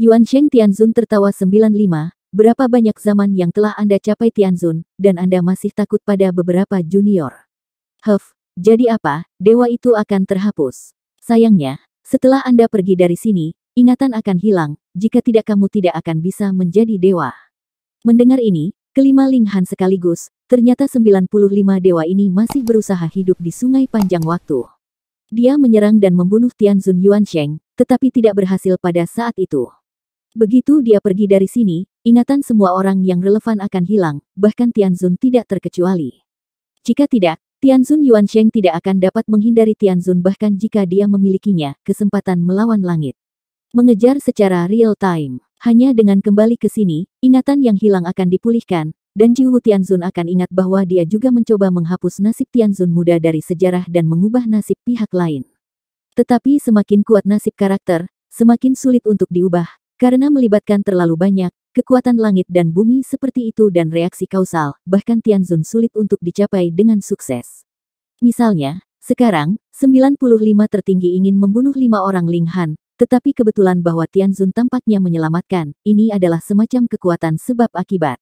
Yuan Sheng Tianzun tertawa 95, berapa banyak zaman yang telah Anda capai Tianzun, dan Anda masih takut pada beberapa junior. Huff, jadi apa, dewa itu akan terhapus. Sayangnya, setelah Anda pergi dari sini, ingatan akan hilang, jika tidak kamu tidak akan bisa menjadi dewa. Mendengar ini, kelima Ling Han sekaligus, ternyata 95 dewa ini masih berusaha hidup di sungai panjang waktu. Dia menyerang dan membunuh Tianzun Yuan Sheng, tetapi tidak berhasil pada saat itu. Begitu dia pergi dari sini, ingatan semua orang yang relevan akan hilang, bahkan Tianzun tidak terkecuali. Jika tidak, Tianzun Yuan Sheng tidak akan dapat menghindari Tianzun bahkan jika dia memilikinya, kesempatan melawan langit. Mengejar secara real time, hanya dengan kembali ke sini, ingatan yang hilang akan dipulihkan, dan Jiwu Tianzun akan ingat bahwa dia juga mencoba menghapus nasib Tianzun muda dari sejarah dan mengubah nasib pihak lain. Tetapi semakin kuat nasib karakter, semakin sulit untuk diubah, karena melibatkan terlalu banyak, kekuatan langit dan bumi seperti itu dan reaksi kausal, bahkan Tianzun sulit untuk dicapai dengan sukses. Misalnya, sekarang, 95 tertinggi ingin membunuh lima orang Ling Han, tetapi kebetulan bahwa Tianzun tampaknya menyelamatkan, ini adalah semacam kekuatan sebab-akibat.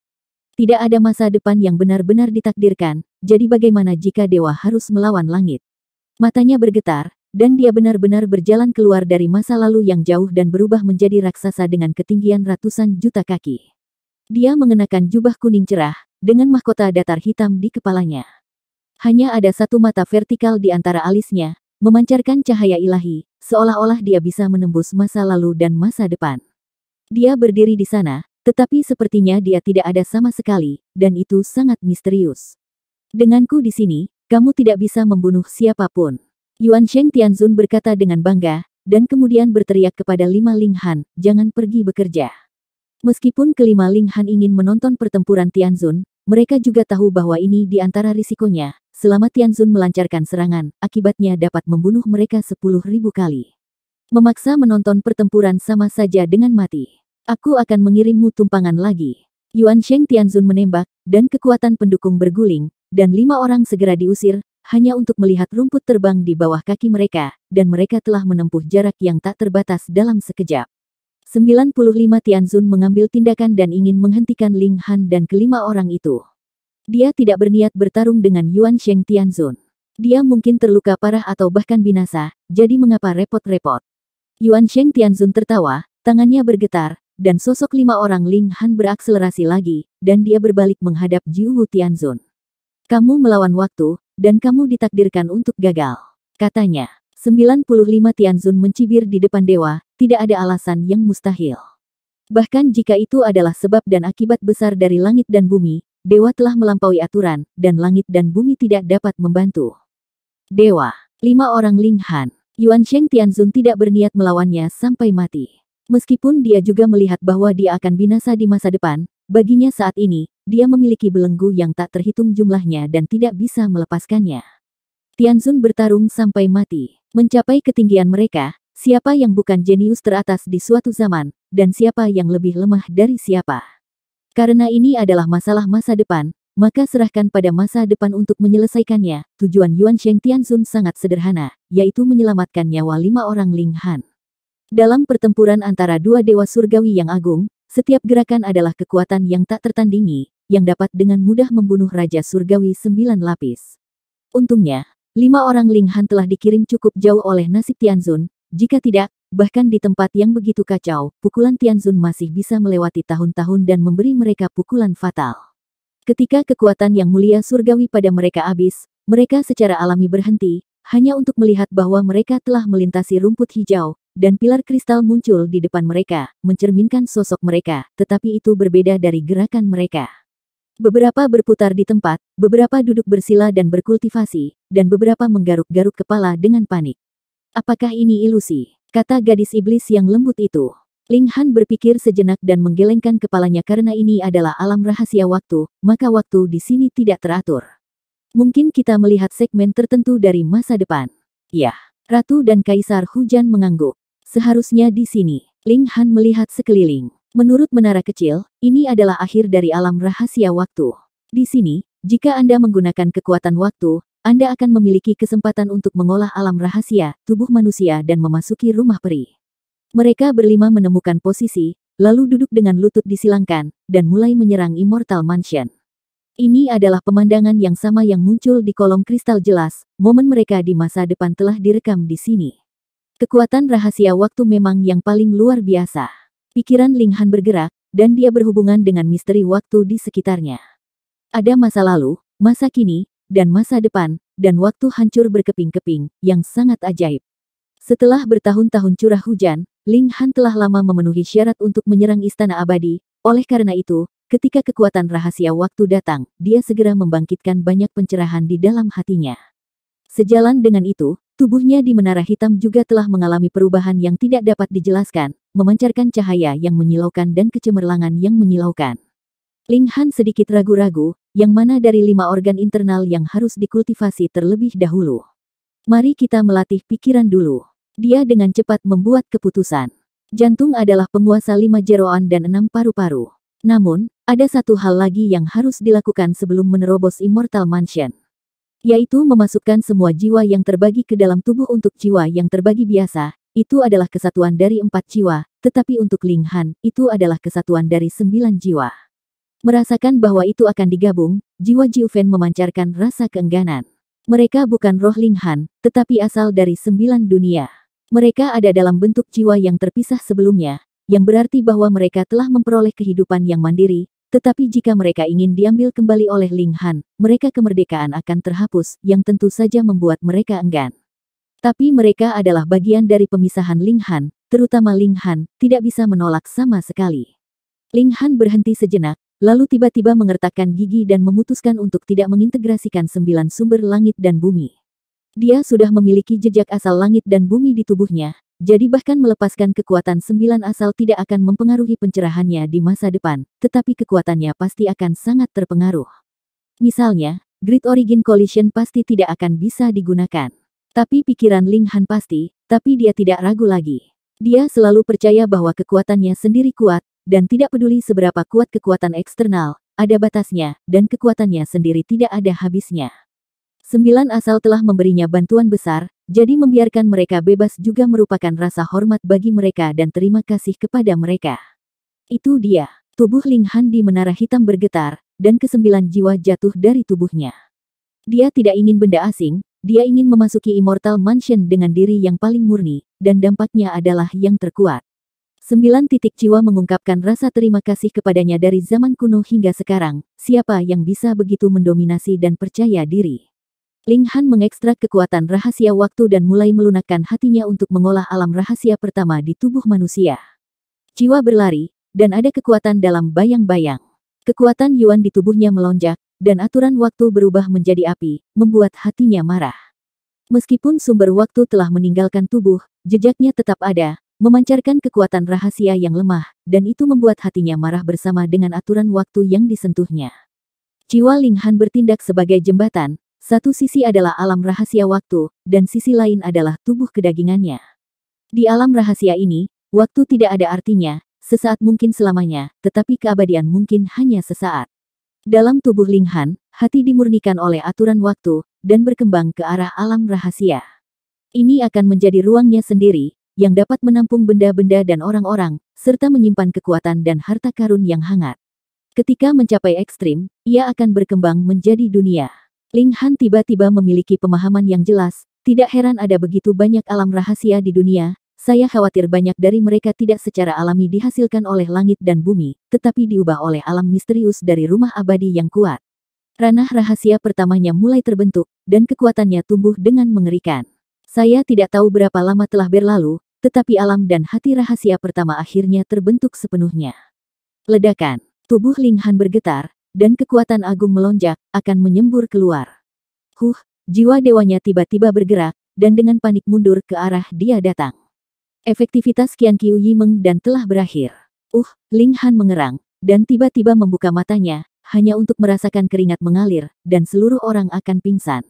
Tidak ada masa depan yang benar-benar ditakdirkan, jadi bagaimana jika dewa harus melawan langit? Matanya bergetar, dan dia benar-benar berjalan keluar dari masa lalu yang jauh dan berubah menjadi raksasa dengan ketinggian ratusan juta kaki. Dia mengenakan jubah kuning cerah, dengan mahkota datar hitam di kepalanya. Hanya ada satu mata vertikal di antara alisnya, memancarkan cahaya ilahi, seolah-olah dia bisa menembus masa lalu dan masa depan. Dia berdiri di sana, tetapi sepertinya dia tidak ada sama sekali, dan itu sangat misterius. Denganku di sini, kamu tidak bisa membunuh siapapun. Yuan Sheng Tianzun berkata dengan bangga, dan kemudian berteriak kepada lima Ling Han, jangan pergi bekerja. Meskipun kelima Ling Han ingin menonton pertempuran Tianzun, mereka juga tahu bahwa ini di antara risikonya. Selama Tianzun melancarkan serangan, akibatnya dapat membunuh mereka sepuluh ribu kali. Memaksa menonton pertempuran sama saja dengan mati. Aku akan mengirimmu tumpangan lagi. Yuan Sheng Tianzun menembak, dan kekuatan pendukung berguling, dan lima orang segera diusir, hanya untuk melihat rumput terbang di bawah kaki mereka, dan mereka telah menempuh jarak yang tak terbatas dalam sekejap. 95 Tianzun mengambil tindakan dan ingin menghentikan Ling Han dan kelima orang itu. Dia tidak berniat bertarung dengan Yuan Sheng Tianzun. Dia mungkin terluka parah atau bahkan binasa, jadi mengapa repot-repot? Yuan Sheng Tianzun tertawa, tangannya bergetar, dan sosok lima orang Ling Han berakselerasi lagi, dan dia berbalik menghadap Jiu Hu Tianzun. Kamu melawan waktu, dan kamu ditakdirkan untuk gagal. Katanya. 95 Tianzun mencibir di depan dewa, tidak ada alasan yang mustahil. Bahkan jika itu adalah sebab dan akibat besar dari langit dan bumi, dewa telah melampaui aturan, dan langit dan bumi tidak dapat membantu. Dewa, lima orang Ling Han, Yuan Sheng Tianzun tidak berniat melawannya sampai mati. Meskipun dia juga melihat bahwa dia akan binasa di masa depan, baginya saat ini, dia memiliki belenggu yang tak terhitung jumlahnya dan tidak bisa melepaskannya. Tianzun bertarung sampai mati. Mencapai ketinggian mereka, siapa yang bukan jenius teratas di suatu zaman, dan siapa yang lebih lemah dari siapa. Karena ini adalah masalah masa depan, maka serahkan pada masa depan untuk menyelesaikannya. Tujuan Yuan Sheng Tianzun sangat sederhana, yaitu menyelamatkan nyawa lima orang Ling Han. Dalam pertempuran antara dua dewa surgawi yang agung, setiap gerakan adalah kekuatan yang tak tertandingi, yang dapat dengan mudah membunuh Raja Surgawi sembilan lapis. Untungnya, lima orang Ling Han telah dikirim cukup jauh oleh nasib Tianzun, jika tidak, bahkan di tempat yang begitu kacau, pukulan Tianzun masih bisa melewati tahun-tahun dan memberi mereka pukulan fatal. Ketika kekuatan yang mulia surgawi pada mereka habis, mereka secara alami berhenti, hanya untuk melihat bahwa mereka telah melintasi rumput hijau, dan pilar kristal muncul di depan mereka, mencerminkan sosok mereka, tetapi itu berbeda dari gerakan mereka. Beberapa berputar di tempat, beberapa duduk bersila dan berkultivasi, dan beberapa menggaruk-garuk kepala dengan panik. Apakah ini ilusi? Kata gadis iblis yang lembut itu. Ling Han berpikir sejenak dan menggelengkan kepalanya karena ini adalah alam rahasia waktu, maka waktu di sini tidak teratur. Mungkin kita melihat segmen tertentu dari masa depan. Ya. Ratu dan Kaisar Hujan mengangguk. Seharusnya di sini, Ling Han melihat sekeliling. Menurut menara kecil, ini adalah akhir dari alam rahasia waktu. Di sini, jika Anda menggunakan kekuatan waktu, Anda akan memiliki kesempatan untuk mengolah alam rahasia, tubuh manusia dan memasuki rumah peri. Mereka berlima menemukan posisi, lalu duduk dengan lutut disilangkan, dan mulai menyerang Immortal Mansion. Ini adalah pemandangan yang sama yang muncul di kolom kristal jelas, momen mereka di masa depan telah direkam di sini. Kekuatan rahasia waktu memang yang paling luar biasa. Pikiran Ling Han bergerak, dan dia berhubungan dengan misteri waktu di sekitarnya. Ada masa lalu, masa kini, dan masa depan, dan waktu hancur berkeping-keping, yang sangat ajaib. Setelah bertahun-tahun curah hujan, Ling Han telah lama memenuhi syarat untuk menyerang istana abadi, oleh karena itu, ketika kekuatan rahasia waktu datang, dia segera membangkitkan banyak pencerahan di dalam hatinya. Sejalan dengan itu, tubuhnya di Menara Hitam juga telah mengalami perubahan yang tidak dapat dijelaskan, memancarkan cahaya yang menyilaukan dan kecemerlangan yang menyilaukan. Ling Han sedikit ragu-ragu, yang mana dari lima organ internal yang harus dikultivasi terlebih dahulu. Mari kita melatih pikiran dulu. Dia dengan cepat membuat keputusan. Jantung adalah penguasa lima jeroan dan enam paru-paru. Namun, ada satu hal lagi yang harus dilakukan sebelum menerobos Immortal Mansion. Yaitu memasukkan semua jiwa yang terbagi ke dalam tubuh untuk jiwa yang terbagi biasa, itu adalah kesatuan dari empat jiwa, tetapi untuk Ling Han, itu adalah kesatuan dari sembilan jiwa. Merasakan bahwa itu akan digabung, jiwa Jiu Fan memancarkan rasa keengganan. Mereka bukan roh Ling Han, tetapi asal dari sembilan dunia. Mereka ada dalam bentuk jiwa yang terpisah sebelumnya, yang berarti bahwa mereka telah memperoleh kehidupan yang mandiri, tetapi jika mereka ingin diambil kembali oleh Ling Han, mereka kemerdekaan akan terhapus, yang tentu saja membuat mereka enggan. Tapi mereka adalah bagian dari pemisahan Linghan, terutama Linghan, tidak bisa menolak sama sekali. Linghan berhenti sejenak, lalu tiba-tiba mengertakkan gigi dan memutuskan untuk tidak mengintegrasikan sembilan sumber langit dan bumi. Dia sudah memiliki jejak asal langit dan bumi di tubuhnya, jadi bahkan melepaskan kekuatan sembilan asal tidak akan mempengaruhi pencerahannya di masa depan, tetapi kekuatannya pasti akan sangat terpengaruh. Misalnya, Grid Origin Collision pasti tidak akan bisa digunakan. Tapi pikiran Ling Han pasti, tapi dia tidak ragu lagi. Dia selalu percaya bahwa kekuatannya sendiri kuat, dan tidak peduli seberapa kuat kekuatan eksternal, ada batasnya, dan kekuatannya sendiri tidak ada habisnya. Sembilan asal telah memberinya bantuan besar, jadi membiarkan mereka bebas juga merupakan rasa hormat bagi mereka dan terima kasih kepada mereka. Itu dia, tubuh Ling Han di menara hitam bergetar, dan kesembilan jiwa jatuh dari tubuhnya. Dia tidak ingin benda asing, dia ingin memasuki Immortal Mansion dengan diri yang paling murni, dan dampaknya adalah yang terkuat. Sembilan titik jiwa mengungkapkan rasa terima kasih kepadanya dari zaman kuno hingga sekarang, siapa yang bisa begitu mendominasi dan percaya diri. Ling Han mengekstrak kekuatan rahasia waktu dan mulai melunakkan hatinya untuk mengolah alam rahasia pertama di tubuh manusia. Jiwa berlari, dan ada kekuatan dalam bayang-bayang. Kekuatan Yuan di tubuhnya melonjak, dan aturan waktu berubah menjadi api, membuat hatinya marah. Meskipun sumber waktu telah meninggalkan tubuh, jejaknya tetap ada, memancarkan kekuatan rahasia yang lemah, dan itu membuat hatinya marah bersama dengan aturan waktu yang disentuhnya. Jiwa Han bertindak sebagai jembatan, satu sisi adalah alam rahasia waktu, dan sisi lain adalah tubuh kedagingannya. Di alam rahasia ini, waktu tidak ada artinya, sesaat mungkin selamanya, tetapi keabadian mungkin hanya sesaat. Dalam tubuh Linghan, hati dimurnikan oleh aturan waktu, dan berkembang ke arah alam rahasia. Ini akan menjadi ruangnya sendiri, yang dapat menampung benda-benda dan orang-orang, serta menyimpan kekuatan dan harta karun yang hangat. Ketika mencapai ekstrim, ia akan berkembang menjadi dunia. Ling Han tiba-tiba memiliki pemahaman yang jelas, tidak heran ada begitu banyak alam rahasia di dunia, saya khawatir banyak dari mereka tidak secara alami dihasilkan oleh langit dan bumi, tetapi diubah oleh alam misterius dari rumah abadi yang kuat. Ranah rahasia pertamanya mulai terbentuk, dan kekuatannya tumbuh dengan mengerikan. Saya tidak tahu berapa lama telah berlalu, tetapi alam dan hati rahasia pertama akhirnya terbentuk sepenuhnya. Ledakan, tubuh Ling Han bergetar, dan kekuatan agung melonjak, akan menyembur keluar. Huh, jiwa dewanya tiba-tiba bergerak, dan dengan panik mundur ke arah dia datang. Efektivitas Qian kiu Meng dan telah berakhir. Uh, Ling Han mengerang, dan tiba-tiba membuka matanya, hanya untuk merasakan keringat mengalir, dan seluruh orang akan pingsan.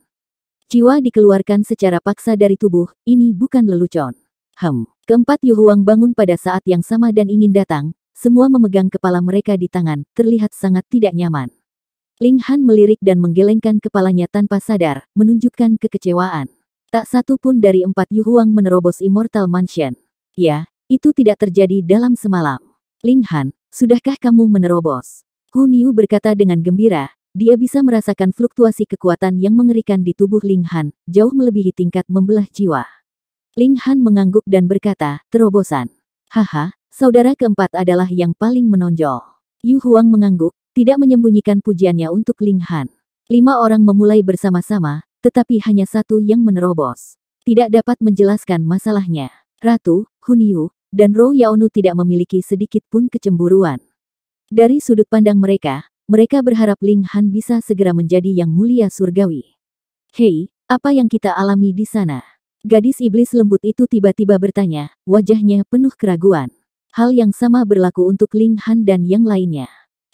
Jiwa dikeluarkan secara paksa dari tubuh, ini bukan lelucon. Hem, keempat Yuhuang bangun pada saat yang sama dan ingin datang, semua memegang kepala mereka di tangan, terlihat sangat tidak nyaman. Ling Han melirik dan menggelengkan kepalanya tanpa sadar, menunjukkan kekecewaan. Tak satu pun dari empat Yuhuang menerobos Immortal Mansion. Ya, itu tidak terjadi dalam semalam. Ling Han, sudahkah kamu menerobos? Hu Niu berkata dengan gembira, dia bisa merasakan fluktuasi kekuatan yang mengerikan di tubuh Ling Han, jauh melebihi tingkat membelah jiwa. Ling Han mengangguk dan berkata, terobosan. Haha, saudara keempat adalah yang paling menonjol. Yu Huang mengangguk, tidak menyembunyikan pujiannya untuk Ling Han. Lima orang memulai bersama-sama, tetapi hanya satu yang menerobos. Tidak dapat menjelaskan masalahnya. Ratu, Huniu, dan Rou Yaonu tidak memiliki sedikit pun kecemburuan. Dari sudut pandang mereka, mereka berharap Ling Han bisa segera menjadi yang mulia surgawi. Hei, apa yang kita alami di sana? Gadis iblis lembut itu tiba-tiba bertanya, wajahnya penuh keraguan. Hal yang sama berlaku untuk Ling Han dan yang lainnya.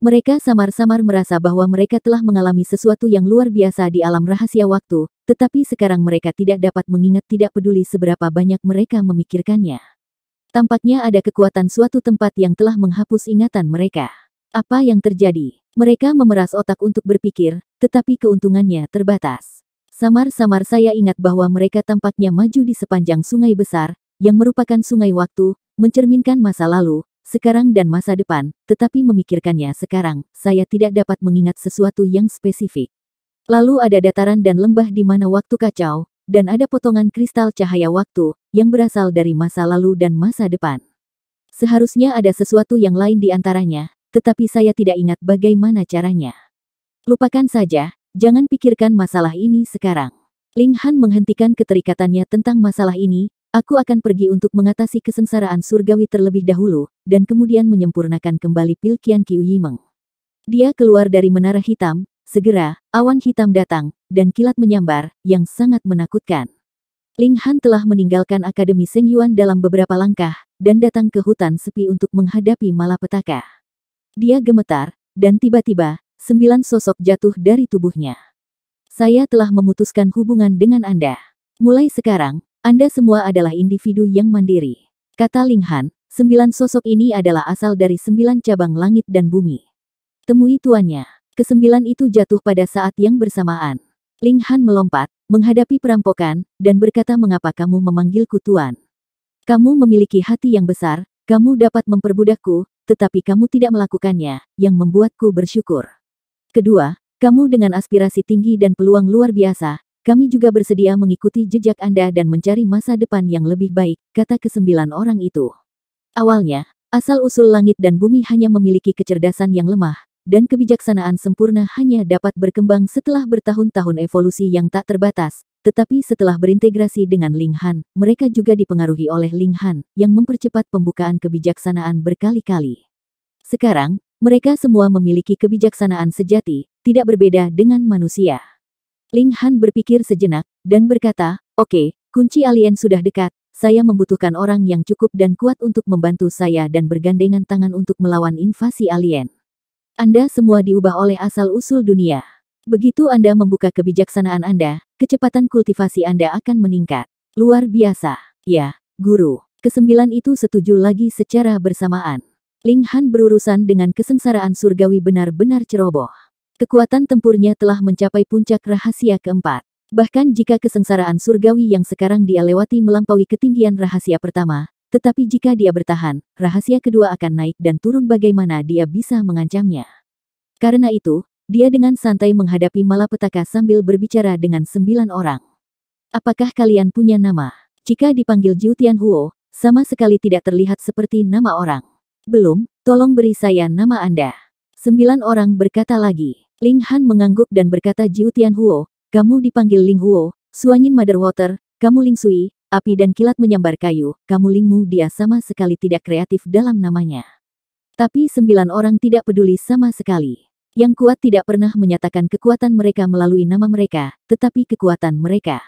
Mereka samar-samar merasa bahwa mereka telah mengalami sesuatu yang luar biasa di alam rahasia waktu, tetapi sekarang mereka tidak dapat mengingat tidak peduli seberapa banyak mereka memikirkannya. Tampaknya ada kekuatan suatu tempat yang telah menghapus ingatan mereka. Apa yang terjadi? Mereka memeras otak untuk berpikir, tetapi keuntungannya terbatas. Samar-samar saya ingat bahwa mereka tampaknya maju di sepanjang sungai besar, yang merupakan sungai waktu, mencerminkan masa lalu, sekarang dan masa depan, tetapi memikirkannya sekarang, saya tidak dapat mengingat sesuatu yang spesifik. Lalu ada dataran dan lembah di mana waktu kacau, dan ada potongan kristal cahaya waktu, yang berasal dari masa lalu dan masa depan. Seharusnya ada sesuatu yang lain di antaranya, tetapi saya tidak ingat bagaimana caranya. Lupakan saja, jangan pikirkan masalah ini sekarang. Ling Han menghentikan keterikatannya tentang masalah ini, Aku akan pergi untuk mengatasi kesengsaraan surgawi terlebih dahulu, dan kemudian menyempurnakan kembali Pilkian Kiu Yimeng. Dia keluar dari menara hitam, segera, awan hitam datang, dan kilat menyambar, yang sangat menakutkan. Ling Han telah meninggalkan Akademi Seng Yuan dalam beberapa langkah, dan datang ke hutan sepi untuk menghadapi malapetaka. Dia gemetar, dan tiba-tiba, sembilan sosok jatuh dari tubuhnya. Saya telah memutuskan hubungan dengan Anda. Mulai sekarang, anda semua adalah individu yang mandiri. Kata Ling Han, sembilan sosok ini adalah asal dari sembilan cabang langit dan bumi. Temui tuannya. Kesembilan itu jatuh pada saat yang bersamaan. Ling Han melompat, menghadapi perampokan, dan berkata mengapa kamu memanggilku tuan. Kamu memiliki hati yang besar, kamu dapat memperbudakku, tetapi kamu tidak melakukannya, yang membuatku bersyukur. Kedua, kamu dengan aspirasi tinggi dan peluang luar biasa, kami juga bersedia mengikuti jejak Anda dan mencari masa depan yang lebih baik, kata kesembilan orang itu. Awalnya, asal-usul langit dan bumi hanya memiliki kecerdasan yang lemah, dan kebijaksanaan sempurna hanya dapat berkembang setelah bertahun-tahun evolusi yang tak terbatas. Tetapi setelah berintegrasi dengan Ling Han, mereka juga dipengaruhi oleh Ling Han, yang mempercepat pembukaan kebijaksanaan berkali-kali. Sekarang, mereka semua memiliki kebijaksanaan sejati, tidak berbeda dengan manusia. Ling Han berpikir sejenak, dan berkata, Oke, okay, kunci alien sudah dekat, saya membutuhkan orang yang cukup dan kuat untuk membantu saya dan bergandengan tangan untuk melawan invasi alien. Anda semua diubah oleh asal-usul dunia. Begitu Anda membuka kebijaksanaan Anda, kecepatan kultivasi Anda akan meningkat. Luar biasa. Ya, guru. Kesembilan itu setuju lagi secara bersamaan. Ling Han berurusan dengan kesengsaraan surgawi benar-benar ceroboh. Kekuatan tempurnya telah mencapai puncak rahasia keempat. Bahkan jika kesengsaraan surgawi yang sekarang dia lewati melampaui ketinggian rahasia pertama, tetapi jika dia bertahan, rahasia kedua akan naik dan turun bagaimana dia bisa mengancamnya. Karena itu, dia dengan santai menghadapi malapetaka sambil berbicara dengan sembilan orang. Apakah kalian punya nama? Jika dipanggil Jiu Tian Huo, sama sekali tidak terlihat seperti nama orang. Belum, tolong beri saya nama Anda. Sembilan orang berkata lagi. Ling Han mengangguk dan berkata Jiu Tian Huo, kamu dipanggil Ling Huo, Suanyin Water, kamu Ling Sui, api dan kilat menyambar kayu, kamu Ling Mu dia sama sekali tidak kreatif dalam namanya. Tapi sembilan orang tidak peduli sama sekali. Yang kuat tidak pernah menyatakan kekuatan mereka melalui nama mereka, tetapi kekuatan mereka.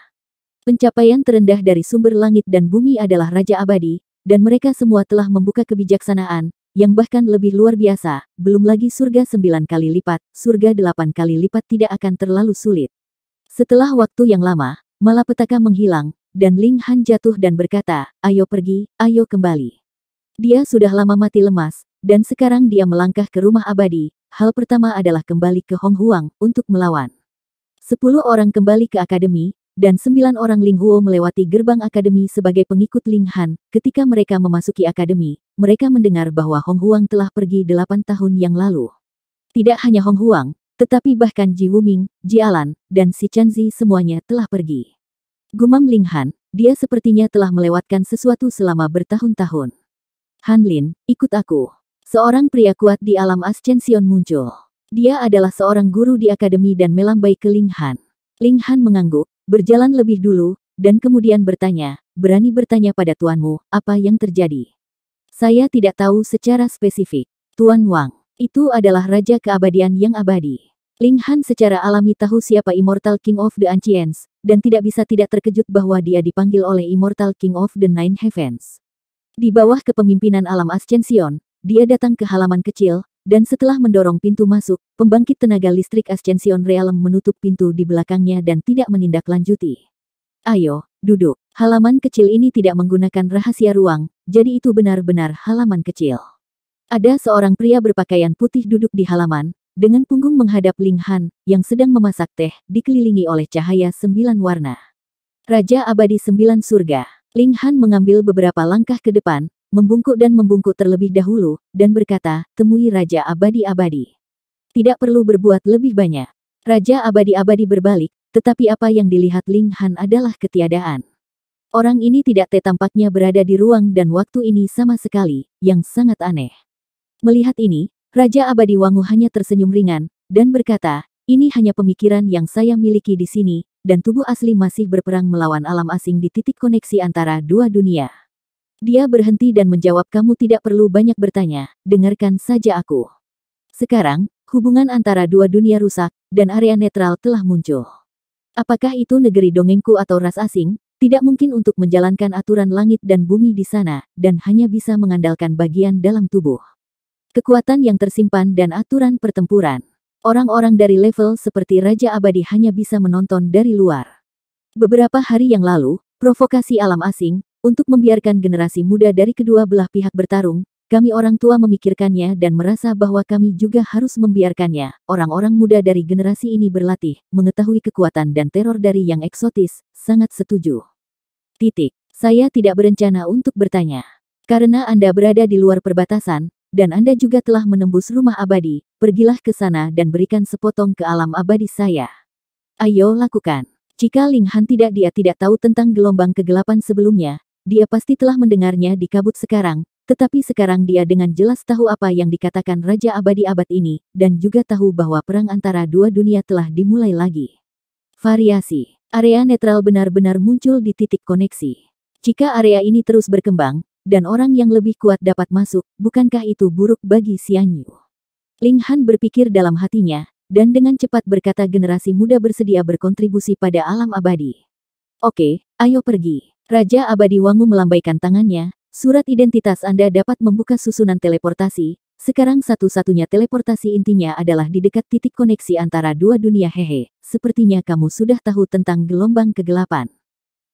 Pencapaian terendah dari sumber langit dan bumi adalah Raja Abadi, dan mereka semua telah membuka kebijaksanaan, yang bahkan lebih luar biasa, belum lagi surga sembilan kali lipat, surga delapan kali lipat tidak akan terlalu sulit. Setelah waktu yang lama, malapetaka menghilang, dan Ling Han jatuh dan berkata, ayo pergi, ayo kembali. Dia sudah lama mati lemas, dan sekarang dia melangkah ke rumah abadi, hal pertama adalah kembali ke Hong Huang, untuk melawan. Sepuluh orang kembali ke akademi, dan sembilan orang Ling Huo melewati gerbang akademi sebagai pengikut Ling Han. Ketika mereka memasuki akademi, mereka mendengar bahwa Hong Huang telah pergi delapan tahun yang lalu. Tidak hanya Hong Huang, tetapi bahkan Ji Wuming, Ji Alan, dan Si Chanzi semuanya telah pergi. Gumam Ling Han, dia sepertinya telah melewatkan sesuatu selama bertahun-tahun. Han Lin, ikut aku. Seorang pria kuat di alam Ascension muncul. Dia adalah seorang guru di akademi dan melambai ke Ling Han. Ling Han mengangguk, berjalan lebih dulu, dan kemudian bertanya, berani bertanya pada tuanmu, apa yang terjadi? Saya tidak tahu secara spesifik. Tuan Wang, itu adalah Raja Keabadian yang abadi. Ling Han secara alami tahu siapa Immortal King of the Ancients, dan tidak bisa tidak terkejut bahwa dia dipanggil oleh Immortal King of the Nine Heavens. Di bawah kepemimpinan alam Ascension, dia datang ke halaman kecil, dan setelah mendorong pintu masuk, pembangkit tenaga listrik Ascension Realm menutup pintu di belakangnya dan tidak menindaklanjuti. Ayo, duduk. Halaman kecil ini tidak menggunakan rahasia ruang, jadi itu benar-benar halaman kecil. Ada seorang pria berpakaian putih duduk di halaman, dengan punggung menghadap Ling Han, yang sedang memasak teh, dikelilingi oleh cahaya sembilan warna. Raja abadi sembilan surga, Ling Han mengambil beberapa langkah ke depan, membungkuk dan membungkuk terlebih dahulu, dan berkata, temui Raja Abadi-Abadi. Tidak perlu berbuat lebih banyak. Raja Abadi-Abadi berbalik, tetapi apa yang dilihat Ling Han adalah ketiadaan. Orang ini tidak teh berada di ruang dan waktu ini sama sekali, yang sangat aneh. Melihat ini, Raja Abadi Wangu hanya tersenyum ringan, dan berkata, ini hanya pemikiran yang saya miliki di sini, dan tubuh asli masih berperang melawan alam asing di titik koneksi antara dua dunia. Dia berhenti dan menjawab kamu tidak perlu banyak bertanya, dengarkan saja aku. Sekarang, hubungan antara dua dunia rusak, dan area netral telah muncul. Apakah itu negeri dongengku atau ras asing? Tidak mungkin untuk menjalankan aturan langit dan bumi di sana, dan hanya bisa mengandalkan bagian dalam tubuh. Kekuatan yang tersimpan dan aturan pertempuran. Orang-orang dari level seperti Raja Abadi hanya bisa menonton dari luar. Beberapa hari yang lalu, provokasi alam asing, untuk membiarkan generasi muda dari kedua belah pihak bertarung, kami orang tua memikirkannya dan merasa bahwa kami juga harus membiarkannya. Orang-orang muda dari generasi ini berlatih, mengetahui kekuatan dan teror dari yang eksotis, sangat setuju. Titik. Saya tidak berencana untuk bertanya. Karena Anda berada di luar perbatasan, dan Anda juga telah menembus rumah abadi, pergilah ke sana dan berikan sepotong ke alam abadi saya. Ayo lakukan. Jika Ling Han tidak dia tidak tahu tentang gelombang kegelapan sebelumnya, dia pasti telah mendengarnya di kabut sekarang, tetapi sekarang dia dengan jelas tahu apa yang dikatakan Raja Abadi Abad ini, dan juga tahu bahwa perang antara dua dunia telah dimulai lagi. Variasi Area netral benar-benar muncul di titik koneksi. Jika area ini terus berkembang, dan orang yang lebih kuat dapat masuk, bukankah itu buruk bagi Xianyu? Ling Han berpikir dalam hatinya, dan dengan cepat berkata generasi muda bersedia berkontribusi pada alam abadi. Oke, ayo pergi. Raja Abadi Wangu melambaikan tangannya, surat identitas Anda dapat membuka susunan teleportasi, sekarang satu-satunya teleportasi intinya adalah di dekat titik koneksi antara dua dunia hehe, sepertinya kamu sudah tahu tentang gelombang kegelapan.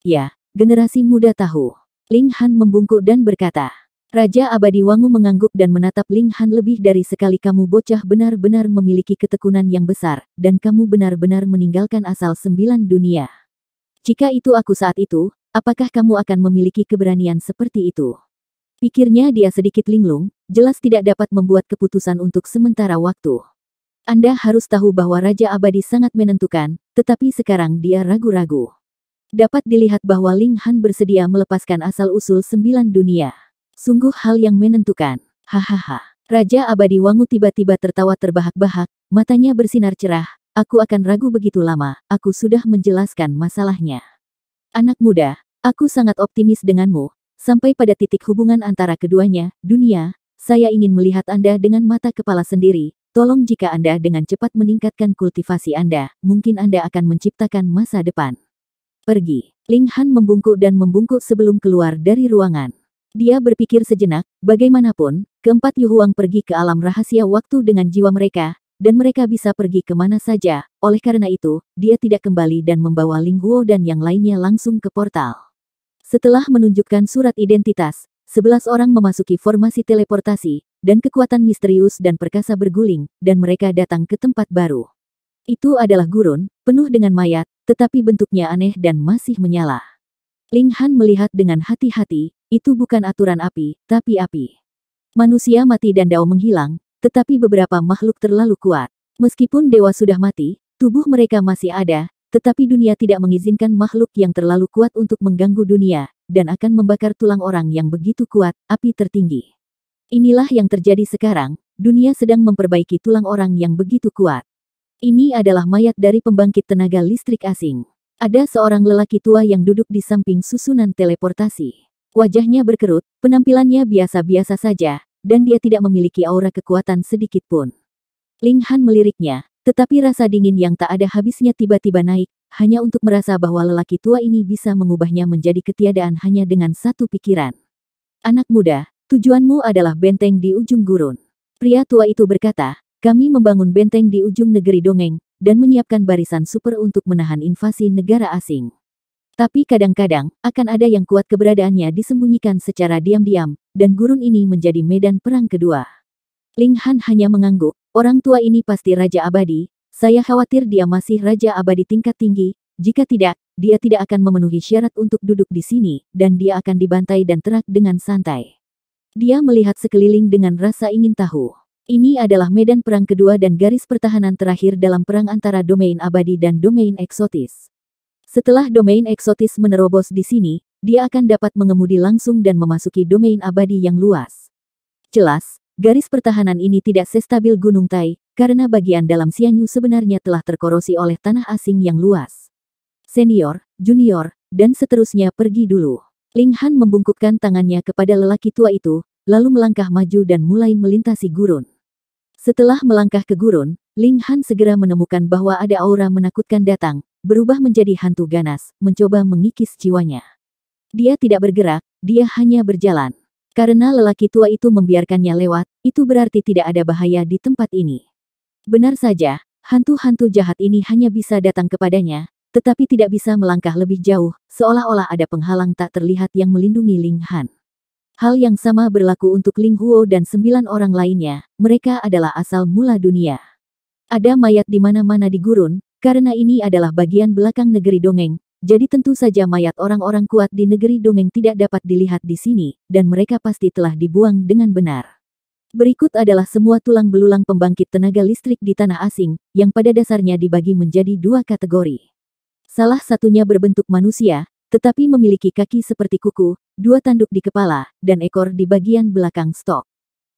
Ya, generasi muda tahu. Ling Han membungkuk dan berkata, Raja Abadi Wangu mengangguk dan menatap Ling Han lebih dari sekali kamu bocah benar-benar memiliki ketekunan yang besar, dan kamu benar-benar meninggalkan asal sembilan dunia. Jika itu aku saat itu, Apakah kamu akan memiliki keberanian seperti itu? Pikirnya dia sedikit linglung, jelas tidak dapat membuat keputusan untuk sementara waktu. Anda harus tahu bahwa Raja Abadi sangat menentukan, tetapi sekarang dia ragu-ragu. Dapat dilihat bahwa Ling Han bersedia melepaskan asal-usul sembilan dunia. Sungguh hal yang menentukan. Hahaha. Raja Abadi Wangu tiba-tiba tertawa terbahak-bahak, matanya bersinar cerah. Aku akan ragu begitu lama, aku sudah menjelaskan masalahnya. Anak muda, Aku sangat optimis denganmu, sampai pada titik hubungan antara keduanya, dunia, saya ingin melihat Anda dengan mata kepala sendiri, tolong jika Anda dengan cepat meningkatkan kultivasi Anda, mungkin Anda akan menciptakan masa depan. Pergi. Ling Han membungkuk dan membungkuk sebelum keluar dari ruangan. Dia berpikir sejenak, bagaimanapun, keempat Yuhuang pergi ke alam rahasia waktu dengan jiwa mereka, dan mereka bisa pergi ke mana saja. Oleh karena itu, dia tidak kembali dan membawa Ling Huo dan yang lainnya langsung ke portal. Setelah menunjukkan surat identitas, 11 orang memasuki formasi teleportasi, dan kekuatan misterius dan perkasa berguling, dan mereka datang ke tempat baru. Itu adalah gurun, penuh dengan mayat, tetapi bentuknya aneh dan masih menyala. Ling Han melihat dengan hati-hati, itu bukan aturan api, tapi api. Manusia mati dan Dao menghilang, tetapi beberapa makhluk terlalu kuat. Meskipun dewa sudah mati, tubuh mereka masih ada, tetapi dunia tidak mengizinkan makhluk yang terlalu kuat untuk mengganggu dunia, dan akan membakar tulang orang yang begitu kuat, api tertinggi. Inilah yang terjadi sekarang, dunia sedang memperbaiki tulang orang yang begitu kuat. Ini adalah mayat dari pembangkit tenaga listrik asing. Ada seorang lelaki tua yang duduk di samping susunan teleportasi. Wajahnya berkerut, penampilannya biasa-biasa saja, dan dia tidak memiliki aura kekuatan sedikit pun. Ling Han meliriknya, tetapi rasa dingin yang tak ada habisnya tiba-tiba naik, hanya untuk merasa bahwa lelaki tua ini bisa mengubahnya menjadi ketiadaan hanya dengan satu pikiran. Anak muda, tujuanmu adalah benteng di ujung gurun. Pria tua itu berkata, kami membangun benteng di ujung negeri dongeng, dan menyiapkan barisan super untuk menahan invasi negara asing. Tapi kadang-kadang, akan ada yang kuat keberadaannya disembunyikan secara diam-diam, dan gurun ini menjadi medan perang kedua. Ling Han hanya mengangguk, Orang tua ini pasti raja abadi, saya khawatir dia masih raja abadi tingkat tinggi, jika tidak, dia tidak akan memenuhi syarat untuk duduk di sini, dan dia akan dibantai dan terak dengan santai. Dia melihat sekeliling dengan rasa ingin tahu. Ini adalah medan perang kedua dan garis pertahanan terakhir dalam perang antara domain abadi dan domain eksotis. Setelah domain eksotis menerobos di sini, dia akan dapat mengemudi langsung dan memasuki domain abadi yang luas. Jelas, Garis pertahanan ini tidak sestabil Gunung Tai, karena bagian dalam Sianyu sebenarnya telah terkorosi oleh tanah asing yang luas. Senior, junior, dan seterusnya pergi dulu. Ling Han membungkukkan tangannya kepada lelaki tua itu, lalu melangkah maju dan mulai melintasi gurun. Setelah melangkah ke gurun, Ling Han segera menemukan bahwa ada aura menakutkan datang, berubah menjadi hantu ganas, mencoba mengikis jiwanya. Dia tidak bergerak, dia hanya berjalan. Karena lelaki tua itu membiarkannya lewat, itu berarti tidak ada bahaya di tempat ini. Benar saja, hantu-hantu jahat ini hanya bisa datang kepadanya, tetapi tidak bisa melangkah lebih jauh, seolah-olah ada penghalang tak terlihat yang melindungi Ling Han. Hal yang sama berlaku untuk Ling Huo dan sembilan orang lainnya, mereka adalah asal mula dunia. Ada mayat di mana-mana di gurun, karena ini adalah bagian belakang negeri dongeng, jadi tentu saja mayat orang-orang kuat di negeri dongeng tidak dapat dilihat di sini, dan mereka pasti telah dibuang dengan benar. Berikut adalah semua tulang belulang pembangkit tenaga listrik di tanah asing, yang pada dasarnya dibagi menjadi dua kategori. Salah satunya berbentuk manusia, tetapi memiliki kaki seperti kuku, dua tanduk di kepala, dan ekor di bagian belakang stok.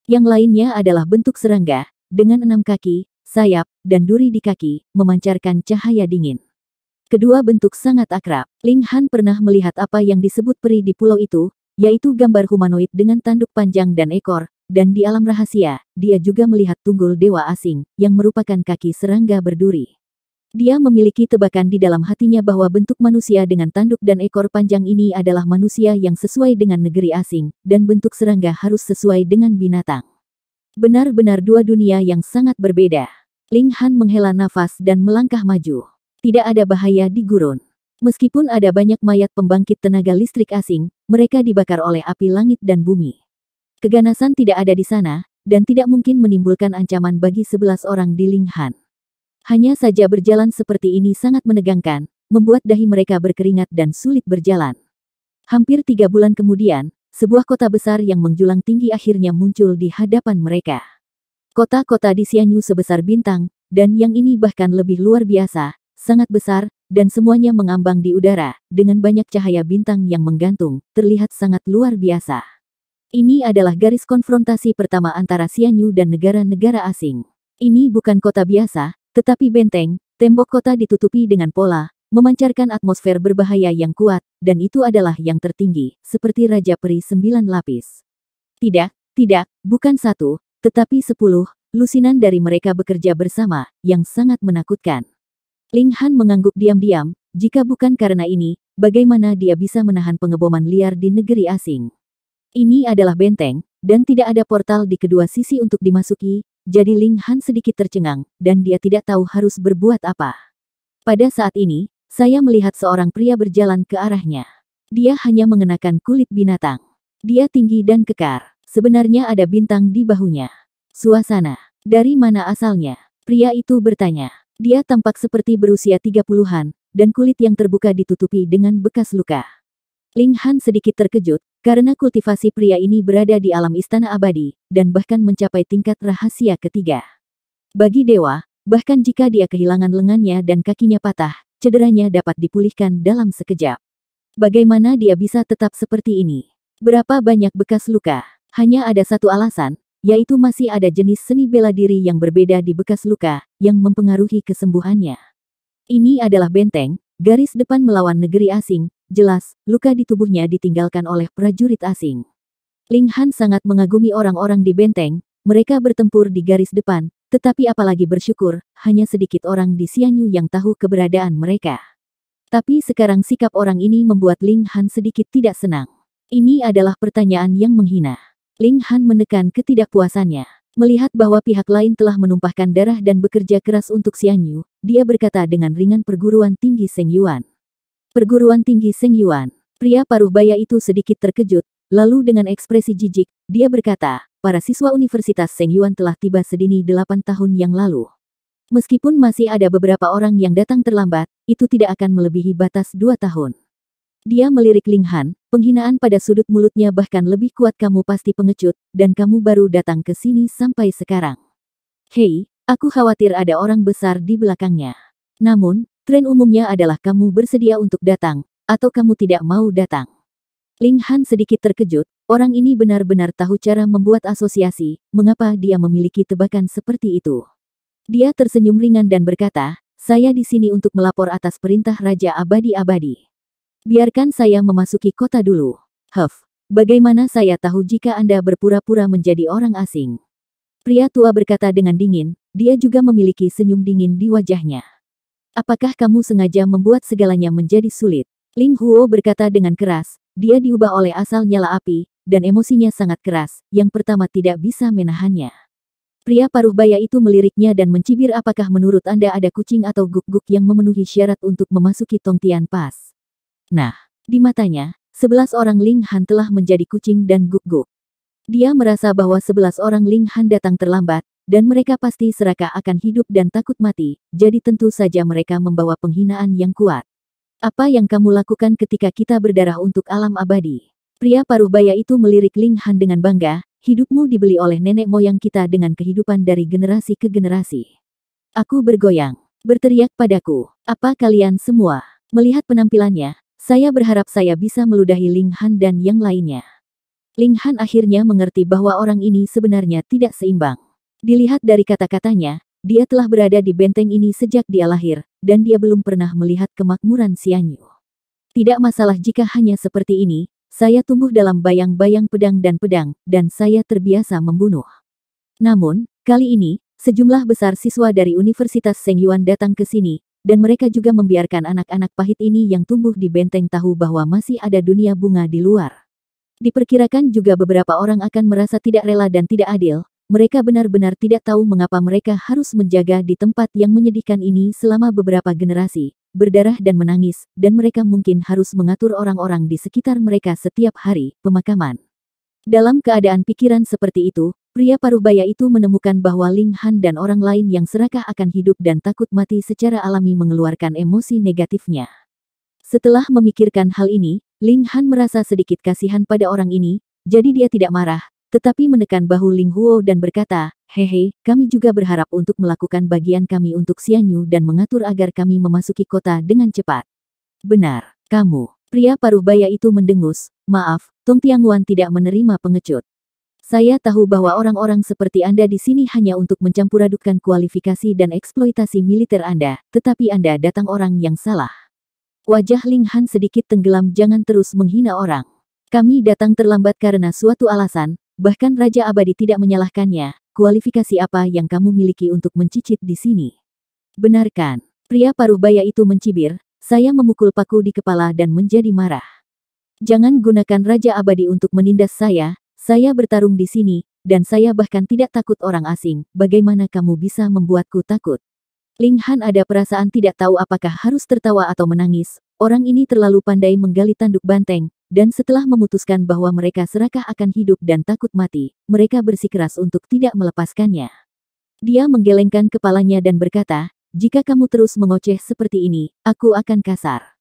Yang lainnya adalah bentuk serangga, dengan enam kaki, sayap, dan duri di kaki, memancarkan cahaya dingin. Kedua bentuk sangat akrab. Ling Han pernah melihat apa yang disebut peri di pulau itu, yaitu gambar humanoid dengan tanduk panjang dan ekor, dan di alam rahasia, dia juga melihat tunggul dewa asing, yang merupakan kaki serangga berduri. Dia memiliki tebakan di dalam hatinya bahwa bentuk manusia dengan tanduk dan ekor panjang ini adalah manusia yang sesuai dengan negeri asing, dan bentuk serangga harus sesuai dengan binatang. Benar-benar dua dunia yang sangat berbeda. Ling Han menghela nafas dan melangkah maju. Tidak ada bahaya di gurun. Meskipun ada banyak mayat pembangkit tenaga listrik asing, mereka dibakar oleh api langit dan bumi. Keganasan tidak ada di sana, dan tidak mungkin menimbulkan ancaman bagi sebelas orang di Linghan. Hanya saja berjalan seperti ini sangat menegangkan, membuat dahi mereka berkeringat dan sulit berjalan. Hampir tiga bulan kemudian, sebuah kota besar yang menjulang tinggi akhirnya muncul di hadapan mereka. Kota-kota di Sianyu sebesar bintang, dan yang ini bahkan lebih luar biasa, sangat besar, dan semuanya mengambang di udara, dengan banyak cahaya bintang yang menggantung, terlihat sangat luar biasa. Ini adalah garis konfrontasi pertama antara Xianyu dan negara-negara asing. Ini bukan kota biasa, tetapi benteng, tembok kota ditutupi dengan pola, memancarkan atmosfer berbahaya yang kuat, dan itu adalah yang tertinggi, seperti Raja Peri Sembilan Lapis. Tidak, tidak, bukan satu, tetapi sepuluh, lusinan dari mereka bekerja bersama, yang sangat menakutkan. Ling Han mengangguk diam-diam, jika bukan karena ini, bagaimana dia bisa menahan pengeboman liar di negeri asing. Ini adalah benteng, dan tidak ada portal di kedua sisi untuk dimasuki, jadi Ling Han sedikit tercengang, dan dia tidak tahu harus berbuat apa. Pada saat ini, saya melihat seorang pria berjalan ke arahnya. Dia hanya mengenakan kulit binatang. Dia tinggi dan kekar. Sebenarnya ada bintang di bahunya. Suasana. Dari mana asalnya? Pria itu bertanya. Dia tampak seperti berusia tiga puluhan, dan kulit yang terbuka ditutupi dengan bekas luka. Ling Han sedikit terkejut, karena kultivasi pria ini berada di alam istana abadi, dan bahkan mencapai tingkat rahasia ketiga. Bagi dewa, bahkan jika dia kehilangan lengannya dan kakinya patah, cederanya dapat dipulihkan dalam sekejap. Bagaimana dia bisa tetap seperti ini? Berapa banyak bekas luka? Hanya ada satu alasan, yaitu masih ada jenis seni bela diri yang berbeda di bekas luka, yang mempengaruhi kesembuhannya. Ini adalah benteng, garis depan melawan negeri asing, jelas, luka di tubuhnya ditinggalkan oleh prajurit asing. Ling Han sangat mengagumi orang-orang di benteng, mereka bertempur di garis depan, tetapi apalagi bersyukur, hanya sedikit orang di Xianyu yang tahu keberadaan mereka. Tapi sekarang sikap orang ini membuat Ling Han sedikit tidak senang. Ini adalah pertanyaan yang menghina. Ling Han menekan ketidakpuasannya. Melihat bahwa pihak lain telah menumpahkan darah dan bekerja keras untuk Xianyu, dia berkata dengan ringan perguruan tinggi Seng Yuan. Perguruan tinggi Seng Yuan. Pria paruh baya itu sedikit terkejut, lalu dengan ekspresi jijik, dia berkata, para siswa Universitas Seng Yuan telah tiba sedini delapan tahun yang lalu. Meskipun masih ada beberapa orang yang datang terlambat, itu tidak akan melebihi batas dua tahun. Dia melirik Ling Han, Penghinaan pada sudut mulutnya bahkan lebih kuat kamu pasti pengecut, dan kamu baru datang ke sini sampai sekarang. Hei, aku khawatir ada orang besar di belakangnya. Namun, tren umumnya adalah kamu bersedia untuk datang, atau kamu tidak mau datang. Ling Han sedikit terkejut, orang ini benar-benar tahu cara membuat asosiasi, mengapa dia memiliki tebakan seperti itu. Dia tersenyum ringan dan berkata, saya di sini untuk melapor atas perintah Raja Abadi-Abadi. Biarkan saya memasuki kota dulu. Huff, bagaimana saya tahu jika Anda berpura-pura menjadi orang asing? Pria tua berkata dengan dingin, dia juga memiliki senyum dingin di wajahnya. Apakah kamu sengaja membuat segalanya menjadi sulit? Ling Huo berkata dengan keras, dia diubah oleh asal nyala api, dan emosinya sangat keras, yang pertama tidak bisa menahannya. Pria paruh baya itu meliriknya dan mencibir apakah menurut Anda ada kucing atau guk-guk yang memenuhi syarat untuk memasuki Tongtian Pass. Nah, di matanya, sebelas orang Ling Han telah menjadi kucing dan guk. Dia merasa bahwa sebelas orang Ling Han datang terlambat, dan mereka pasti seraka akan hidup dan takut mati, jadi tentu saja mereka membawa penghinaan yang kuat. Apa yang kamu lakukan ketika kita berdarah untuk alam abadi? Pria paruh baya itu melirik Ling Han dengan bangga, hidupmu dibeli oleh nenek moyang kita dengan kehidupan dari generasi ke generasi. Aku bergoyang, berteriak padaku, apa kalian semua? Melihat penampilannya, saya berharap saya bisa meludahi Ling Han dan yang lainnya. Ling Han akhirnya mengerti bahwa orang ini sebenarnya tidak seimbang. Dilihat dari kata-katanya, dia telah berada di benteng ini sejak dia lahir, dan dia belum pernah melihat kemakmuran Xianyu. Tidak masalah jika hanya seperti ini, saya tumbuh dalam bayang-bayang pedang dan pedang, dan saya terbiasa membunuh. Namun, kali ini, sejumlah besar siswa dari Universitas Sengyuan datang ke sini, dan mereka juga membiarkan anak-anak pahit ini yang tumbuh di benteng tahu bahwa masih ada dunia bunga di luar. Diperkirakan juga beberapa orang akan merasa tidak rela dan tidak adil, mereka benar-benar tidak tahu mengapa mereka harus menjaga di tempat yang menyedihkan ini selama beberapa generasi, berdarah dan menangis, dan mereka mungkin harus mengatur orang-orang di sekitar mereka setiap hari, pemakaman. Dalam keadaan pikiran seperti itu, pria Parubaya itu menemukan bahwa Ling Han dan orang lain yang serakah akan hidup dan takut mati secara alami mengeluarkan emosi negatifnya. Setelah memikirkan hal ini, Ling Han merasa sedikit kasihan pada orang ini, jadi dia tidak marah, tetapi menekan bahu Ling Huo dan berkata, Hehe, kami juga berharap untuk melakukan bagian kami untuk Xianyu dan mengatur agar kami memasuki kota dengan cepat. Benar, kamu. Pria Parubaya itu mendengus, maaf, Tung Tianguan tidak menerima pengecut. Saya tahu bahwa orang-orang seperti Anda di sini hanya untuk mencampuradukkan kualifikasi dan eksploitasi militer Anda, tetapi Anda datang orang yang salah. Wajah Ling Han sedikit tenggelam jangan terus menghina orang. Kami datang terlambat karena suatu alasan, bahkan Raja Abadi tidak menyalahkannya, kualifikasi apa yang kamu miliki untuk mencicit di sini. Benarkan, pria paruh baya itu mencibir, saya memukul paku di kepala dan menjadi marah. Jangan gunakan Raja Abadi untuk menindas saya, saya bertarung di sini, dan saya bahkan tidak takut orang asing, bagaimana kamu bisa membuatku takut? Ling Han ada perasaan tidak tahu apakah harus tertawa atau menangis, orang ini terlalu pandai menggali tanduk banteng, dan setelah memutuskan bahwa mereka serakah akan hidup dan takut mati, mereka bersikeras untuk tidak melepaskannya. Dia menggelengkan kepalanya dan berkata, jika kamu terus mengoceh seperti ini, aku akan kasar.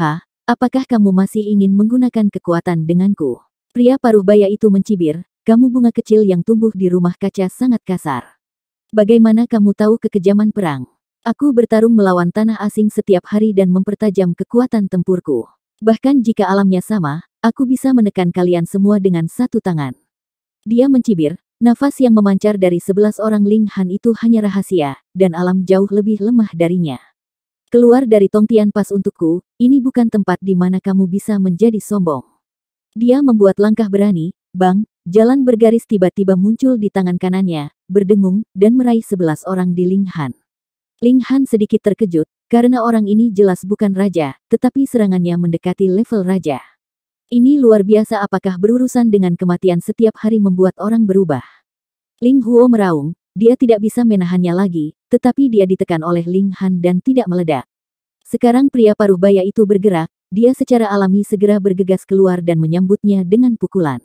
Hah? Apakah kamu masih ingin menggunakan kekuatan denganku? Pria paruh baya itu mencibir, kamu bunga kecil yang tumbuh di rumah kaca sangat kasar. Bagaimana kamu tahu kekejaman perang? Aku bertarung melawan tanah asing setiap hari dan mempertajam kekuatan tempurku. Bahkan jika alamnya sama, aku bisa menekan kalian semua dengan satu tangan. Dia mencibir, Nafas yang memancar dari sebelas orang Ling Han itu hanya rahasia, dan alam jauh lebih lemah darinya. Keluar dari Tong Tian Pas untukku, ini bukan tempat di mana kamu bisa menjadi sombong. Dia membuat langkah berani, bang, jalan bergaris tiba-tiba muncul di tangan kanannya, berdengung, dan meraih sebelas orang di Ling Han. Ling Han sedikit terkejut, karena orang ini jelas bukan raja, tetapi serangannya mendekati level raja. Ini luar biasa apakah berurusan dengan kematian setiap hari membuat orang berubah. Ling Huo meraung, dia tidak bisa menahannya lagi, tetapi dia ditekan oleh Ling Han dan tidak meledak. Sekarang pria paruh baya itu bergerak, dia secara alami segera bergegas keluar dan menyambutnya dengan pukulan.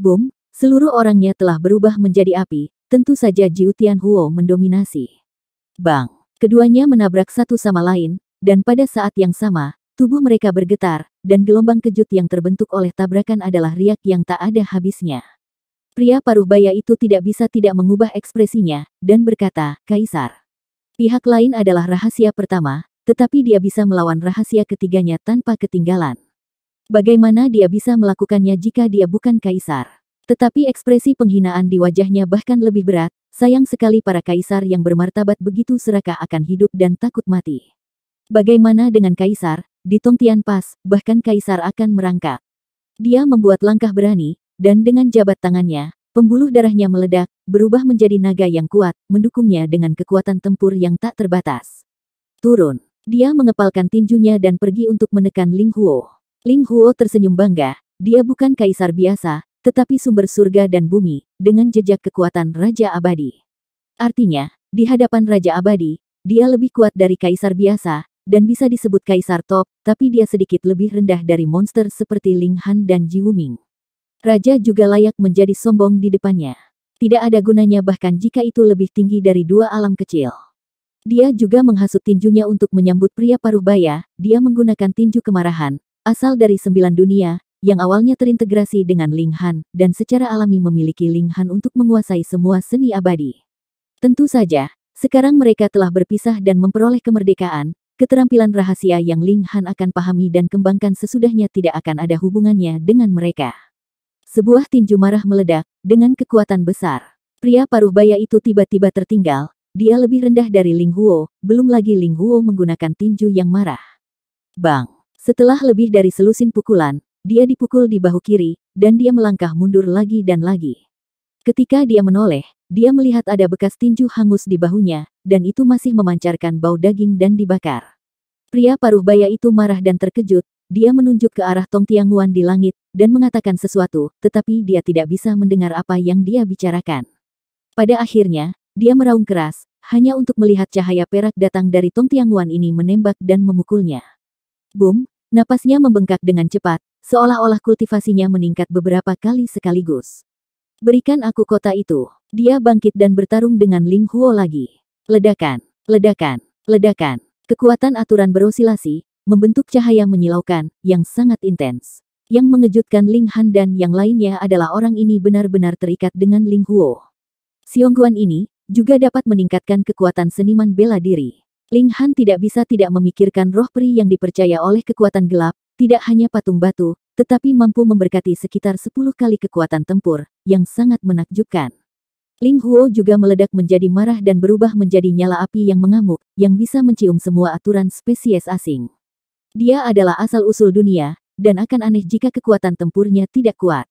Boom, seluruh orangnya telah berubah menjadi api, tentu saja Jiu Tian Huo mendominasi. Bang, keduanya menabrak satu sama lain, dan pada saat yang sama, tubuh mereka bergetar, dan gelombang kejut yang terbentuk oleh tabrakan adalah riak yang tak ada habisnya. Pria paruh baya itu tidak bisa tidak mengubah ekspresinya, dan berkata, Kaisar. Pihak lain adalah rahasia pertama, tetapi dia bisa melawan rahasia ketiganya tanpa ketinggalan. Bagaimana dia bisa melakukannya jika dia bukan Kaisar? Tetapi ekspresi penghinaan di wajahnya bahkan lebih berat, sayang sekali para Kaisar yang bermartabat begitu serakah akan hidup dan takut mati. Bagaimana dengan Kaisar? Di Tongtian Pas, bahkan Kaisar akan merangkak. Dia membuat langkah berani, dan dengan jabat tangannya, pembuluh darahnya meledak, berubah menjadi naga yang kuat, mendukungnya dengan kekuatan tempur yang tak terbatas. Turun. Dia mengepalkan tinjunya dan pergi untuk menekan Ling Huo. Ling Huo tersenyum bangga, dia bukan kaisar biasa, tetapi sumber surga dan bumi, dengan jejak kekuatan Raja Abadi. Artinya, di hadapan Raja Abadi, dia lebih kuat dari kaisar biasa, dan bisa disebut kaisar top, tapi dia sedikit lebih rendah dari monster seperti Ling Han dan Ji Wuming. Raja juga layak menjadi sombong di depannya. Tidak ada gunanya bahkan jika itu lebih tinggi dari dua alam kecil. Dia juga menghasut tinjunya untuk menyambut pria Parubaya. dia menggunakan tinju kemarahan, asal dari sembilan dunia, yang awalnya terintegrasi dengan Ling Han, dan secara alami memiliki Ling Han untuk menguasai semua seni abadi. Tentu saja, sekarang mereka telah berpisah dan memperoleh kemerdekaan, keterampilan rahasia yang Ling Han akan pahami dan kembangkan sesudahnya tidak akan ada hubungannya dengan mereka. Sebuah tinju marah meledak, dengan kekuatan besar. Pria paruh baya itu tiba-tiba tertinggal, dia lebih rendah dari Ling Huo, belum lagi Ling Huo menggunakan tinju yang marah. Bang! Setelah lebih dari selusin pukulan, dia dipukul di bahu kiri, dan dia melangkah mundur lagi dan lagi. Ketika dia menoleh, dia melihat ada bekas tinju hangus di bahunya, dan itu masih memancarkan bau daging dan dibakar. Pria paruh baya itu marah dan terkejut, dia menunjuk ke arah Tong Tianguan di langit, dan mengatakan sesuatu, tetapi dia tidak bisa mendengar apa yang dia bicarakan. Pada akhirnya, dia meraung keras, hanya untuk melihat cahaya perak datang dari Tong Tiangwan ini menembak dan memukulnya. Boom, napasnya membengkak dengan cepat, seolah-olah kultivasinya meningkat beberapa kali sekaligus. Berikan aku kota itu. Dia bangkit dan bertarung dengan Ling Huo lagi. Ledakan, ledakan, ledakan. Kekuatan aturan berosilasi, membentuk cahaya menyilaukan, yang sangat intens. Yang mengejutkan Ling Han dan yang lainnya adalah orang ini benar-benar terikat dengan Ling Huo. Xiongguan ini juga dapat meningkatkan kekuatan seniman bela diri. Ling Han tidak bisa tidak memikirkan roh peri yang dipercaya oleh kekuatan gelap, tidak hanya patung batu, tetapi mampu memberkati sekitar 10 kali kekuatan tempur, yang sangat menakjubkan. Ling Huo juga meledak menjadi marah dan berubah menjadi nyala api yang mengamuk, yang bisa mencium semua aturan spesies asing. Dia adalah asal-usul dunia, dan akan aneh jika kekuatan tempurnya tidak kuat.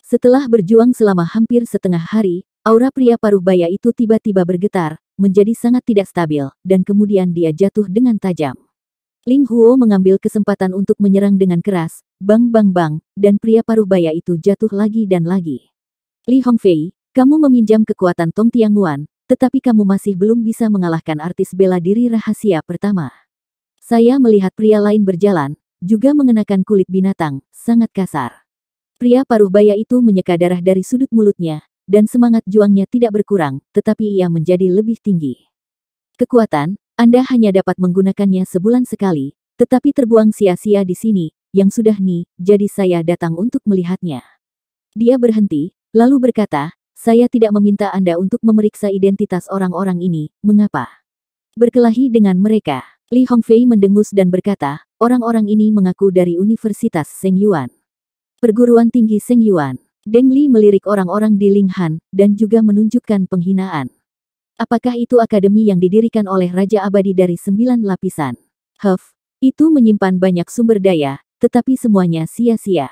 Setelah berjuang selama hampir setengah hari, aura pria paruh baya itu tiba-tiba bergetar, menjadi sangat tidak stabil, dan kemudian dia jatuh dengan tajam. Ling Huo mengambil kesempatan untuk menyerang dengan keras, bang-bang-bang, dan pria paruh baya itu jatuh lagi dan lagi. Li Hongfei, kamu meminjam kekuatan Tong Tianguan, tetapi kamu masih belum bisa mengalahkan artis bela diri rahasia pertama. Saya melihat pria lain berjalan, juga mengenakan kulit binatang, sangat kasar. Pria paruh baya itu menyeka darah dari sudut mulutnya, dan semangat juangnya tidak berkurang, tetapi ia menjadi lebih tinggi. Kekuatan, Anda hanya dapat menggunakannya sebulan sekali, tetapi terbuang sia-sia di sini, yang sudah nih, jadi saya datang untuk melihatnya. Dia berhenti, lalu berkata, saya tidak meminta Anda untuk memeriksa identitas orang-orang ini, mengapa? Berkelahi dengan mereka, Li Hongfei mendengus dan berkata, Orang-orang ini mengaku dari Universitas Seng Yuan. Perguruan Tinggi Seng Yuan. Deng Li melirik orang-orang di Linghan, dan juga menunjukkan penghinaan. Apakah itu akademi yang didirikan oleh Raja Abadi dari sembilan lapisan? Huff, itu menyimpan banyak sumber daya, tetapi semuanya sia-sia.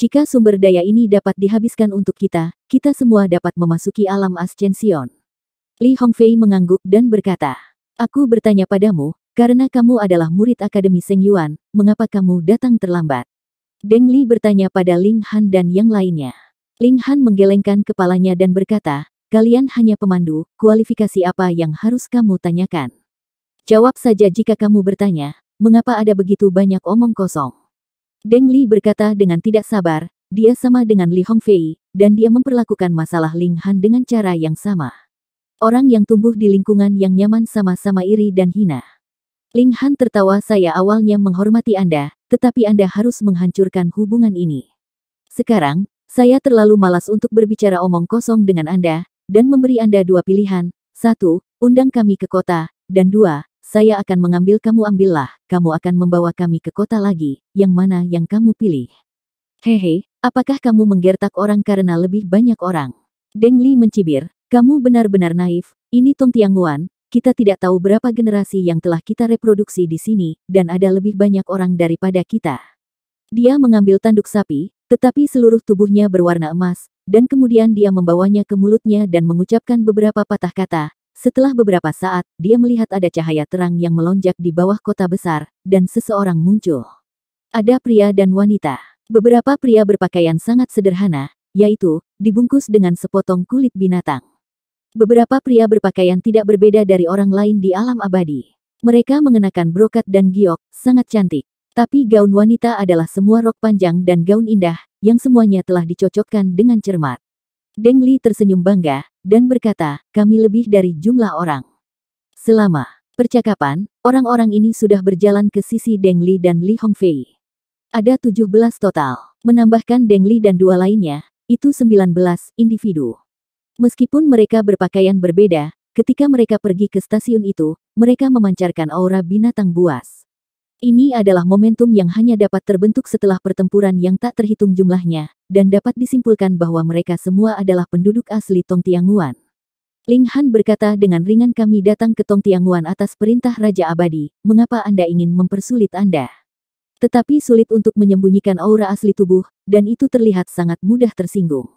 Jika sumber daya ini dapat dihabiskan untuk kita, kita semua dapat memasuki alam ascension. Li Hongfei mengangguk dan berkata, Aku bertanya padamu, karena kamu adalah murid Akademi Seng Yuan, mengapa kamu datang terlambat? Deng Li bertanya pada Ling Han dan yang lainnya. Ling Han menggelengkan kepalanya dan berkata, kalian hanya pemandu, kualifikasi apa yang harus kamu tanyakan? Jawab saja jika kamu bertanya, mengapa ada begitu banyak omong kosong? Deng Li berkata dengan tidak sabar, dia sama dengan Li Hongfei, dan dia memperlakukan masalah Ling Han dengan cara yang sama. Orang yang tumbuh di lingkungan yang nyaman sama-sama iri dan hina. Ling Han tertawa saya awalnya menghormati Anda, tetapi Anda harus menghancurkan hubungan ini. Sekarang, saya terlalu malas untuk berbicara omong kosong dengan Anda, dan memberi Anda dua pilihan. Satu, undang kami ke kota, dan dua, saya akan mengambil kamu ambillah, kamu akan membawa kami ke kota lagi, yang mana yang kamu pilih. Hehe, apakah kamu menggertak orang karena lebih banyak orang? Deng Li mencibir, kamu benar-benar naif, ini Tong Tianguan, kita tidak tahu berapa generasi yang telah kita reproduksi di sini, dan ada lebih banyak orang daripada kita. Dia mengambil tanduk sapi, tetapi seluruh tubuhnya berwarna emas, dan kemudian dia membawanya ke mulutnya dan mengucapkan beberapa patah kata. Setelah beberapa saat, dia melihat ada cahaya terang yang melonjak di bawah kota besar, dan seseorang muncul. Ada pria dan wanita. Beberapa pria berpakaian sangat sederhana, yaitu dibungkus dengan sepotong kulit binatang. Beberapa pria berpakaian tidak berbeda dari orang lain di alam abadi. Mereka mengenakan brokat dan giok, sangat cantik. Tapi gaun wanita adalah semua rok panjang dan gaun indah, yang semuanya telah dicocokkan dengan cermat. Deng Li tersenyum bangga, dan berkata, kami lebih dari jumlah orang. Selama percakapan, orang-orang ini sudah berjalan ke sisi Deng Li dan Li Hongfei. Ada 17 total, menambahkan Deng Li dan dua lainnya, itu 19 individu. Meskipun mereka berpakaian berbeda, ketika mereka pergi ke stasiun itu, mereka memancarkan aura binatang buas. Ini adalah momentum yang hanya dapat terbentuk setelah pertempuran yang tak terhitung jumlahnya, dan dapat disimpulkan bahwa mereka semua adalah penduduk asli Tongtianguan. Ling Han berkata dengan ringan kami datang ke Tongtianguan atas perintah Raja Abadi, mengapa Anda ingin mempersulit Anda? Tetapi sulit untuk menyembunyikan aura asli tubuh, dan itu terlihat sangat mudah tersinggung.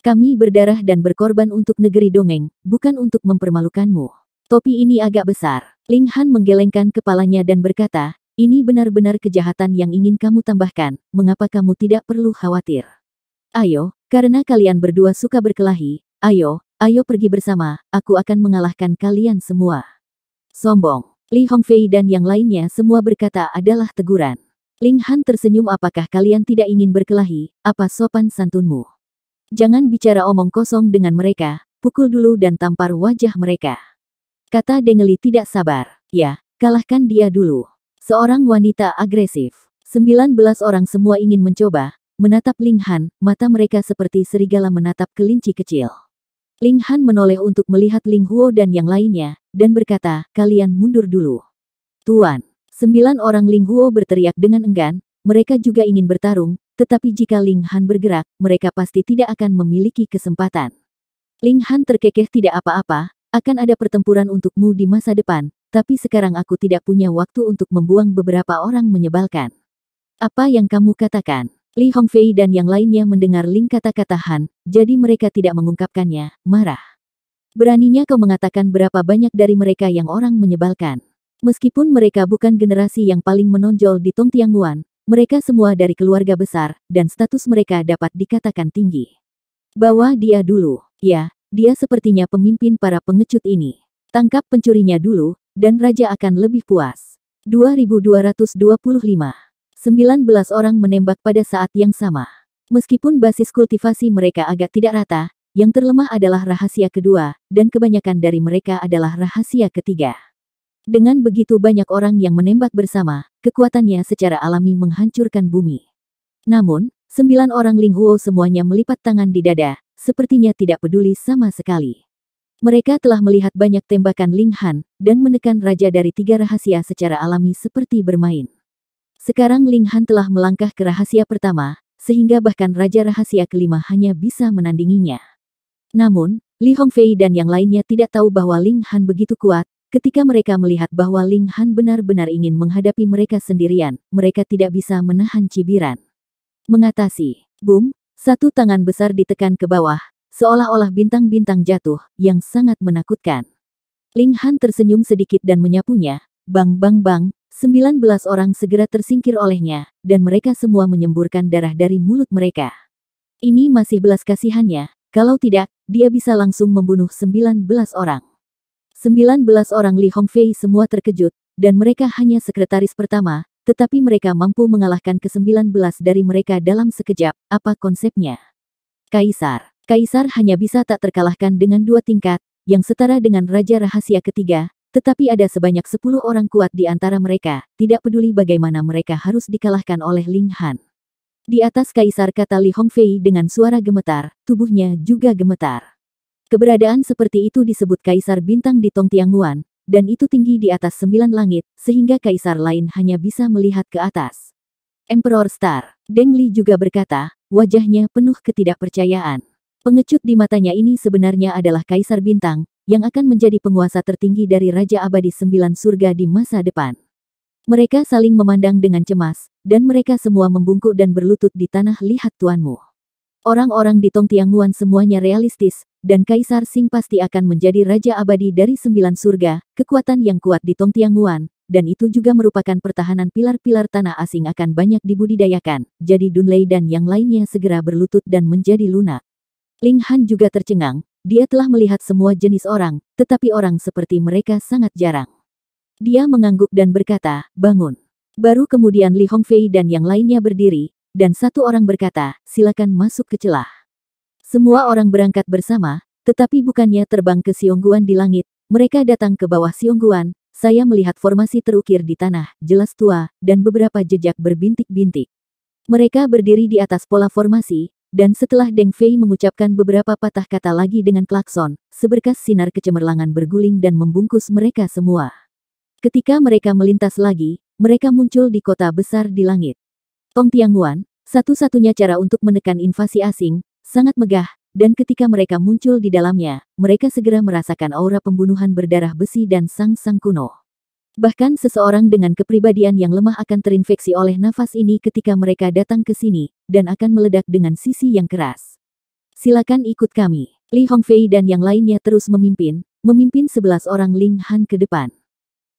Kami berdarah dan berkorban untuk negeri dongeng, bukan untuk mempermalukanmu. Topi ini agak besar. Ling Han menggelengkan kepalanya dan berkata, ini benar-benar kejahatan yang ingin kamu tambahkan, mengapa kamu tidak perlu khawatir. Ayo, karena kalian berdua suka berkelahi, ayo, ayo pergi bersama, aku akan mengalahkan kalian semua. Sombong. Li Hongfei dan yang lainnya semua berkata adalah teguran. Ling Han tersenyum apakah kalian tidak ingin berkelahi, apa sopan santunmu. Jangan bicara omong kosong dengan mereka, pukul dulu dan tampar wajah mereka. Kata Dengeli tidak sabar. Ya, kalahkan dia dulu. Seorang wanita agresif. 19 orang semua ingin mencoba, menatap Ling Han, mata mereka seperti serigala menatap kelinci kecil. Ling Han menoleh untuk melihat Ling Huo dan yang lainnya, dan berkata, kalian mundur dulu. Tuan, sembilan orang Ling Huo berteriak dengan enggan, mereka juga ingin bertarung, tetapi jika Ling Han bergerak, mereka pasti tidak akan memiliki kesempatan. Ling Han terkekeh tidak apa-apa, akan ada pertempuran untukmu di masa depan, tapi sekarang aku tidak punya waktu untuk membuang beberapa orang menyebalkan. Apa yang kamu katakan? Li Hongfei dan yang lainnya mendengar Ling kata-kata Han, jadi mereka tidak mengungkapkannya, marah. Beraninya kau mengatakan berapa banyak dari mereka yang orang menyebalkan. Meskipun mereka bukan generasi yang paling menonjol di Tong Tianguan, mereka semua dari keluarga besar, dan status mereka dapat dikatakan tinggi. Bawa dia dulu, ya, dia sepertinya pemimpin para pengecut ini. Tangkap pencurinya dulu, dan raja akan lebih puas. 2225 19 orang menembak pada saat yang sama. Meskipun basis kultivasi mereka agak tidak rata, yang terlemah adalah rahasia kedua, dan kebanyakan dari mereka adalah rahasia ketiga. Dengan begitu banyak orang yang menembak bersama, kekuatannya secara alami menghancurkan bumi. Namun, sembilan orang Ling semuanya melipat tangan di dada, sepertinya tidak peduli sama sekali. Mereka telah melihat banyak tembakan Ling Han, dan menekan raja dari tiga rahasia secara alami seperti bermain. Sekarang Ling Han telah melangkah ke rahasia pertama, sehingga bahkan raja rahasia kelima hanya bisa menandinginya. Namun, Li Hongfei dan yang lainnya tidak tahu bahwa Ling Han begitu kuat, Ketika mereka melihat bahwa Ling Han benar-benar ingin menghadapi mereka sendirian, mereka tidak bisa menahan cibiran. Mengatasi, boom, satu tangan besar ditekan ke bawah, seolah-olah bintang-bintang jatuh, yang sangat menakutkan. Ling Han tersenyum sedikit dan menyapunya, bang bang bang, 19 orang segera tersingkir olehnya, dan mereka semua menyemburkan darah dari mulut mereka. Ini masih belas kasihannya, kalau tidak, dia bisa langsung membunuh 19 orang. 19 orang Li Hongfei semua terkejut, dan mereka hanya sekretaris pertama, tetapi mereka mampu mengalahkan ke-19 dari mereka dalam sekejap. Apa konsepnya? Kaisar. Kaisar hanya bisa tak terkalahkan dengan dua tingkat, yang setara dengan Raja Rahasia ketiga, tetapi ada sebanyak 10 orang kuat di antara mereka, tidak peduli bagaimana mereka harus dikalahkan oleh Ling Han. Di atas kaisar kata Li Hongfei dengan suara gemetar, tubuhnya juga gemetar. Keberadaan seperti itu disebut kaisar bintang di Tong Tianguan, dan itu tinggi di atas sembilan langit, sehingga kaisar lain hanya bisa melihat ke atas. Emperor Star, Deng Li juga berkata, wajahnya penuh ketidakpercayaan. Pengecut di matanya ini sebenarnya adalah kaisar bintang, yang akan menjadi penguasa tertinggi dari Raja Abadi Sembilan Surga di masa depan. Mereka saling memandang dengan cemas, dan mereka semua membungkuk dan berlutut di tanah lihat tuanmu. Orang-orang di Tong Tianguan semuanya realistis, dan Kaisar Sing pasti akan menjadi raja abadi dari sembilan surga, kekuatan yang kuat di Tong Tianguan, dan itu juga merupakan pertahanan pilar-pilar tanah asing akan banyak dibudidayakan, jadi Dunlei dan yang lainnya segera berlutut dan menjadi lunak. Ling Han juga tercengang, dia telah melihat semua jenis orang, tetapi orang seperti mereka sangat jarang. Dia mengangguk dan berkata, bangun. Baru kemudian Li Hongfei dan yang lainnya berdiri, dan satu orang berkata, silakan masuk ke celah. Semua orang berangkat bersama, tetapi bukannya terbang ke Siongguan di langit, mereka datang ke bawah Siongguan, saya melihat formasi terukir di tanah, jelas tua, dan beberapa jejak berbintik-bintik. Mereka berdiri di atas pola formasi, dan setelah Deng Fei mengucapkan beberapa patah kata lagi dengan klakson, seberkas sinar kecemerlangan berguling dan membungkus mereka semua. Ketika mereka melintas lagi, mereka muncul di kota besar di langit. Tong Tianguan, satu-satunya cara untuk menekan invasi asing, sangat megah, dan ketika mereka muncul di dalamnya, mereka segera merasakan aura pembunuhan berdarah besi dan sang-sang kuno. Bahkan seseorang dengan kepribadian yang lemah akan terinfeksi oleh nafas ini ketika mereka datang ke sini, dan akan meledak dengan sisi yang keras. Silakan ikut kami. Li Hongfei dan yang lainnya terus memimpin, memimpin sebelas orang Ling Han ke depan.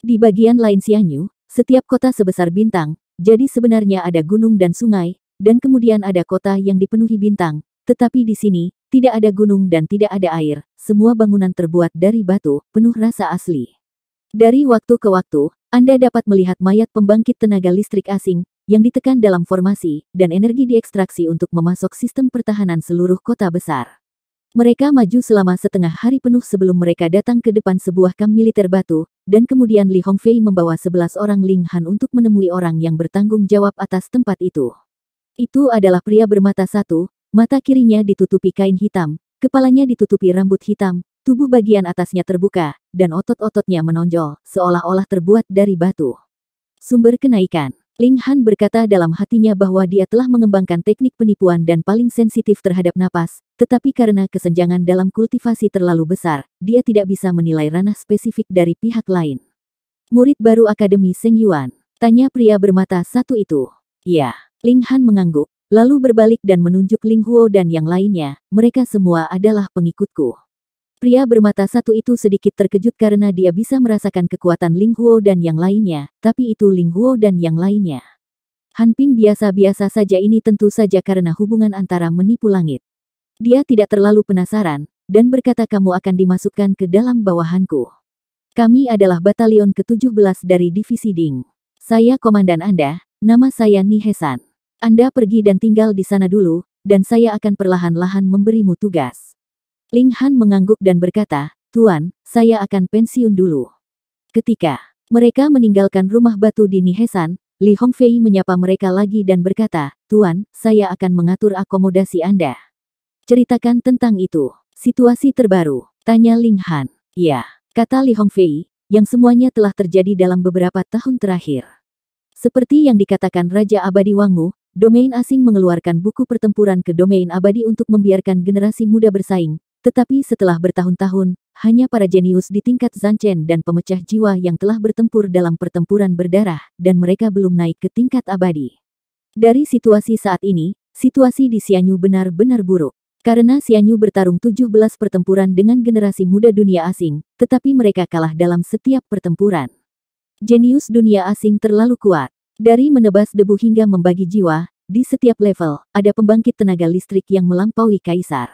Di bagian lain Xianyu, setiap kota sebesar bintang, jadi sebenarnya ada gunung dan sungai, dan kemudian ada kota yang dipenuhi bintang, tetapi di sini, tidak ada gunung dan tidak ada air, semua bangunan terbuat dari batu, penuh rasa asli. Dari waktu ke waktu, Anda dapat melihat mayat pembangkit tenaga listrik asing, yang ditekan dalam formasi, dan energi diekstraksi untuk memasok sistem pertahanan seluruh kota besar. Mereka maju selama setengah hari penuh sebelum mereka datang ke depan sebuah kamp militer batu, dan kemudian Li Hongfei membawa sebelas orang Ling Han untuk menemui orang yang bertanggung jawab atas tempat itu. Itu adalah pria bermata satu, Mata kirinya ditutupi kain hitam, kepalanya ditutupi rambut hitam, tubuh bagian atasnya terbuka, dan otot-ototnya menonjol, seolah-olah terbuat dari batu. Sumber kenaikan Ling Han berkata dalam hatinya bahwa dia telah mengembangkan teknik penipuan dan paling sensitif terhadap napas, tetapi karena kesenjangan dalam kultivasi terlalu besar, dia tidak bisa menilai ranah spesifik dari pihak lain. Murid baru Akademi Seng Yuan, tanya pria bermata satu itu. Ya, Ling Han mengangguk, Lalu berbalik dan menunjuk Ling Huo dan yang lainnya, mereka semua adalah pengikutku. Pria bermata satu itu sedikit terkejut karena dia bisa merasakan kekuatan Ling Huo dan yang lainnya, tapi itu Ling Huo dan yang lainnya. Han biasa-biasa saja ini tentu saja karena hubungan antara menipu langit. Dia tidak terlalu penasaran, dan berkata kamu akan dimasukkan ke dalam bawahanku. Kami adalah batalion ke-17 dari Divisi Ding. Saya komandan Anda, nama saya Nihesan. Anda pergi dan tinggal di sana dulu, dan saya akan perlahan-lahan memberimu tugas. Ling Han mengangguk dan berkata, Tuan, saya akan pensiun dulu. Ketika mereka meninggalkan rumah batu di Nihesan, Li Hongfei menyapa mereka lagi dan berkata, Tuan, saya akan mengatur akomodasi Anda. Ceritakan tentang itu. Situasi terbaru, tanya Ling Han. Ya, kata Li Hongfei, yang semuanya telah terjadi dalam beberapa tahun terakhir. Seperti yang dikatakan Raja Abadi Wangu, Domain asing mengeluarkan buku pertempuran ke domain abadi untuk membiarkan generasi muda bersaing, tetapi setelah bertahun-tahun, hanya para jenius di tingkat Zancen dan pemecah jiwa yang telah bertempur dalam pertempuran berdarah, dan mereka belum naik ke tingkat abadi. Dari situasi saat ini, situasi di Sianyu benar-benar buruk. Karena Sianyu bertarung 17 pertempuran dengan generasi muda dunia asing, tetapi mereka kalah dalam setiap pertempuran. Jenius dunia asing terlalu kuat. Dari menebas debu hingga membagi jiwa, di setiap level, ada pembangkit tenaga listrik yang melampaui kaisar.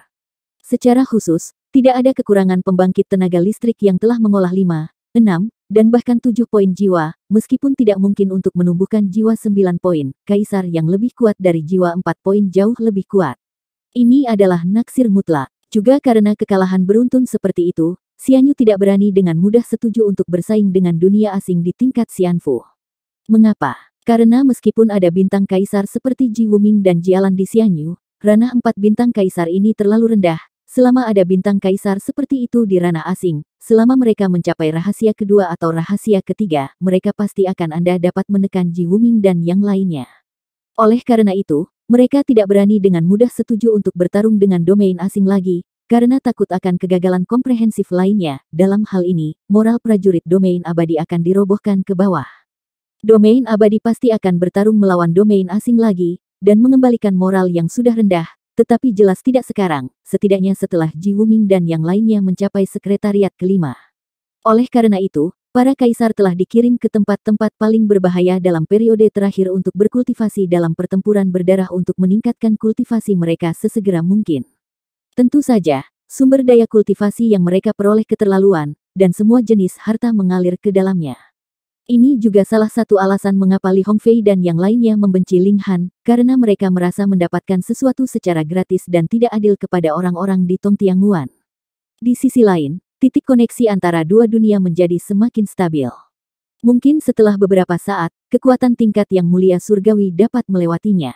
Secara khusus, tidak ada kekurangan pembangkit tenaga listrik yang telah mengolah 5, 6, dan bahkan 7 poin jiwa, meskipun tidak mungkin untuk menumbuhkan jiwa 9 poin, kaisar yang lebih kuat dari jiwa 4 poin jauh lebih kuat. Ini adalah naksir mutlak. Juga karena kekalahan beruntun seperti itu, Xianyu tidak berani dengan mudah setuju untuk bersaing dengan dunia asing di tingkat Xianfu. Mengapa? Karena meskipun ada bintang kaisar seperti Ji Wuming dan Jialan di Xianyu, ranah empat bintang kaisar ini terlalu rendah. Selama ada bintang kaisar seperti itu di ranah asing, selama mereka mencapai rahasia kedua atau rahasia ketiga, mereka pasti akan Anda dapat menekan Ji Wuming dan yang lainnya. Oleh karena itu, mereka tidak berani dengan mudah setuju untuk bertarung dengan domain asing lagi, karena takut akan kegagalan komprehensif lainnya. Dalam hal ini, moral prajurit domain abadi akan dirobohkan ke bawah. Domain abadi pasti akan bertarung melawan domain asing lagi, dan mengembalikan moral yang sudah rendah, tetapi jelas tidak sekarang, setidaknya setelah Ji Wuming dan yang lainnya mencapai sekretariat kelima. Oleh karena itu, para kaisar telah dikirim ke tempat-tempat paling berbahaya dalam periode terakhir untuk berkultivasi dalam pertempuran berdarah untuk meningkatkan kultivasi mereka sesegera mungkin. Tentu saja, sumber daya kultivasi yang mereka peroleh keterlaluan, dan semua jenis harta mengalir ke dalamnya. Ini juga salah satu alasan mengapa Li Hongfei dan yang lainnya membenci Ling Han, karena mereka merasa mendapatkan sesuatu secara gratis dan tidak adil kepada orang-orang di Tong Tianguan. Di sisi lain, titik koneksi antara dua dunia menjadi semakin stabil. Mungkin setelah beberapa saat, kekuatan tingkat yang mulia surgawi dapat melewatinya.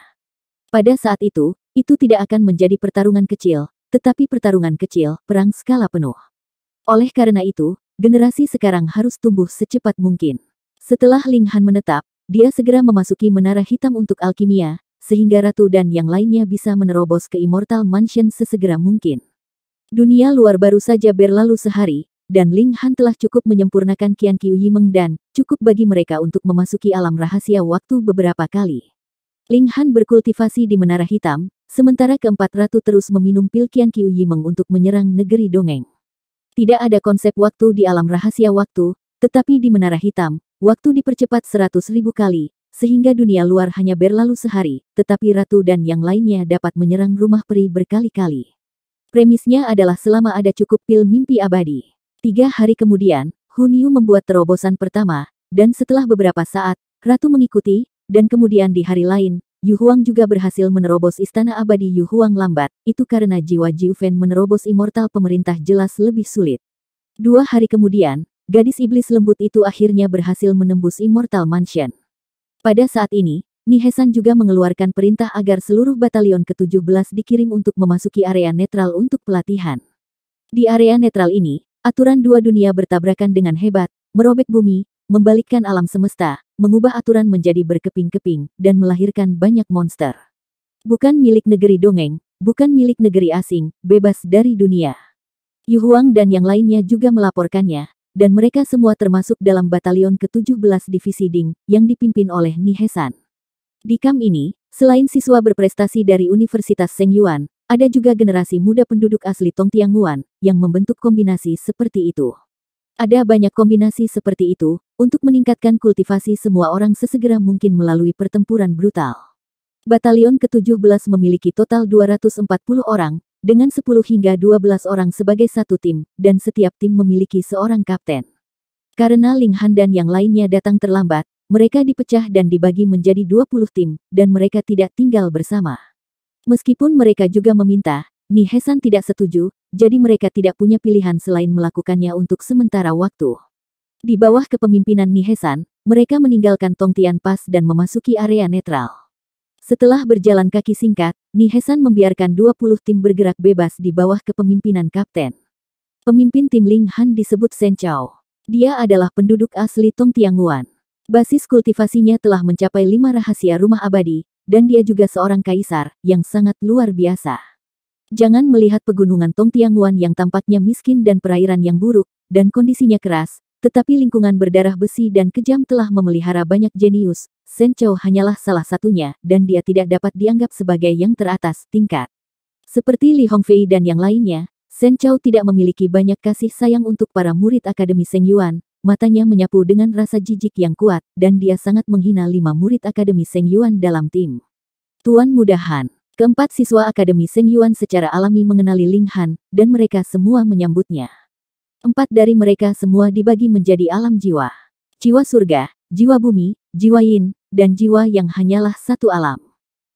Pada saat itu, itu tidak akan menjadi pertarungan kecil, tetapi pertarungan kecil, perang skala penuh. Oleh karena itu, generasi sekarang harus tumbuh secepat mungkin. Setelah Ling Han menetap, dia segera memasuki menara hitam untuk alkimia, sehingga ratu dan yang lainnya bisa menerobos ke Immortal Mansion sesegera mungkin. Dunia luar baru saja berlalu sehari, dan Ling Han telah cukup menyempurnakan Qian Qiu Yimeng dan cukup bagi mereka untuk memasuki alam rahasia waktu beberapa kali. Ling Han berkultivasi di menara hitam, sementara keempat ratu terus meminum pil Qian Qiu Yimeng untuk menyerang negeri dongeng. Tidak ada konsep waktu di alam rahasia waktu, tetapi di menara hitam, Waktu dipercepat seratus ribu kali, sehingga dunia luar hanya berlalu sehari, tetapi ratu dan yang lainnya dapat menyerang rumah peri berkali-kali. Premisnya adalah selama ada cukup pil mimpi abadi. Tiga hari kemudian, Hunyu membuat terobosan pertama, dan setelah beberapa saat, ratu mengikuti, dan kemudian di hari lain, Yu Huang juga berhasil menerobos istana abadi Yu Huang lambat, itu karena jiwa Jiufen menerobos immortal pemerintah jelas lebih sulit. Dua hari kemudian, gadis iblis lembut itu akhirnya berhasil menembus Immortal Mansion. Pada saat ini, Nihesan juga mengeluarkan perintah agar seluruh batalion ke-17 dikirim untuk memasuki area netral untuk pelatihan. Di area netral ini, aturan dua dunia bertabrakan dengan hebat, merobek bumi, membalikkan alam semesta, mengubah aturan menjadi berkeping-keping, dan melahirkan banyak monster. Bukan milik negeri dongeng, bukan milik negeri asing, bebas dari dunia. Yuhuang dan yang lainnya juga melaporkannya, dan mereka semua termasuk dalam batalion ke-17 Divisi Ding, yang dipimpin oleh Nihesan. Di kam ini, selain siswa berprestasi dari Universitas Sengyuan, ada juga generasi muda penduduk asli Tongtianguan, yang membentuk kombinasi seperti itu. Ada banyak kombinasi seperti itu, untuk meningkatkan kultivasi semua orang sesegera mungkin melalui pertempuran brutal. Batalion ke-17 memiliki total 240 orang, dengan 10 hingga 12 orang sebagai satu tim, dan setiap tim memiliki seorang kapten. Karena Ling Han dan yang lainnya datang terlambat, mereka dipecah dan dibagi menjadi 20 tim, dan mereka tidak tinggal bersama. Meskipun mereka juga meminta, Ni Hesan tidak setuju, jadi mereka tidak punya pilihan selain melakukannya untuk sementara waktu. Di bawah kepemimpinan Ni Hesan, mereka meninggalkan Tongtian Pass dan memasuki area netral. Setelah berjalan kaki singkat, Nihesan membiarkan 20 tim bergerak bebas di bawah kepemimpinan kapten. Pemimpin tim Ling Han disebut Shen Chao. Dia adalah penduduk asli Tong Tianguan. Basis kultivasinya telah mencapai lima rahasia rumah abadi, dan dia juga seorang kaisar yang sangat luar biasa. Jangan melihat pegunungan Tong Tianguan yang tampaknya miskin dan perairan yang buruk, dan kondisinya keras, tetapi lingkungan berdarah besi dan kejam telah memelihara banyak jenius, Shen Chou hanyalah salah satunya, dan dia tidak dapat dianggap sebagai yang teratas tingkat. Seperti Li Hongfei dan yang lainnya, Shen Chou tidak memiliki banyak kasih sayang untuk para murid Akademi Seng Yuan, matanya menyapu dengan rasa jijik yang kuat, dan dia sangat menghina lima murid Akademi Seng Yuan dalam tim. Tuan Mudahan, keempat siswa Akademi Seng Yuan secara alami mengenali Ling Han, dan mereka semua menyambutnya. Empat dari mereka semua dibagi menjadi alam jiwa. Jiwa surga, jiwa bumi, jiwa yin, dan jiwa yang hanyalah satu alam.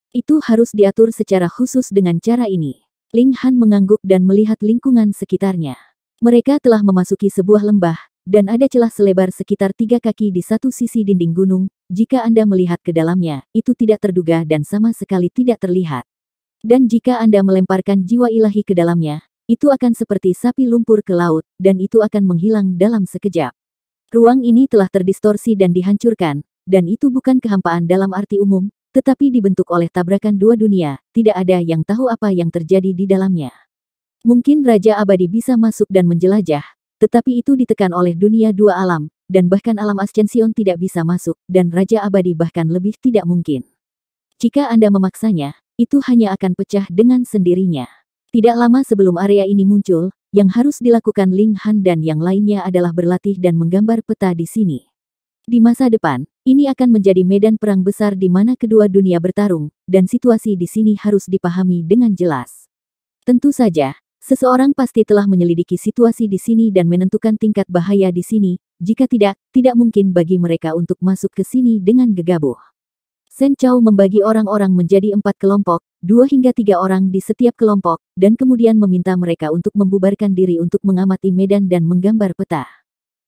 Itu harus diatur secara khusus dengan cara ini. Ling Han mengangguk dan melihat lingkungan sekitarnya. Mereka telah memasuki sebuah lembah, dan ada celah selebar sekitar tiga kaki di satu sisi dinding gunung. Jika Anda melihat ke dalamnya, itu tidak terduga dan sama sekali tidak terlihat. Dan jika Anda melemparkan jiwa ilahi ke dalamnya, itu akan seperti sapi lumpur ke laut, dan itu akan menghilang dalam sekejap. Ruang ini telah terdistorsi dan dihancurkan, dan itu bukan kehampaan dalam arti umum, tetapi dibentuk oleh tabrakan dua dunia, tidak ada yang tahu apa yang terjadi di dalamnya. Mungkin Raja Abadi bisa masuk dan menjelajah, tetapi itu ditekan oleh dunia dua alam, dan bahkan alam Ascension tidak bisa masuk, dan Raja Abadi bahkan lebih tidak mungkin. Jika Anda memaksanya, itu hanya akan pecah dengan sendirinya. Tidak lama sebelum area ini muncul, yang harus dilakukan Ling Han dan yang lainnya adalah berlatih dan menggambar peta di sini. Di masa depan, ini akan menjadi medan perang besar di mana kedua dunia bertarung, dan situasi di sini harus dipahami dengan jelas. Tentu saja, seseorang pasti telah menyelidiki situasi di sini dan menentukan tingkat bahaya di sini, jika tidak, tidak mungkin bagi mereka untuk masuk ke sini dengan gegabah. Shen Chao membagi orang-orang menjadi empat kelompok, dua hingga tiga orang di setiap kelompok, dan kemudian meminta mereka untuk membubarkan diri untuk mengamati medan dan menggambar peta.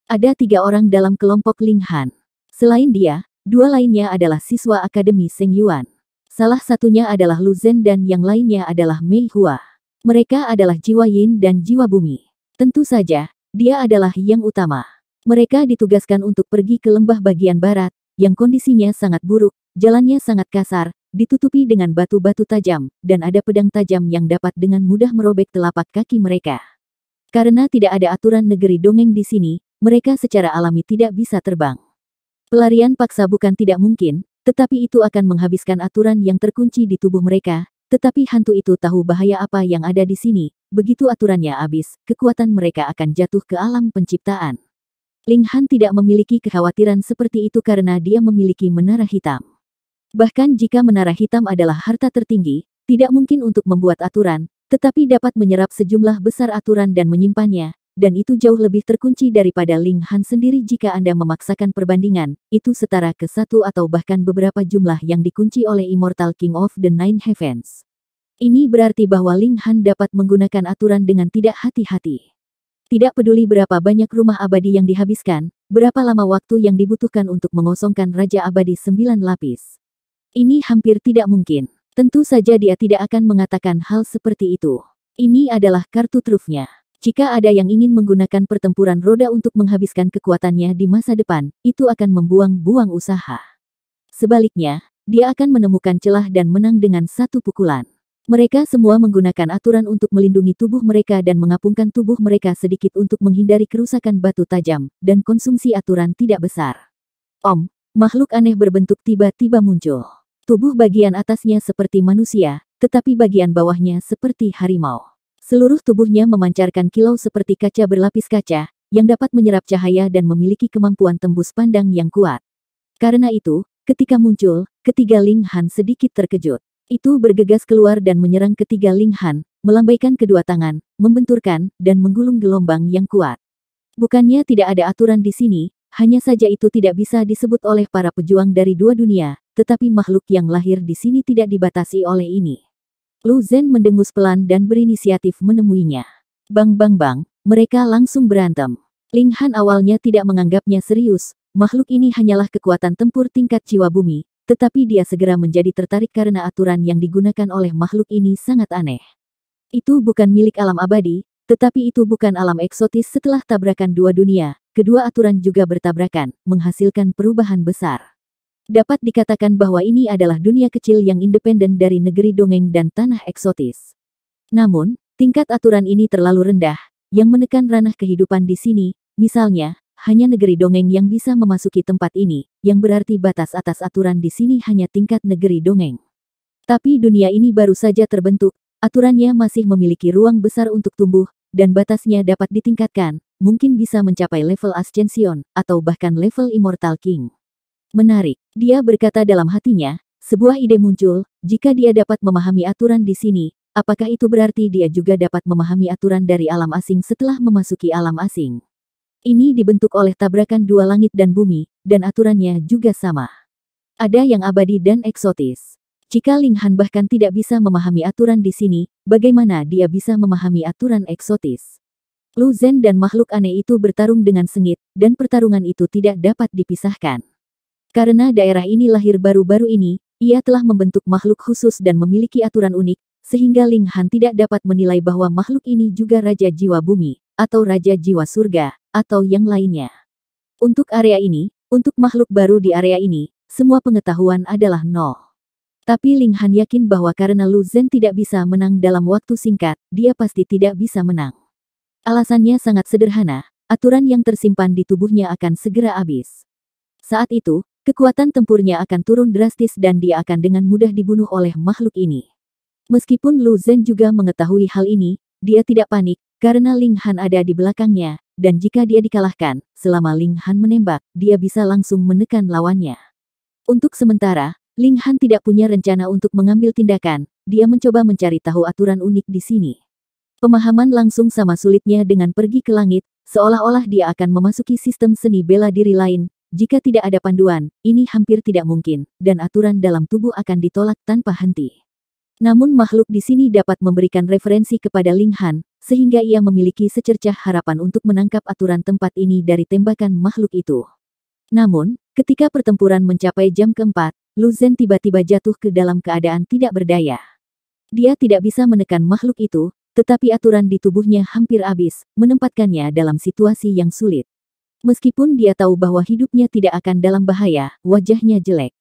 Ada tiga orang dalam kelompok Ling Han. Selain dia, dua lainnya adalah siswa Akademi Seng Yuan. Salah satunya adalah Lu Zhen dan yang lainnya adalah Mei Hua. Mereka adalah jiwa yin dan jiwa bumi. Tentu saja, dia adalah yang utama. Mereka ditugaskan untuk pergi ke lembah bagian barat, yang kondisinya sangat buruk, Jalannya sangat kasar, ditutupi dengan batu-batu tajam, dan ada pedang tajam yang dapat dengan mudah merobek telapak kaki mereka. Karena tidak ada aturan negeri dongeng di sini, mereka secara alami tidak bisa terbang. Pelarian paksa bukan tidak mungkin, tetapi itu akan menghabiskan aturan yang terkunci di tubuh mereka, tetapi hantu itu tahu bahaya apa yang ada di sini, begitu aturannya habis, kekuatan mereka akan jatuh ke alam penciptaan. Ling Han tidak memiliki kekhawatiran seperti itu karena dia memiliki menara hitam. Bahkan jika menara hitam adalah harta tertinggi, tidak mungkin untuk membuat aturan, tetapi dapat menyerap sejumlah besar aturan dan menyimpannya, dan itu jauh lebih terkunci daripada Ling Han sendiri jika Anda memaksakan perbandingan, itu setara ke satu atau bahkan beberapa jumlah yang dikunci oleh Immortal King of the Nine Heavens. Ini berarti bahwa Ling Han dapat menggunakan aturan dengan tidak hati-hati. Tidak peduli berapa banyak rumah abadi yang dihabiskan, berapa lama waktu yang dibutuhkan untuk mengosongkan Raja Abadi Sembilan Lapis. Ini hampir tidak mungkin. Tentu saja dia tidak akan mengatakan hal seperti itu. Ini adalah kartu trufnya. Jika ada yang ingin menggunakan pertempuran roda untuk menghabiskan kekuatannya di masa depan, itu akan membuang-buang usaha. Sebaliknya, dia akan menemukan celah dan menang dengan satu pukulan. Mereka semua menggunakan aturan untuk melindungi tubuh mereka dan mengapungkan tubuh mereka sedikit untuk menghindari kerusakan batu tajam, dan konsumsi aturan tidak besar. Om, makhluk aneh berbentuk tiba-tiba muncul. Tubuh bagian atasnya seperti manusia, tetapi bagian bawahnya seperti harimau. Seluruh tubuhnya memancarkan kilau seperti kaca berlapis kaca, yang dapat menyerap cahaya dan memiliki kemampuan tembus pandang yang kuat. Karena itu, ketika muncul, ketiga Ling Han sedikit terkejut. Itu bergegas keluar dan menyerang ketiga Ling Han, melambaikan kedua tangan, membenturkan, dan menggulung gelombang yang kuat. Bukannya tidak ada aturan di sini, hanya saja itu tidak bisa disebut oleh para pejuang dari dua dunia, tetapi makhluk yang lahir di sini tidak dibatasi oleh ini. Lu Zhen mendengus pelan dan berinisiatif menemuinya. Bang bang bang, mereka langsung berantem. Ling Han awalnya tidak menganggapnya serius, makhluk ini hanyalah kekuatan tempur tingkat jiwa bumi, tetapi dia segera menjadi tertarik karena aturan yang digunakan oleh makhluk ini sangat aneh. Itu bukan milik alam abadi, tetapi itu bukan alam eksotis setelah tabrakan dua dunia, kedua aturan juga bertabrakan, menghasilkan perubahan besar. Dapat dikatakan bahwa ini adalah dunia kecil yang independen dari negeri dongeng dan tanah eksotis. Namun, tingkat aturan ini terlalu rendah, yang menekan ranah kehidupan di sini, misalnya, hanya negeri dongeng yang bisa memasuki tempat ini, yang berarti batas atas aturan di sini hanya tingkat negeri dongeng. Tapi dunia ini baru saja terbentuk, aturannya masih memiliki ruang besar untuk tumbuh, dan batasnya dapat ditingkatkan, mungkin bisa mencapai level Ascension, atau bahkan level Immortal King. Menarik, dia berkata dalam hatinya, sebuah ide muncul, jika dia dapat memahami aturan di sini, apakah itu berarti dia juga dapat memahami aturan dari alam asing setelah memasuki alam asing? Ini dibentuk oleh tabrakan dua langit dan bumi, dan aturannya juga sama. Ada yang abadi dan eksotis. Jika Linghan bahkan tidak bisa memahami aturan di sini, bagaimana dia bisa memahami aturan eksotis. Lu Zhen dan makhluk aneh itu bertarung dengan sengit, dan pertarungan itu tidak dapat dipisahkan. Karena daerah ini lahir baru-baru ini, ia telah membentuk makhluk khusus dan memiliki aturan unik, sehingga Ling Han tidak dapat menilai bahwa makhluk ini juga Raja Jiwa Bumi, atau Raja Jiwa Surga, atau yang lainnya. Untuk area ini, untuk makhluk baru di area ini, semua pengetahuan adalah nol. Tapi Ling Han yakin bahwa karena Lu Zhen tidak bisa menang dalam waktu singkat, dia pasti tidak bisa menang. Alasannya sangat sederhana, aturan yang tersimpan di tubuhnya akan segera habis. Saat itu, kekuatan tempurnya akan turun drastis dan dia akan dengan mudah dibunuh oleh makhluk ini. Meskipun Lu Zhen juga mengetahui hal ini, dia tidak panik, karena Ling Han ada di belakangnya, dan jika dia dikalahkan, selama Ling Han menembak, dia bisa langsung menekan lawannya. Untuk sementara, Ling Han tidak punya rencana untuk mengambil tindakan, dia mencoba mencari tahu aturan unik di sini. Pemahaman langsung sama sulitnya dengan pergi ke langit, seolah-olah dia akan memasuki sistem seni bela diri lain, jika tidak ada panduan, ini hampir tidak mungkin, dan aturan dalam tubuh akan ditolak tanpa henti. Namun makhluk di sini dapat memberikan referensi kepada Ling Han, sehingga ia memiliki secercah harapan untuk menangkap aturan tempat ini dari tembakan makhluk itu. Namun, ketika pertempuran mencapai jam keempat, Luzen tiba-tiba jatuh ke dalam keadaan tidak berdaya. Dia tidak bisa menekan makhluk itu, tetapi aturan di tubuhnya hampir habis, menempatkannya dalam situasi yang sulit. Meskipun dia tahu bahwa hidupnya tidak akan dalam bahaya, wajahnya jelek.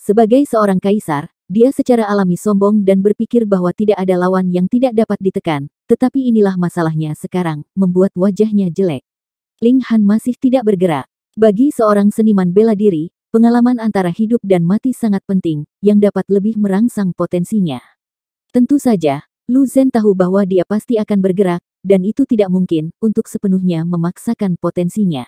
Sebagai seorang kaisar, dia secara alami sombong dan berpikir bahwa tidak ada lawan yang tidak dapat ditekan, tetapi inilah masalahnya sekarang, membuat wajahnya jelek. Ling Han masih tidak bergerak. Bagi seorang seniman bela diri, Pengalaman antara hidup dan mati sangat penting, yang dapat lebih merangsang potensinya. Tentu saja, Lu Zhen tahu bahwa dia pasti akan bergerak, dan itu tidak mungkin untuk sepenuhnya memaksakan potensinya.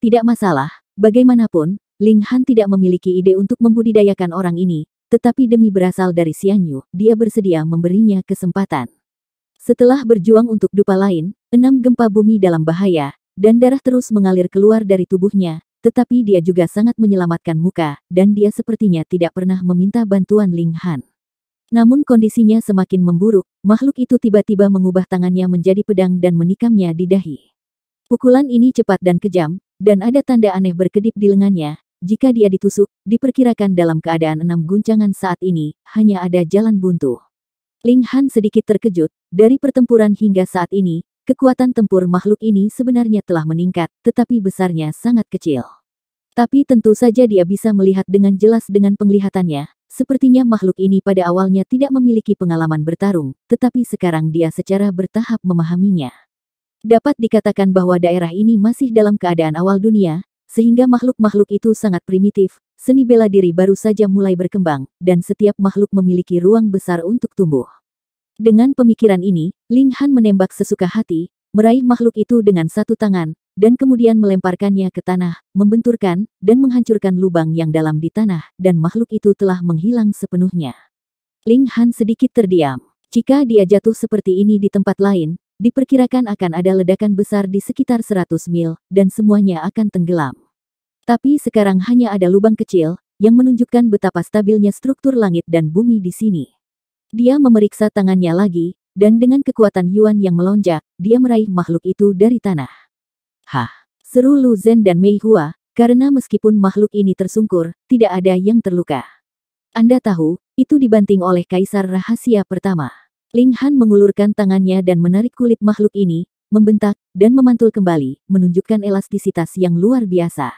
Tidak masalah, bagaimanapun, Ling Han tidak memiliki ide untuk membudidayakan orang ini, tetapi demi berasal dari Xianyu, dia bersedia memberinya kesempatan. Setelah berjuang untuk dupa lain, enam gempa bumi dalam bahaya, dan darah terus mengalir keluar dari tubuhnya, tetapi dia juga sangat menyelamatkan muka, dan dia sepertinya tidak pernah meminta bantuan Ling Han. Namun kondisinya semakin memburuk, makhluk itu tiba-tiba mengubah tangannya menjadi pedang dan menikamnya di dahi. Pukulan ini cepat dan kejam, dan ada tanda aneh berkedip di lengannya, jika dia ditusuk, diperkirakan dalam keadaan enam guncangan saat ini, hanya ada jalan buntu. Ling Han sedikit terkejut, dari pertempuran hingga saat ini, Kekuatan tempur makhluk ini sebenarnya telah meningkat, tetapi besarnya sangat kecil. Tapi tentu saja dia bisa melihat dengan jelas dengan penglihatannya. Sepertinya makhluk ini pada awalnya tidak memiliki pengalaman bertarung, tetapi sekarang dia secara bertahap memahaminya. Dapat dikatakan bahwa daerah ini masih dalam keadaan awal dunia, sehingga makhluk-makhluk itu sangat primitif, seni bela diri baru saja mulai berkembang, dan setiap makhluk memiliki ruang besar untuk tumbuh. Dengan pemikiran ini, Ling Han menembak sesuka hati, meraih makhluk itu dengan satu tangan, dan kemudian melemparkannya ke tanah, membenturkan, dan menghancurkan lubang yang dalam di tanah, dan makhluk itu telah menghilang sepenuhnya. Ling Han sedikit terdiam. Jika dia jatuh seperti ini di tempat lain, diperkirakan akan ada ledakan besar di sekitar 100 mil, dan semuanya akan tenggelam. Tapi sekarang hanya ada lubang kecil, yang menunjukkan betapa stabilnya struktur langit dan bumi di sini. Dia memeriksa tangannya lagi, dan dengan kekuatan Yuan yang melonjak, dia meraih makhluk itu dari tanah. Hah! Seru Lu Zhen dan Mei Hua, karena meskipun makhluk ini tersungkur, tidak ada yang terluka. Anda tahu, itu dibanting oleh kaisar rahasia pertama. Ling Han mengulurkan tangannya dan menarik kulit makhluk ini, membentak, dan memantul kembali, menunjukkan elastisitas yang luar biasa.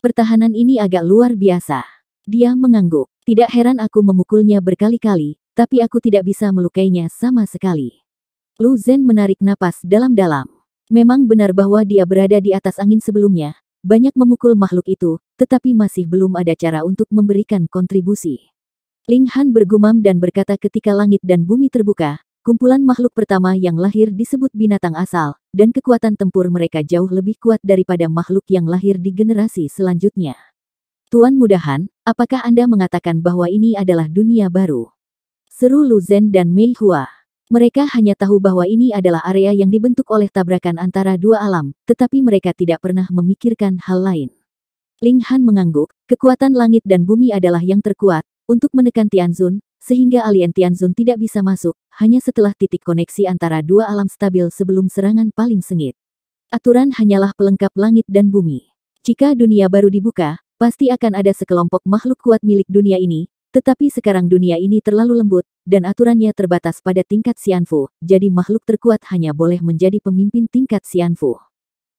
Pertahanan ini agak luar biasa. Dia mengangguk. Tidak heran aku memukulnya berkali-kali, tapi aku tidak bisa melukainya sama sekali. Lu Zhen menarik napas dalam-dalam. Memang benar bahwa dia berada di atas angin sebelumnya, banyak memukul makhluk itu, tetapi masih belum ada cara untuk memberikan kontribusi. Ling Han bergumam dan berkata ketika langit dan bumi terbuka, kumpulan makhluk pertama yang lahir disebut binatang asal, dan kekuatan tempur mereka jauh lebih kuat daripada makhluk yang lahir di generasi selanjutnya. Tuan mudahan, apakah Anda mengatakan bahwa ini adalah dunia baru? seru Lu Zhen dan Mei Hua. Mereka hanya tahu bahwa ini adalah area yang dibentuk oleh tabrakan antara dua alam, tetapi mereka tidak pernah memikirkan hal lain. Ling Han mengangguk, kekuatan langit dan bumi adalah yang terkuat, untuk menekan Tianzun, sehingga alien Tianzun tidak bisa masuk, hanya setelah titik koneksi antara dua alam stabil sebelum serangan paling sengit. Aturan hanyalah pelengkap langit dan bumi. Jika dunia baru dibuka, pasti akan ada sekelompok makhluk kuat milik dunia ini, tetapi sekarang dunia ini terlalu lembut, dan aturannya terbatas pada tingkat Xianfu, jadi makhluk terkuat hanya boleh menjadi pemimpin tingkat Xianfu.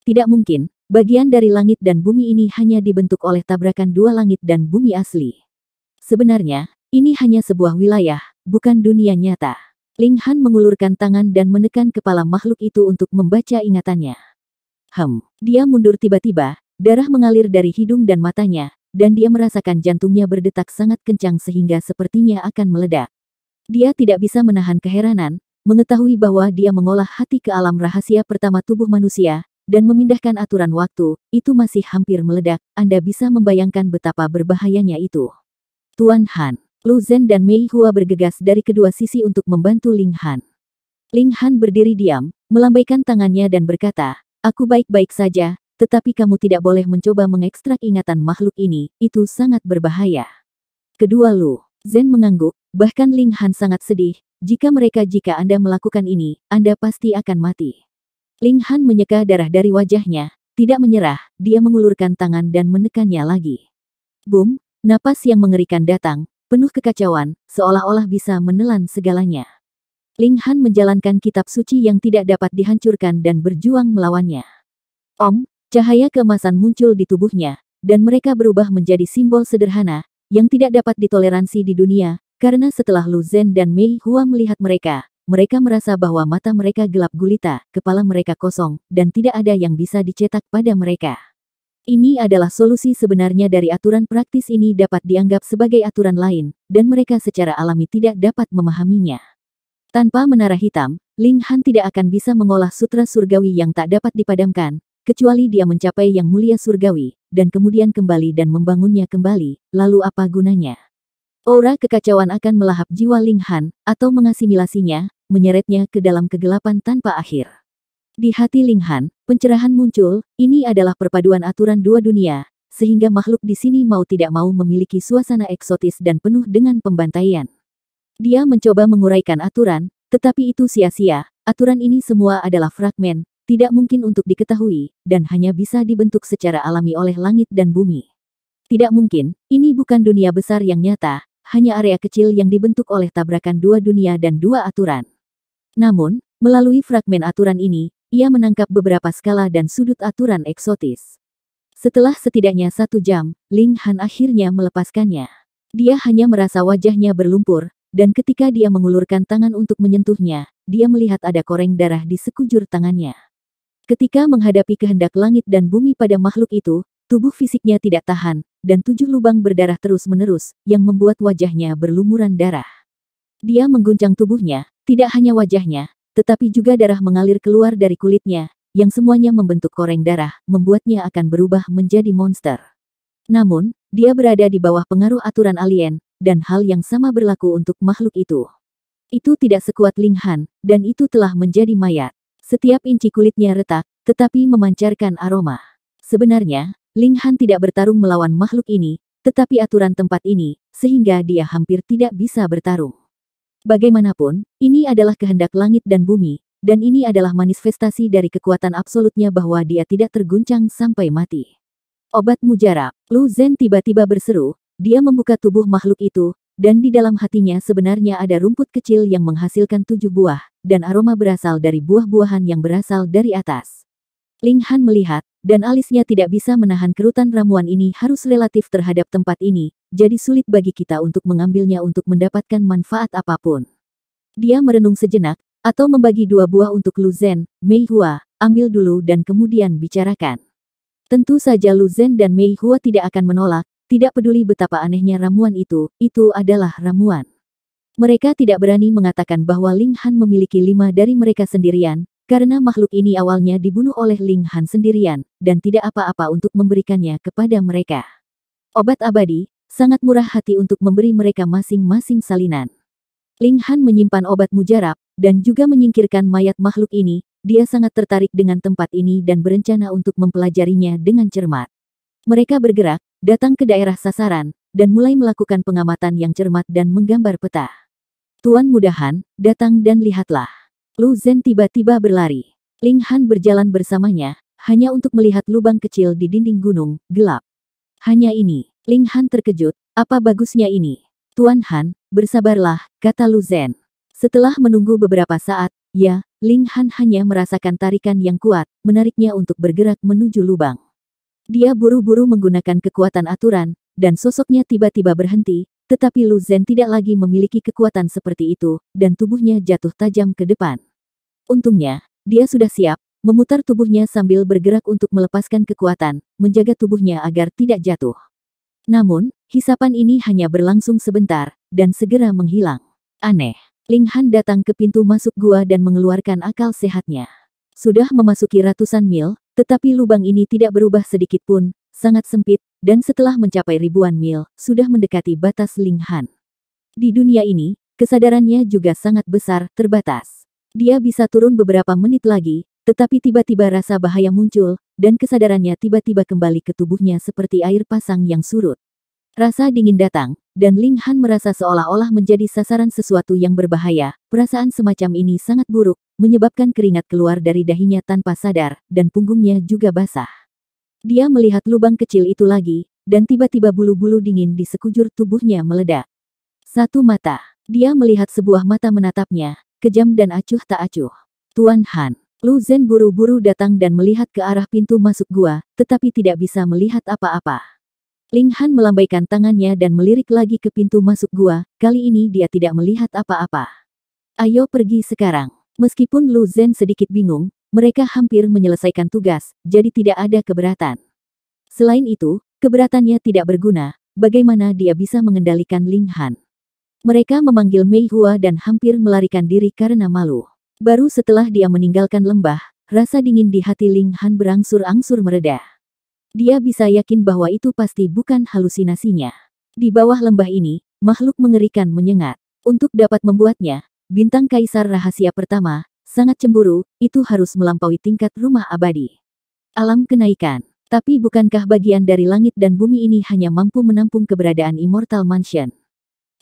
Tidak mungkin, bagian dari langit dan bumi ini hanya dibentuk oleh tabrakan dua langit dan bumi asli. Sebenarnya, ini hanya sebuah wilayah, bukan dunia nyata. Ling Han mengulurkan tangan dan menekan kepala makhluk itu untuk membaca ingatannya. Hem, dia mundur tiba-tiba, darah mengalir dari hidung dan matanya, dan dia merasakan jantungnya berdetak sangat kencang sehingga sepertinya akan meledak. Dia tidak bisa menahan keheranan, mengetahui bahwa dia mengolah hati ke alam rahasia pertama tubuh manusia, dan memindahkan aturan waktu, itu masih hampir meledak, Anda bisa membayangkan betapa berbahayanya itu. Tuan Han, Lu Zhen dan Mei Hua bergegas dari kedua sisi untuk membantu Ling Han. Ling Han berdiri diam, melambaikan tangannya dan berkata, Aku baik-baik saja, tetapi kamu tidak boleh mencoba mengekstrak ingatan makhluk ini, itu sangat berbahaya. Kedua Lu, Zen mengangguk, bahkan Ling Han sangat sedih, jika mereka jika Anda melakukan ini, Anda pasti akan mati. Ling Han menyeka darah dari wajahnya, tidak menyerah, dia mengulurkan tangan dan menekannya lagi. Boom, napas yang mengerikan datang, penuh kekacauan, seolah-olah bisa menelan segalanya. Ling Han menjalankan kitab suci yang tidak dapat dihancurkan dan berjuang melawannya. Om, Cahaya kemasan muncul di tubuhnya, dan mereka berubah menjadi simbol sederhana, yang tidak dapat ditoleransi di dunia, karena setelah Lu Zhen dan Mei Hua melihat mereka, mereka merasa bahwa mata mereka gelap gulita, kepala mereka kosong, dan tidak ada yang bisa dicetak pada mereka. Ini adalah solusi sebenarnya dari aturan praktis ini dapat dianggap sebagai aturan lain, dan mereka secara alami tidak dapat memahaminya. Tanpa menara hitam, Ling Han tidak akan bisa mengolah sutra surgawi yang tak dapat dipadamkan, kecuali dia mencapai yang mulia surgawi, dan kemudian kembali dan membangunnya kembali, lalu apa gunanya? Aura kekacauan akan melahap jiwa Ling Han, atau mengasimilasinya, menyeretnya ke dalam kegelapan tanpa akhir. Di hati Ling Han, pencerahan muncul, ini adalah perpaduan aturan dua dunia, sehingga makhluk di sini mau tidak mau memiliki suasana eksotis dan penuh dengan pembantaian. Dia mencoba menguraikan aturan, tetapi itu sia-sia, aturan ini semua adalah fragmen, tidak mungkin untuk diketahui, dan hanya bisa dibentuk secara alami oleh langit dan bumi. Tidak mungkin, ini bukan dunia besar yang nyata, hanya area kecil yang dibentuk oleh tabrakan dua dunia dan dua aturan. Namun, melalui fragmen aturan ini, ia menangkap beberapa skala dan sudut aturan eksotis. Setelah setidaknya satu jam, Ling Han akhirnya melepaskannya. Dia hanya merasa wajahnya berlumpur, dan ketika dia mengulurkan tangan untuk menyentuhnya, dia melihat ada koreng darah di sekujur tangannya. Ketika menghadapi kehendak langit dan bumi pada makhluk itu, tubuh fisiknya tidak tahan, dan tujuh lubang berdarah terus-menerus, yang membuat wajahnya berlumuran darah. Dia mengguncang tubuhnya, tidak hanya wajahnya, tetapi juga darah mengalir keluar dari kulitnya, yang semuanya membentuk koreng darah, membuatnya akan berubah menjadi monster. Namun, dia berada di bawah pengaruh aturan alien, dan hal yang sama berlaku untuk makhluk itu. Itu tidak sekuat Ling Han, dan itu telah menjadi mayat. Setiap inci kulitnya retak, tetapi memancarkan aroma. Sebenarnya, Ling Han tidak bertarung melawan makhluk ini, tetapi aturan tempat ini, sehingga dia hampir tidak bisa bertarung. Bagaimanapun, ini adalah kehendak langit dan bumi, dan ini adalah manifestasi dari kekuatan absolutnya bahwa dia tidak terguncang sampai mati. Obat mujarab, Lu Zhen tiba-tiba berseru, dia membuka tubuh makhluk itu, dan di dalam hatinya sebenarnya ada rumput kecil yang menghasilkan tujuh buah, dan aroma berasal dari buah-buahan yang berasal dari atas. Ling Han melihat, dan alisnya tidak bisa menahan kerutan ramuan ini harus relatif terhadap tempat ini, jadi sulit bagi kita untuk mengambilnya untuk mendapatkan manfaat apapun. Dia merenung sejenak, atau membagi dua buah untuk Lu Zhen, Mei Hua, ambil dulu dan kemudian bicarakan. Tentu saja Lu Zhen dan Mei Hua tidak akan menolak, tidak peduli betapa anehnya ramuan itu, itu adalah ramuan. Mereka tidak berani mengatakan bahwa Ling Han memiliki lima dari mereka sendirian, karena makhluk ini awalnya dibunuh oleh Ling Han sendirian, dan tidak apa-apa untuk memberikannya kepada mereka. Obat abadi, sangat murah hati untuk memberi mereka masing-masing salinan. Ling Han menyimpan obat mujarab, dan juga menyingkirkan mayat makhluk ini, dia sangat tertarik dengan tempat ini dan berencana untuk mempelajarinya dengan cermat. Mereka bergerak, datang ke daerah sasaran, dan mulai melakukan pengamatan yang cermat dan menggambar peta. Tuan mudahan, datang dan lihatlah. Lu Zhen tiba-tiba berlari. Ling Han berjalan bersamanya, hanya untuk melihat lubang kecil di dinding gunung, gelap. Hanya ini, Ling Han terkejut, apa bagusnya ini? Tuan Han, bersabarlah, kata Lu Zhen. Setelah menunggu beberapa saat, ya, Ling Han hanya merasakan tarikan yang kuat, menariknya untuk bergerak menuju lubang. Dia buru-buru menggunakan kekuatan aturan, dan sosoknya tiba-tiba berhenti, tetapi Lu Zhen tidak lagi memiliki kekuatan seperti itu, dan tubuhnya jatuh tajam ke depan. Untungnya, dia sudah siap, memutar tubuhnya sambil bergerak untuk melepaskan kekuatan, menjaga tubuhnya agar tidak jatuh. Namun, hisapan ini hanya berlangsung sebentar, dan segera menghilang. Aneh, Ling Han datang ke pintu masuk gua dan mengeluarkan akal sehatnya. Sudah memasuki ratusan mil, tetapi lubang ini tidak berubah sedikit pun, sangat sempit, dan setelah mencapai ribuan mil, sudah mendekati batas Linghan. Di dunia ini, kesadarannya juga sangat besar, terbatas. Dia bisa turun beberapa menit lagi, tetapi tiba-tiba rasa bahaya muncul, dan kesadarannya tiba-tiba kembali ke tubuhnya seperti air pasang yang surut. Rasa dingin datang, dan Ling Han merasa seolah-olah menjadi sasaran sesuatu yang berbahaya. Perasaan semacam ini sangat buruk, menyebabkan keringat keluar dari dahinya tanpa sadar, dan punggungnya juga basah. Dia melihat lubang kecil itu lagi, dan tiba-tiba bulu-bulu dingin di sekujur tubuhnya meledak. Satu mata, dia melihat sebuah mata menatapnya, kejam dan acuh tak acuh. Tuan Han, Lu Zhen buru-buru datang dan melihat ke arah pintu masuk gua, tetapi tidak bisa melihat apa-apa. Ling Han melambaikan tangannya dan melirik lagi ke pintu masuk gua, kali ini dia tidak melihat apa-apa. Ayo pergi sekarang. Meskipun Lu Zhen sedikit bingung, mereka hampir menyelesaikan tugas, jadi tidak ada keberatan. Selain itu, keberatannya tidak berguna, bagaimana dia bisa mengendalikan Ling Han. Mereka memanggil Mei Hua dan hampir melarikan diri karena malu. Baru setelah dia meninggalkan lembah, rasa dingin di hati Ling Han berangsur-angsur meredah. Dia bisa yakin bahwa itu pasti bukan halusinasinya. Di bawah lembah ini, makhluk mengerikan menyengat. Untuk dapat membuatnya, bintang kaisar rahasia pertama, sangat cemburu, itu harus melampaui tingkat rumah abadi. Alam kenaikan. Tapi bukankah bagian dari langit dan bumi ini hanya mampu menampung keberadaan Immortal Mansion?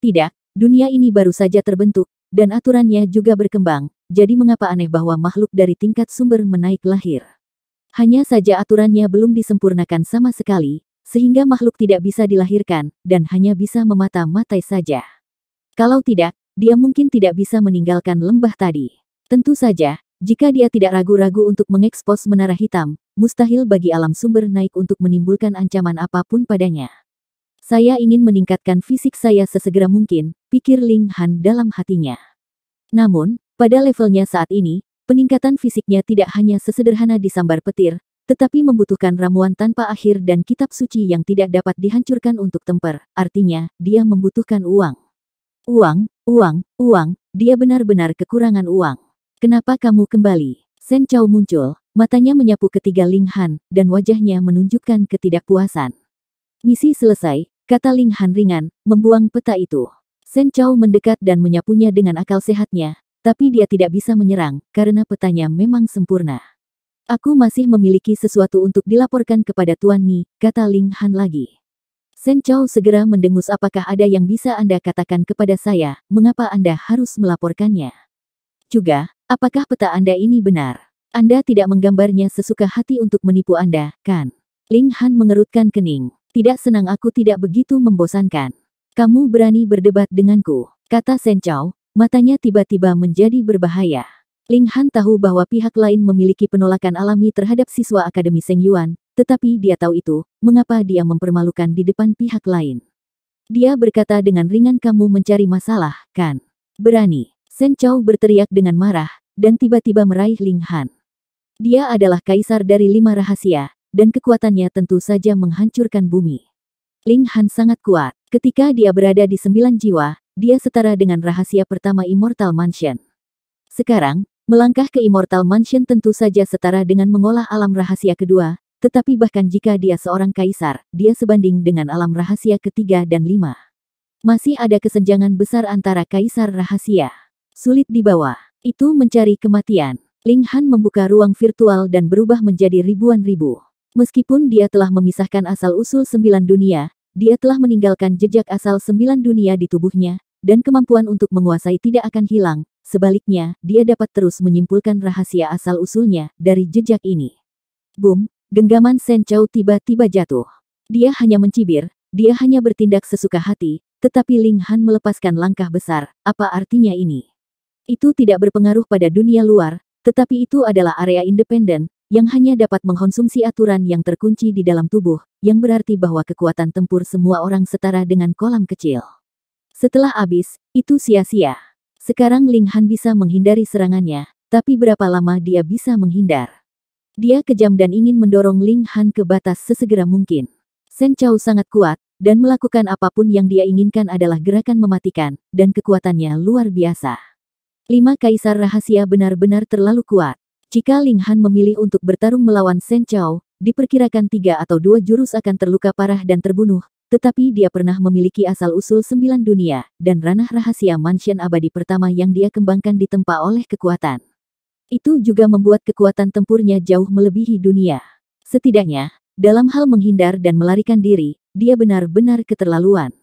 Tidak, dunia ini baru saja terbentuk, dan aturannya juga berkembang, jadi mengapa aneh bahwa makhluk dari tingkat sumber menaik lahir? Hanya saja aturannya belum disempurnakan sama sekali, sehingga makhluk tidak bisa dilahirkan, dan hanya bisa memata-matai saja. Kalau tidak, dia mungkin tidak bisa meninggalkan lembah tadi. Tentu saja, jika dia tidak ragu-ragu untuk mengekspos menara hitam, mustahil bagi alam sumber naik untuk menimbulkan ancaman apapun padanya. Saya ingin meningkatkan fisik saya sesegera mungkin, pikir Ling Han dalam hatinya. Namun, pada levelnya saat ini, Peningkatan fisiknya tidak hanya sesederhana disambar petir, tetapi membutuhkan ramuan tanpa akhir dan kitab suci yang tidak dapat dihancurkan untuk temper. Artinya, dia membutuhkan uang. Uang, uang, uang, dia benar-benar kekurangan uang. Kenapa kamu kembali? Sen Chao muncul, matanya menyapu ketiga Ling Han, dan wajahnya menunjukkan ketidakpuasan. Misi selesai, kata Ling Han ringan, membuang peta itu. Sen Chao mendekat dan menyapunya dengan akal sehatnya, tapi dia tidak bisa menyerang, karena petanya memang sempurna. Aku masih memiliki sesuatu untuk dilaporkan kepada Tuan Ni, kata Ling Han lagi. Sen Chao segera mendengus apakah ada yang bisa Anda katakan kepada saya, mengapa Anda harus melaporkannya. Juga, apakah peta Anda ini benar? Anda tidak menggambarnya sesuka hati untuk menipu Anda, kan? Ling Han mengerutkan kening. Tidak senang aku tidak begitu membosankan. Kamu berani berdebat denganku, kata Sen Chao, Matanya tiba-tiba menjadi berbahaya. Ling Han tahu bahwa pihak lain memiliki penolakan alami terhadap siswa Akademi Seng Yuan, tetapi dia tahu itu, mengapa dia mempermalukan di depan pihak lain. Dia berkata dengan ringan kamu mencari masalah, kan? Berani. Sen Chao berteriak dengan marah, dan tiba-tiba meraih Ling Han. Dia adalah kaisar dari lima rahasia, dan kekuatannya tentu saja menghancurkan bumi. Ling Han sangat kuat. Ketika dia berada di sembilan jiwa, dia setara dengan rahasia pertama Immortal Mansion. Sekarang, melangkah ke Immortal Mansion tentu saja setara dengan mengolah alam rahasia kedua, tetapi bahkan jika dia seorang kaisar, dia sebanding dengan alam rahasia ketiga dan lima. Masih ada kesenjangan besar antara kaisar rahasia. Sulit dibawa. Itu mencari kematian. Ling Han membuka ruang virtual dan berubah menjadi ribuan ribu. Meskipun dia telah memisahkan asal-usul sembilan dunia, dia telah meninggalkan jejak asal sembilan dunia di tubuhnya, dan kemampuan untuk menguasai tidak akan hilang, sebaliknya, dia dapat terus menyimpulkan rahasia asal-usulnya dari jejak ini. Boom, genggaman Sen Chao tiba-tiba jatuh. Dia hanya mencibir, dia hanya bertindak sesuka hati, tetapi Ling Han melepaskan langkah besar, apa artinya ini? Itu tidak berpengaruh pada dunia luar, tetapi itu adalah area independen, yang hanya dapat mengkonsumsi aturan yang terkunci di dalam tubuh, yang berarti bahwa kekuatan tempur semua orang setara dengan kolam kecil. Setelah habis, itu sia-sia. Sekarang Ling Han bisa menghindari serangannya, tapi berapa lama dia bisa menghindar? Dia kejam dan ingin mendorong Ling Han ke batas sesegera mungkin. Shen Chao sangat kuat, dan melakukan apapun yang dia inginkan adalah gerakan mematikan, dan kekuatannya luar biasa. Lima kaisar rahasia benar-benar terlalu kuat. Jika Ling Han memilih untuk bertarung melawan Shen Chao, diperkirakan tiga atau dua jurus akan terluka parah dan terbunuh, tetapi dia pernah memiliki asal-usul sembilan dunia, dan ranah rahasia mansion abadi pertama yang dia kembangkan ditempa oleh kekuatan. Itu juga membuat kekuatan tempurnya jauh melebihi dunia. Setidaknya, dalam hal menghindar dan melarikan diri, dia benar-benar keterlaluan.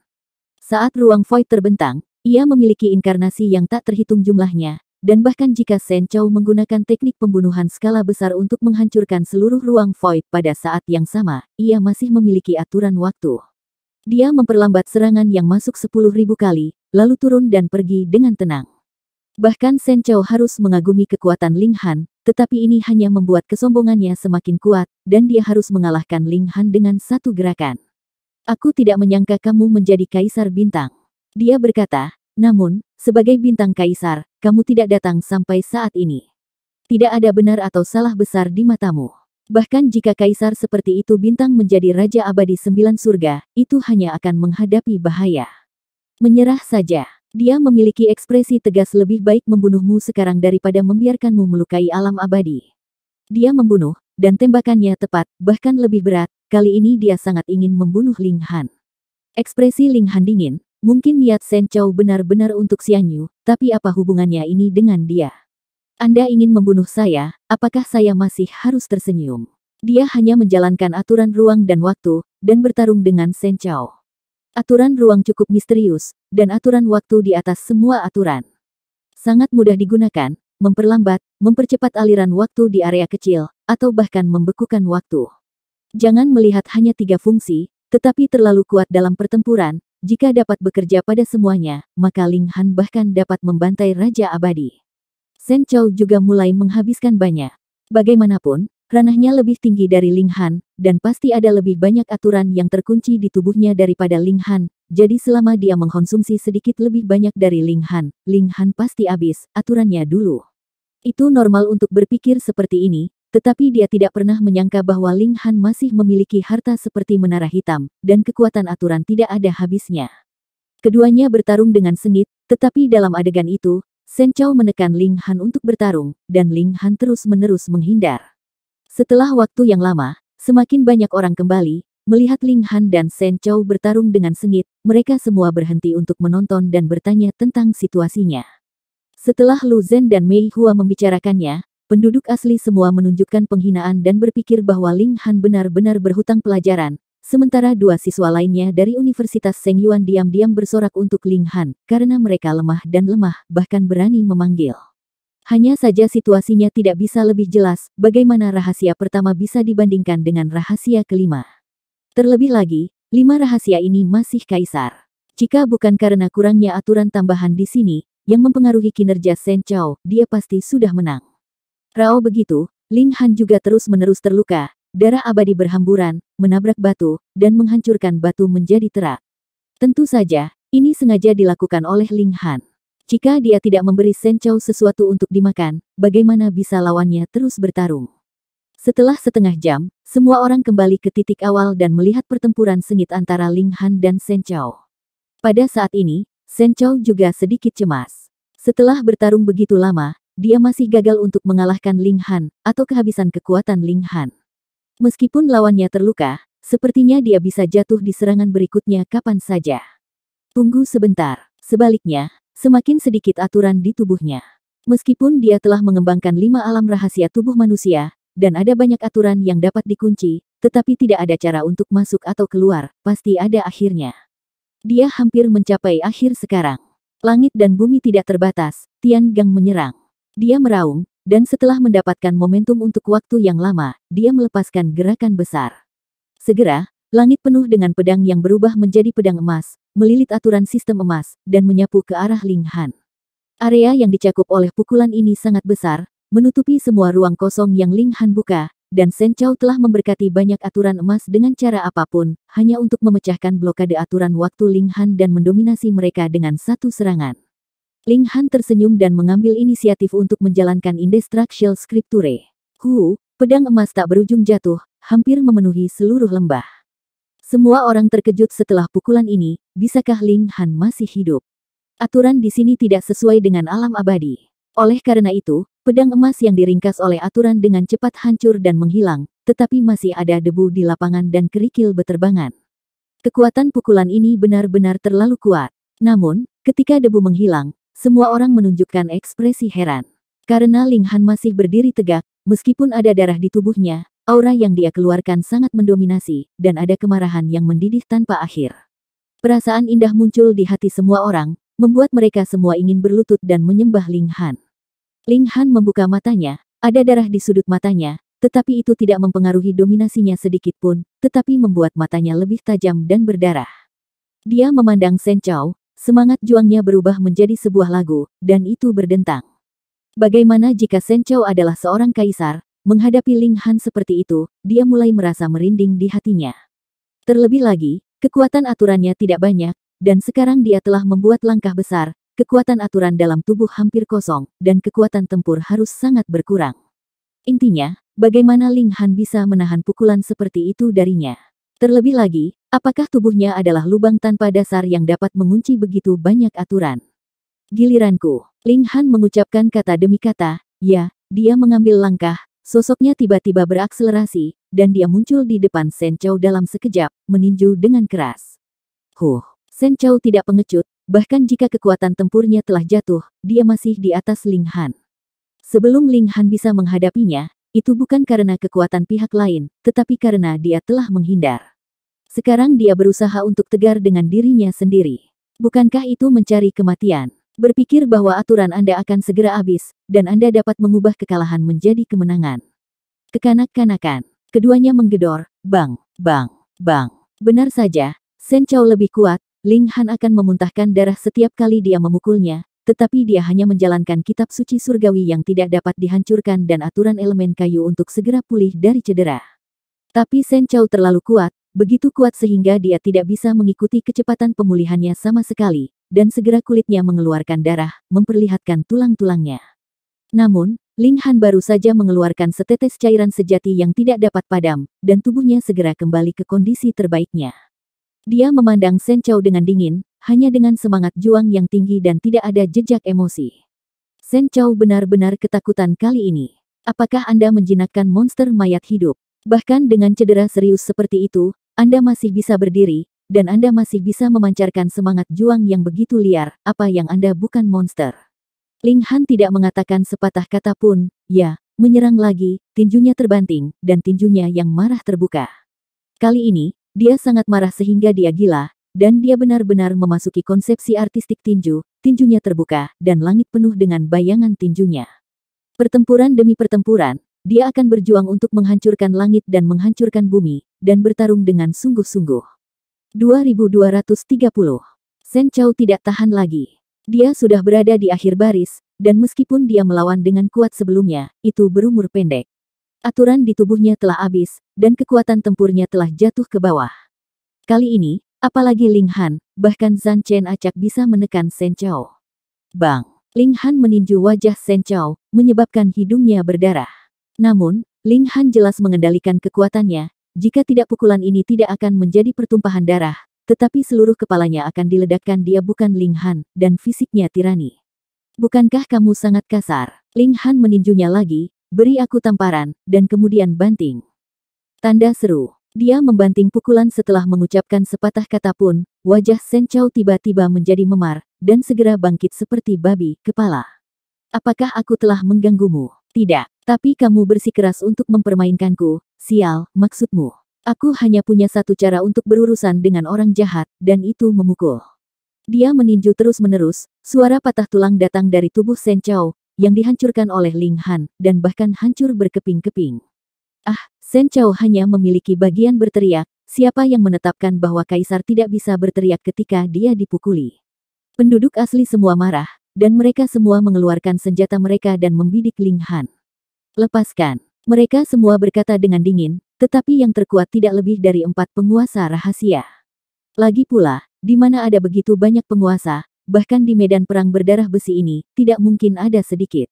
Saat ruang void terbentang, ia memiliki inkarnasi yang tak terhitung jumlahnya, dan bahkan jika Shen Chou menggunakan teknik pembunuhan skala besar untuk menghancurkan seluruh ruang void pada saat yang sama, ia masih memiliki aturan waktu. Dia memperlambat serangan yang masuk sepuluh ribu kali, lalu turun dan pergi dengan tenang. Bahkan Shen Chao harus mengagumi kekuatan Ling Han, tetapi ini hanya membuat kesombongannya semakin kuat, dan dia harus mengalahkan Ling Han dengan satu gerakan. Aku tidak menyangka kamu menjadi kaisar bintang. Dia berkata, namun, sebagai bintang kaisar, kamu tidak datang sampai saat ini. Tidak ada benar atau salah besar di matamu. Bahkan jika kaisar seperti itu bintang menjadi raja abadi sembilan surga, itu hanya akan menghadapi bahaya. Menyerah saja. Dia memiliki ekspresi tegas lebih baik membunuhmu sekarang daripada membiarkanmu melukai alam abadi. Dia membunuh, dan tembakannya tepat, bahkan lebih berat, kali ini dia sangat ingin membunuh Ling Han. Ekspresi Ling Han dingin, mungkin niat Sen Chow benar-benar untuk Xianyu, tapi apa hubungannya ini dengan dia? Anda ingin membunuh saya, apakah saya masih harus tersenyum? Dia hanya menjalankan aturan ruang dan waktu, dan bertarung dengan Shen Chao. Aturan ruang cukup misterius, dan aturan waktu di atas semua aturan. Sangat mudah digunakan, memperlambat, mempercepat aliran waktu di area kecil, atau bahkan membekukan waktu. Jangan melihat hanya tiga fungsi, tetapi terlalu kuat dalam pertempuran, jika dapat bekerja pada semuanya, maka Ling Han bahkan dapat membantai Raja Abadi. Shen Chou juga mulai menghabiskan banyak. Bagaimanapun, ranahnya lebih tinggi dari Ling Han, dan pasti ada lebih banyak aturan yang terkunci di tubuhnya daripada Ling Han, jadi selama dia mengkonsumsi sedikit lebih banyak dari Ling Han, Ling Han pasti habis aturannya dulu. Itu normal untuk berpikir seperti ini, tetapi dia tidak pernah menyangka bahwa Ling Han masih memiliki harta seperti menara hitam, dan kekuatan aturan tidak ada habisnya. Keduanya bertarung dengan sengit, tetapi dalam adegan itu, Shen Chao menekan Ling Han untuk bertarung, dan Ling Han terus-menerus menghindar. Setelah waktu yang lama, semakin banyak orang kembali, melihat Ling Han dan Shen Chao bertarung dengan sengit, mereka semua berhenti untuk menonton dan bertanya tentang situasinya. Setelah Lu Zhen dan Mei Hua membicarakannya, penduduk asli semua menunjukkan penghinaan dan berpikir bahwa Ling Han benar-benar berhutang pelajaran, Sementara dua siswa lainnya dari Universitas Seng Yuan diam-diam bersorak untuk Ling Han, karena mereka lemah dan lemah, bahkan berani memanggil. Hanya saja situasinya tidak bisa lebih jelas, bagaimana rahasia pertama bisa dibandingkan dengan rahasia kelima. Terlebih lagi, lima rahasia ini masih kaisar. Jika bukan karena kurangnya aturan tambahan di sini, yang mempengaruhi kinerja Shen Chao, dia pasti sudah menang. Rao begitu, Ling Han juga terus-menerus terluka, Darah abadi berhamburan, menabrak batu, dan menghancurkan batu menjadi terak. Tentu saja, ini sengaja dilakukan oleh Ling Han. Jika dia tidak memberi Shen Chao sesuatu untuk dimakan, bagaimana bisa lawannya terus bertarung? Setelah setengah jam, semua orang kembali ke titik awal dan melihat pertempuran sengit antara Ling Han dan Shen Chao. Pada saat ini, Shen Chao juga sedikit cemas. Setelah bertarung begitu lama, dia masih gagal untuk mengalahkan Ling Han, atau kehabisan kekuatan Ling Han. Meskipun lawannya terluka, sepertinya dia bisa jatuh di serangan berikutnya kapan saja. Tunggu sebentar. Sebaliknya, semakin sedikit aturan di tubuhnya. Meskipun dia telah mengembangkan lima alam rahasia tubuh manusia, dan ada banyak aturan yang dapat dikunci, tetapi tidak ada cara untuk masuk atau keluar, pasti ada akhirnya. Dia hampir mencapai akhir sekarang. Langit dan bumi tidak terbatas, Tian Gang menyerang. Dia meraung, dan setelah mendapatkan momentum untuk waktu yang lama, dia melepaskan gerakan besar. Segera, langit penuh dengan pedang yang berubah menjadi pedang emas, melilit aturan sistem emas, dan menyapu ke arah Ling Han. Area yang dicakup oleh pukulan ini sangat besar, menutupi semua ruang kosong yang Ling Han buka, dan Shen Chao telah memberkati banyak aturan emas dengan cara apapun, hanya untuk memecahkan blokade aturan waktu Ling Han dan mendominasi mereka dengan satu serangan. Ling Han tersenyum dan mengambil inisiatif untuk menjalankan Indestructial Scripture. Hu, pedang emas tak berujung jatuh, hampir memenuhi seluruh lembah. Semua orang terkejut setelah pukulan ini, bisakah Ling Han masih hidup? Aturan di sini tidak sesuai dengan alam abadi. Oleh karena itu, pedang emas yang diringkas oleh aturan dengan cepat hancur dan menghilang, tetapi masih ada debu di lapangan dan kerikil beterbangan. Kekuatan pukulan ini benar-benar terlalu kuat. Namun, ketika debu menghilang, semua orang menunjukkan ekspresi heran. Karena Ling Han masih berdiri tegak, meskipun ada darah di tubuhnya, aura yang dia keluarkan sangat mendominasi, dan ada kemarahan yang mendidih tanpa akhir. Perasaan indah muncul di hati semua orang, membuat mereka semua ingin berlutut dan menyembah Ling Han. Ling Han membuka matanya, ada darah di sudut matanya, tetapi itu tidak mempengaruhi dominasinya sedikitpun, tetapi membuat matanya lebih tajam dan berdarah. Dia memandang Sen Chao, semangat juangnya berubah menjadi sebuah lagu, dan itu berdentang. Bagaimana jika Chou adalah seorang kaisar, menghadapi Ling Han seperti itu, dia mulai merasa merinding di hatinya. Terlebih lagi, kekuatan aturannya tidak banyak, dan sekarang dia telah membuat langkah besar, kekuatan aturan dalam tubuh hampir kosong, dan kekuatan tempur harus sangat berkurang. Intinya, bagaimana Ling Han bisa menahan pukulan seperti itu darinya. Terlebih lagi, Apakah tubuhnya adalah lubang tanpa dasar yang dapat mengunci begitu banyak aturan? Giliranku. Ling Han mengucapkan kata demi kata, ya, dia mengambil langkah, sosoknya tiba-tiba berakselerasi, dan dia muncul di depan Sen Chou dalam sekejap, meninju dengan keras. Huh, Sen Chou tidak pengecut, bahkan jika kekuatan tempurnya telah jatuh, dia masih di atas Ling Han. Sebelum Ling Han bisa menghadapinya, itu bukan karena kekuatan pihak lain, tetapi karena dia telah menghindar. Sekarang dia berusaha untuk tegar dengan dirinya sendiri. Bukankah itu mencari kematian? Berpikir bahwa aturan Anda akan segera habis, dan Anda dapat mengubah kekalahan menjadi kemenangan. Kekanak-kanakan. Keduanya menggedor, bang, bang, bang. Benar saja, Sen Chao lebih kuat, Ling Han akan memuntahkan darah setiap kali dia memukulnya, tetapi dia hanya menjalankan kitab suci surgawi yang tidak dapat dihancurkan dan aturan elemen kayu untuk segera pulih dari cedera. Tapi Sen Chao terlalu kuat, begitu kuat sehingga dia tidak bisa mengikuti kecepatan pemulihannya sama sekali, dan segera kulitnya mengeluarkan darah, memperlihatkan tulang-tulangnya. Namun, Ling Han baru saja mengeluarkan setetes cairan sejati yang tidak dapat padam, dan tubuhnya segera kembali ke kondisi terbaiknya. Dia memandang Shen Chao dengan dingin, hanya dengan semangat juang yang tinggi dan tidak ada jejak emosi. Shen Chao benar-benar ketakutan kali ini. Apakah Anda menjinakkan monster mayat hidup? Bahkan dengan cedera serius seperti itu, anda masih bisa berdiri, dan Anda masih bisa memancarkan semangat juang yang begitu liar, apa yang Anda bukan monster. Ling Han tidak mengatakan sepatah kata pun, ya, menyerang lagi, tinjunya terbanting, dan tinjunya yang marah terbuka. Kali ini, dia sangat marah sehingga dia gila, dan dia benar-benar memasuki konsepsi artistik tinju, tinjunya terbuka, dan langit penuh dengan bayangan tinjunya. Pertempuran demi pertempuran, dia akan berjuang untuk menghancurkan langit dan menghancurkan bumi, dan bertarung dengan sungguh-sungguh. 2230 Sen Chao tidak tahan lagi. Dia sudah berada di akhir baris, dan meskipun dia melawan dengan kuat sebelumnya, itu berumur pendek. Aturan di tubuhnya telah habis, dan kekuatan tempurnya telah jatuh ke bawah. Kali ini, apalagi Ling Han, bahkan Zan Chen acak bisa menekan Sen Chao. Bang! Ling Han meninju wajah Sen Chao, menyebabkan hidungnya berdarah. Namun, Ling Han jelas mengendalikan kekuatannya, jika tidak pukulan ini tidak akan menjadi pertumpahan darah, tetapi seluruh kepalanya akan diledakkan dia bukan Ling Han, dan fisiknya tirani. Bukankah kamu sangat kasar? Ling Han meninjunya lagi, beri aku tamparan, dan kemudian banting. Tanda seru. Dia membanting pukulan setelah mengucapkan sepatah kata pun, wajah Sen Chao tiba-tiba menjadi memar, dan segera bangkit seperti babi, kepala. Apakah aku telah mengganggumu? Tidak, tapi kamu bersikeras untuk mempermainkanku, sial, maksudmu. Aku hanya punya satu cara untuk berurusan dengan orang jahat, dan itu memukul. Dia meninju terus-menerus, suara patah tulang datang dari tubuh Shen Chao, yang dihancurkan oleh Ling Han, dan bahkan hancur berkeping-keping. Ah, Shen Chao hanya memiliki bagian berteriak, siapa yang menetapkan bahwa Kaisar tidak bisa berteriak ketika dia dipukuli. Penduduk asli semua marah, dan mereka semua mengeluarkan senjata mereka dan membidik Ling Han. Lepaskan. Mereka semua berkata dengan dingin, tetapi yang terkuat tidak lebih dari empat penguasa rahasia. Lagi pula, di mana ada begitu banyak penguasa, bahkan di medan perang berdarah besi ini, tidak mungkin ada sedikit.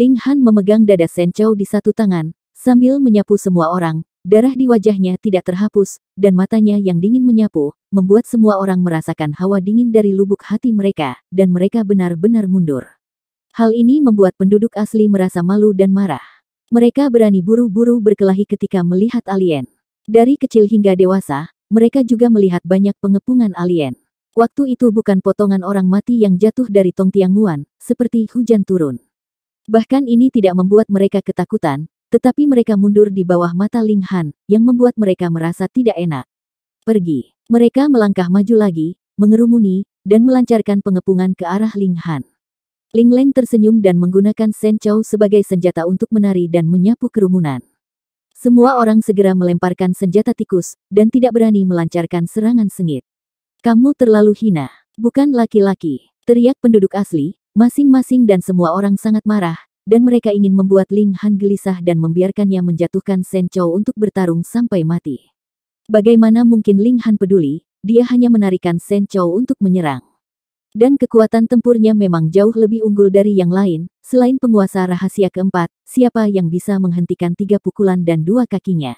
Ling Han memegang dada Sen Chou di satu tangan, sambil menyapu semua orang, darah di wajahnya tidak terhapus, dan matanya yang dingin menyapu, membuat semua orang merasakan hawa dingin dari lubuk hati mereka, dan mereka benar-benar mundur. Hal ini membuat penduduk asli merasa malu dan marah. Mereka berani buru-buru berkelahi ketika melihat alien. Dari kecil hingga dewasa, mereka juga melihat banyak pengepungan alien. Waktu itu bukan potongan orang mati yang jatuh dari tong tianguan, seperti hujan turun. Bahkan ini tidak membuat mereka ketakutan, tetapi mereka mundur di bawah mata Ling Han, yang membuat mereka merasa tidak enak. Pergi. Mereka melangkah maju lagi, mengerumuni, dan melancarkan pengepungan ke arah Ling Han. Ling Leng tersenyum dan menggunakan Chou sebagai senjata untuk menari dan menyapu kerumunan. Semua orang segera melemparkan senjata tikus, dan tidak berani melancarkan serangan sengit. Kamu terlalu hina, bukan laki-laki, teriak penduduk asli, masing-masing dan semua orang sangat marah, dan mereka ingin membuat Ling Han gelisah dan membiarkannya menjatuhkan Chou untuk bertarung sampai mati. Bagaimana mungkin Ling Han peduli, dia hanya menarikan Chou untuk menyerang. Dan kekuatan tempurnya memang jauh lebih unggul dari yang lain, selain penguasa rahasia keempat, siapa yang bisa menghentikan tiga pukulan dan dua kakinya.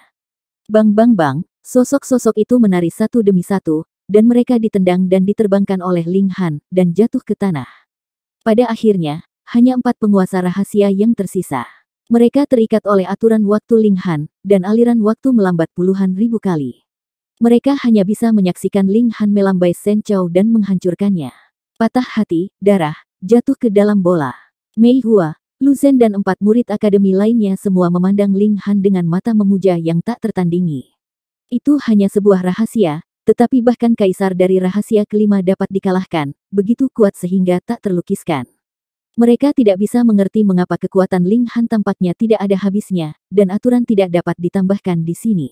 Bang bang bang, sosok-sosok itu menari satu demi satu, dan mereka ditendang dan diterbangkan oleh Ling Han, dan jatuh ke tanah. Pada akhirnya, hanya empat penguasa rahasia yang tersisa. Mereka terikat oleh aturan waktu Ling Han, dan aliran waktu melambat puluhan ribu kali. Mereka hanya bisa menyaksikan Ling Han melambai Sen Chow dan menghancurkannya patah hati, darah, jatuh ke dalam bola. Mei Hua, Lu Zhen dan empat murid akademi lainnya semua memandang Ling Han dengan mata memuja yang tak tertandingi. Itu hanya sebuah rahasia, tetapi bahkan kaisar dari rahasia kelima dapat dikalahkan, begitu kuat sehingga tak terlukiskan. Mereka tidak bisa mengerti mengapa kekuatan Ling Han tampaknya tidak ada habisnya, dan aturan tidak dapat ditambahkan di sini.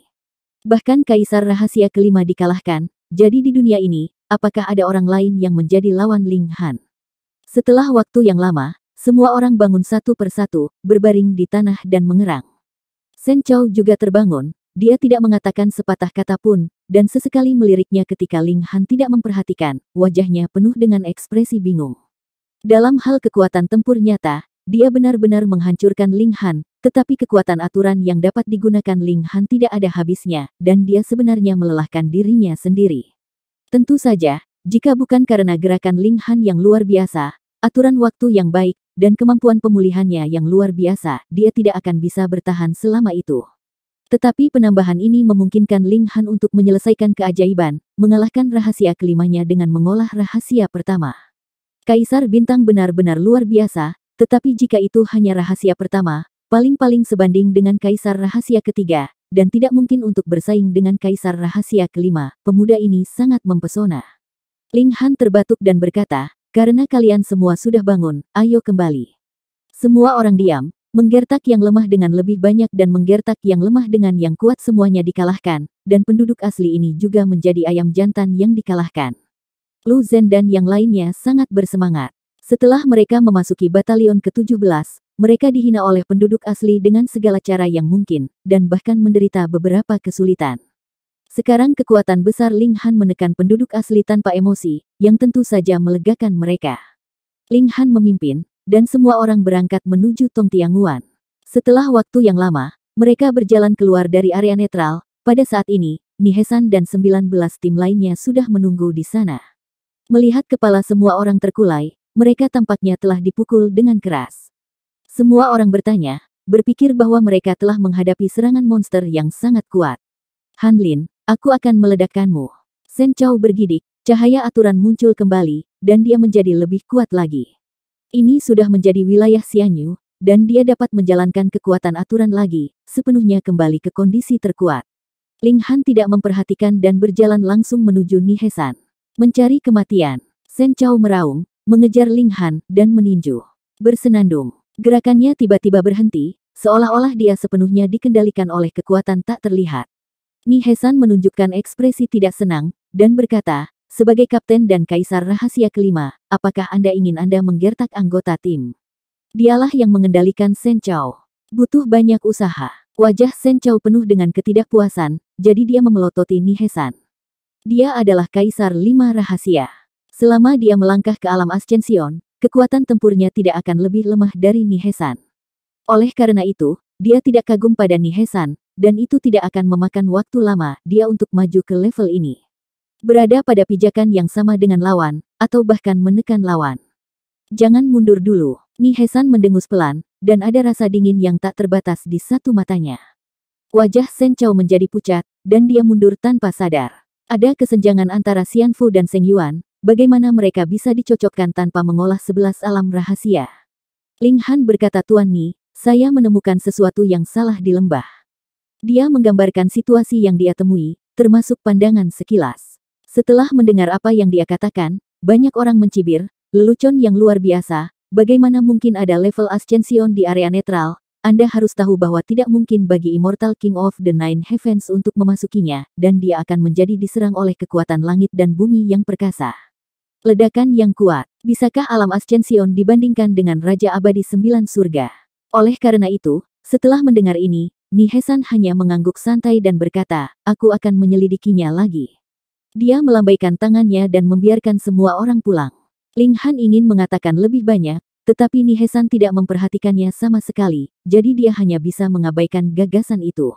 Bahkan kaisar rahasia kelima dikalahkan, jadi di dunia ini, apakah ada orang lain yang menjadi lawan Ling Han. Setelah waktu yang lama, semua orang bangun satu persatu, berbaring di tanah dan mengerang. Sen Chao juga terbangun, dia tidak mengatakan sepatah kata pun, dan sesekali meliriknya ketika Ling Han tidak memperhatikan, wajahnya penuh dengan ekspresi bingung. Dalam hal kekuatan tempur nyata, dia benar-benar menghancurkan Ling Han, tetapi kekuatan aturan yang dapat digunakan Ling Han tidak ada habisnya, dan dia sebenarnya melelahkan dirinya sendiri. Tentu saja, jika bukan karena gerakan Ling Han yang luar biasa, aturan waktu yang baik, dan kemampuan pemulihannya yang luar biasa, dia tidak akan bisa bertahan selama itu. Tetapi penambahan ini memungkinkan Ling Han untuk menyelesaikan keajaiban, mengalahkan rahasia kelimanya dengan mengolah rahasia pertama. Kaisar Bintang benar-benar luar biasa, tetapi jika itu hanya rahasia pertama, paling-paling sebanding dengan Kaisar Rahasia ketiga, dan tidak mungkin untuk bersaing dengan kaisar rahasia kelima, pemuda ini sangat mempesona. Ling Han terbatuk dan berkata, karena kalian semua sudah bangun, ayo kembali. Semua orang diam, menggertak yang lemah dengan lebih banyak dan menggertak yang lemah dengan yang kuat semuanya dikalahkan, dan penduduk asli ini juga menjadi ayam jantan yang dikalahkan. Lu Zhen dan yang lainnya sangat bersemangat. Setelah mereka memasuki batalion ke-17, mereka dihina oleh penduduk asli dengan segala cara yang mungkin, dan bahkan menderita beberapa kesulitan. Sekarang kekuatan besar Ling Han menekan penduduk asli tanpa emosi, yang tentu saja melegakan mereka. Ling Han memimpin, dan semua orang berangkat menuju Tong Tianguan. Setelah waktu yang lama, mereka berjalan keluar dari area netral, pada saat ini, Nihesan dan 19 tim lainnya sudah menunggu di sana. Melihat kepala semua orang terkulai, mereka tampaknya telah dipukul dengan keras. Semua orang bertanya, berpikir bahwa mereka telah menghadapi serangan monster yang sangat kuat. Han Lin, aku akan meledakkanmu. Sen Chao bergidik, cahaya aturan muncul kembali, dan dia menjadi lebih kuat lagi. Ini sudah menjadi wilayah Xianyu, dan dia dapat menjalankan kekuatan aturan lagi, sepenuhnya kembali ke kondisi terkuat. Ling Han tidak memperhatikan dan berjalan langsung menuju Nihesan. Mencari kematian, Sen Chao meraung, mengejar Ling Han, dan meninju. Bersenandung. Gerakannya tiba-tiba berhenti, seolah-olah dia sepenuhnya dikendalikan oleh kekuatan tak terlihat. Nihesan menunjukkan ekspresi tidak senang, dan berkata, sebagai kapten dan kaisar rahasia kelima, apakah Anda ingin Anda menggertak anggota tim? Dialah yang mengendalikan Sen Chao. Butuh banyak usaha. Wajah Sen Chao penuh dengan ketidakpuasan, jadi dia memelototi Nihesan. Dia adalah kaisar lima rahasia. Selama dia melangkah ke alam ascension, kekuatan tempurnya tidak akan lebih lemah dari Nihesan. Oleh karena itu, dia tidak kagum pada Nihesan, dan itu tidak akan memakan waktu lama dia untuk maju ke level ini. Berada pada pijakan yang sama dengan lawan, atau bahkan menekan lawan. Jangan mundur dulu, Nihesan mendengus pelan, dan ada rasa dingin yang tak terbatas di satu matanya. Wajah Sen Chao menjadi pucat, dan dia mundur tanpa sadar. Ada kesenjangan antara Xian Fu dan Seng Yuan, Bagaimana mereka bisa dicocokkan tanpa mengolah sebelas alam rahasia? Ling Han berkata Tuan Ni, saya menemukan sesuatu yang salah di lembah. Dia menggambarkan situasi yang dia temui, termasuk pandangan sekilas. Setelah mendengar apa yang dia katakan, banyak orang mencibir, lelucon yang luar biasa, bagaimana mungkin ada level ascension di area netral, anda harus tahu bahwa tidak mungkin bagi Immortal King of the Nine Heavens untuk memasukinya, dan dia akan menjadi diserang oleh kekuatan langit dan bumi yang perkasa. Ledakan yang kuat. Bisakah alam Ascension dibandingkan dengan Raja Abadi Sembilan Surga? Oleh karena itu, setelah mendengar ini, Nihesan hanya mengangguk santai dan berkata, aku akan menyelidikinya lagi. Dia melambaikan tangannya dan membiarkan semua orang pulang. Ling Han ingin mengatakan lebih banyak, tetapi Nihesan tidak memperhatikannya sama sekali, jadi dia hanya bisa mengabaikan gagasan itu.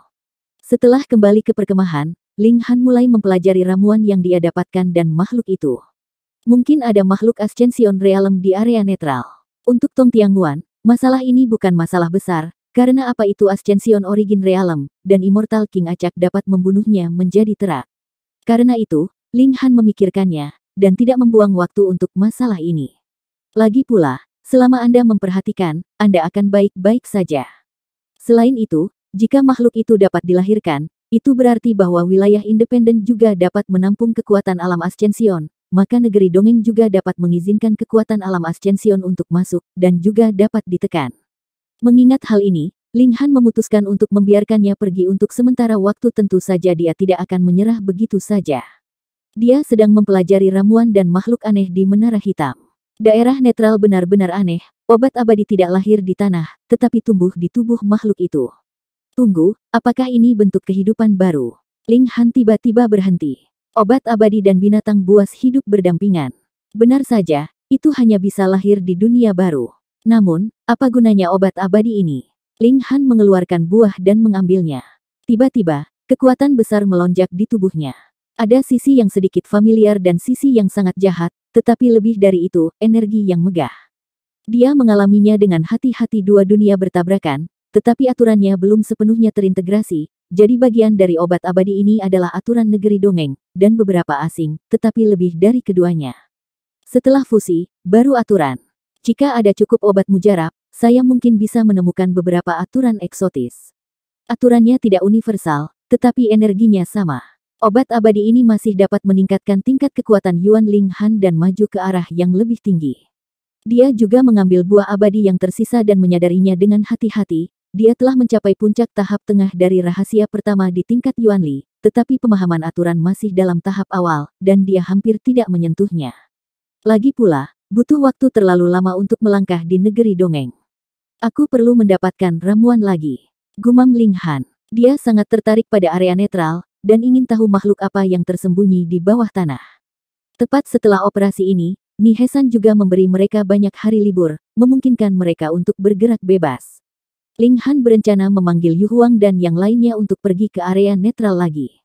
Setelah kembali ke perkemahan, Ling Han mulai mempelajari ramuan yang dia dapatkan dan makhluk itu. Mungkin ada makhluk ascension realm di area netral. Untuk Tong Tianguan, masalah ini bukan masalah besar, karena apa itu ascension origin realm, dan Immortal King acak dapat membunuhnya menjadi terak. Karena itu, Ling Han memikirkannya, dan tidak membuang waktu untuk masalah ini. Lagi pula, selama Anda memperhatikan, Anda akan baik-baik saja. Selain itu, jika makhluk itu dapat dilahirkan, itu berarti bahwa wilayah independen juga dapat menampung kekuatan alam ascension, maka negeri dongeng juga dapat mengizinkan kekuatan alam ascension untuk masuk, dan juga dapat ditekan. Mengingat hal ini, Ling Han memutuskan untuk membiarkannya pergi untuk sementara waktu tentu saja dia tidak akan menyerah begitu saja. Dia sedang mempelajari ramuan dan makhluk aneh di Menara Hitam. Daerah netral benar-benar aneh, obat abadi tidak lahir di tanah, tetapi tumbuh di tubuh makhluk itu. Tunggu, apakah ini bentuk kehidupan baru? Ling Han tiba-tiba berhenti obat abadi dan binatang buas hidup berdampingan. Benar saja, itu hanya bisa lahir di dunia baru. Namun, apa gunanya obat abadi ini? Ling Han mengeluarkan buah dan mengambilnya. Tiba-tiba, kekuatan besar melonjak di tubuhnya. Ada sisi yang sedikit familiar dan sisi yang sangat jahat, tetapi lebih dari itu, energi yang megah. Dia mengalaminya dengan hati-hati dua dunia bertabrakan, tetapi aturannya belum sepenuhnya terintegrasi, jadi bagian dari obat abadi ini adalah aturan negeri dongeng, dan beberapa asing, tetapi lebih dari keduanya. Setelah fusi, baru aturan. Jika ada cukup obat mujarab, saya mungkin bisa menemukan beberapa aturan eksotis. Aturannya tidak universal, tetapi energinya sama. Obat abadi ini masih dapat meningkatkan tingkat kekuatan Yuan Ling Han dan maju ke arah yang lebih tinggi. Dia juga mengambil buah abadi yang tersisa dan menyadarinya dengan hati-hati, dia telah mencapai puncak tahap tengah dari rahasia pertama di tingkat Yuan Li, tetapi pemahaman aturan masih dalam tahap awal, dan dia hampir tidak menyentuhnya. Lagi pula, butuh waktu terlalu lama untuk melangkah di negeri dongeng. Aku perlu mendapatkan ramuan lagi. Gumam Ling Han. Dia sangat tertarik pada area netral, dan ingin tahu makhluk apa yang tersembunyi di bawah tanah. Tepat setelah operasi ini, Nihesan juga memberi mereka banyak hari libur, memungkinkan mereka untuk bergerak bebas. Ling Han berencana memanggil Yu Huang dan yang lainnya untuk pergi ke area netral lagi.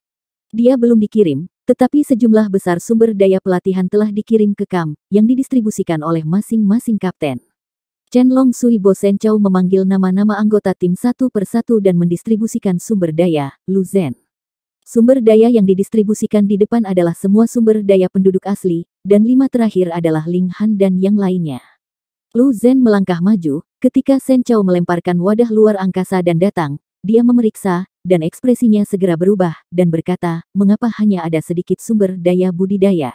Dia belum dikirim, tetapi sejumlah besar sumber daya pelatihan telah dikirim ke KAM, yang didistribusikan oleh masing-masing kapten. Chen Long Sui Bo Sen Chow memanggil nama-nama anggota tim satu persatu dan mendistribusikan sumber daya, Lu Zhen. Sumber daya yang didistribusikan di depan adalah semua sumber daya penduduk asli, dan lima terakhir adalah Ling Han dan yang lainnya. Lu Zhen melangkah maju, Ketika Shen Chao melemparkan wadah luar angkasa dan datang, dia memeriksa, dan ekspresinya segera berubah, dan berkata, mengapa hanya ada sedikit sumber daya budidaya?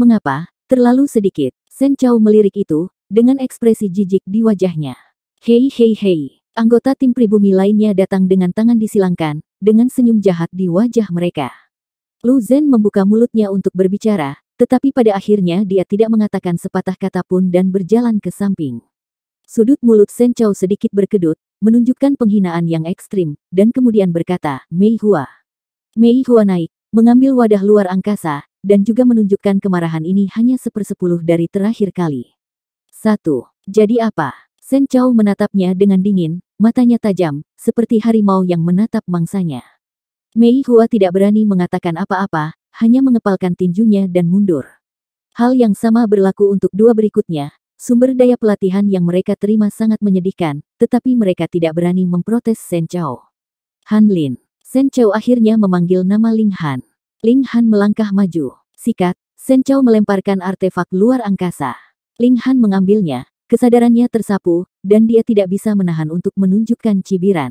Mengapa? Terlalu sedikit. Shen Chao melirik itu, dengan ekspresi jijik di wajahnya. Hei hei hei. Anggota tim pribumi lainnya datang dengan tangan disilangkan, dengan senyum jahat di wajah mereka. Lu Zhen membuka mulutnya untuk berbicara, tetapi pada akhirnya dia tidak mengatakan sepatah kata pun dan berjalan ke samping. Sudut mulut Shen Senchao sedikit berkedut, menunjukkan penghinaan yang ekstrim, dan kemudian berkata, Mei Hua. Mei Hua naik, mengambil wadah luar angkasa, dan juga menunjukkan kemarahan ini hanya sepersepuluh dari terakhir kali. 1. Jadi apa? Shen Chao menatapnya dengan dingin, matanya tajam, seperti harimau yang menatap mangsanya. Mei Hua tidak berani mengatakan apa-apa, hanya mengepalkan tinjunya dan mundur. Hal yang sama berlaku untuk dua berikutnya, Sumber daya pelatihan yang mereka terima sangat menyedihkan, tetapi mereka tidak berani memprotes Shen Chao. Han Lin. Shen Chao akhirnya memanggil nama Ling Han. Ling Han melangkah maju. Sikat, Shen Chao melemparkan artefak luar angkasa. Ling Han mengambilnya, kesadarannya tersapu, dan dia tidak bisa menahan untuk menunjukkan cibiran.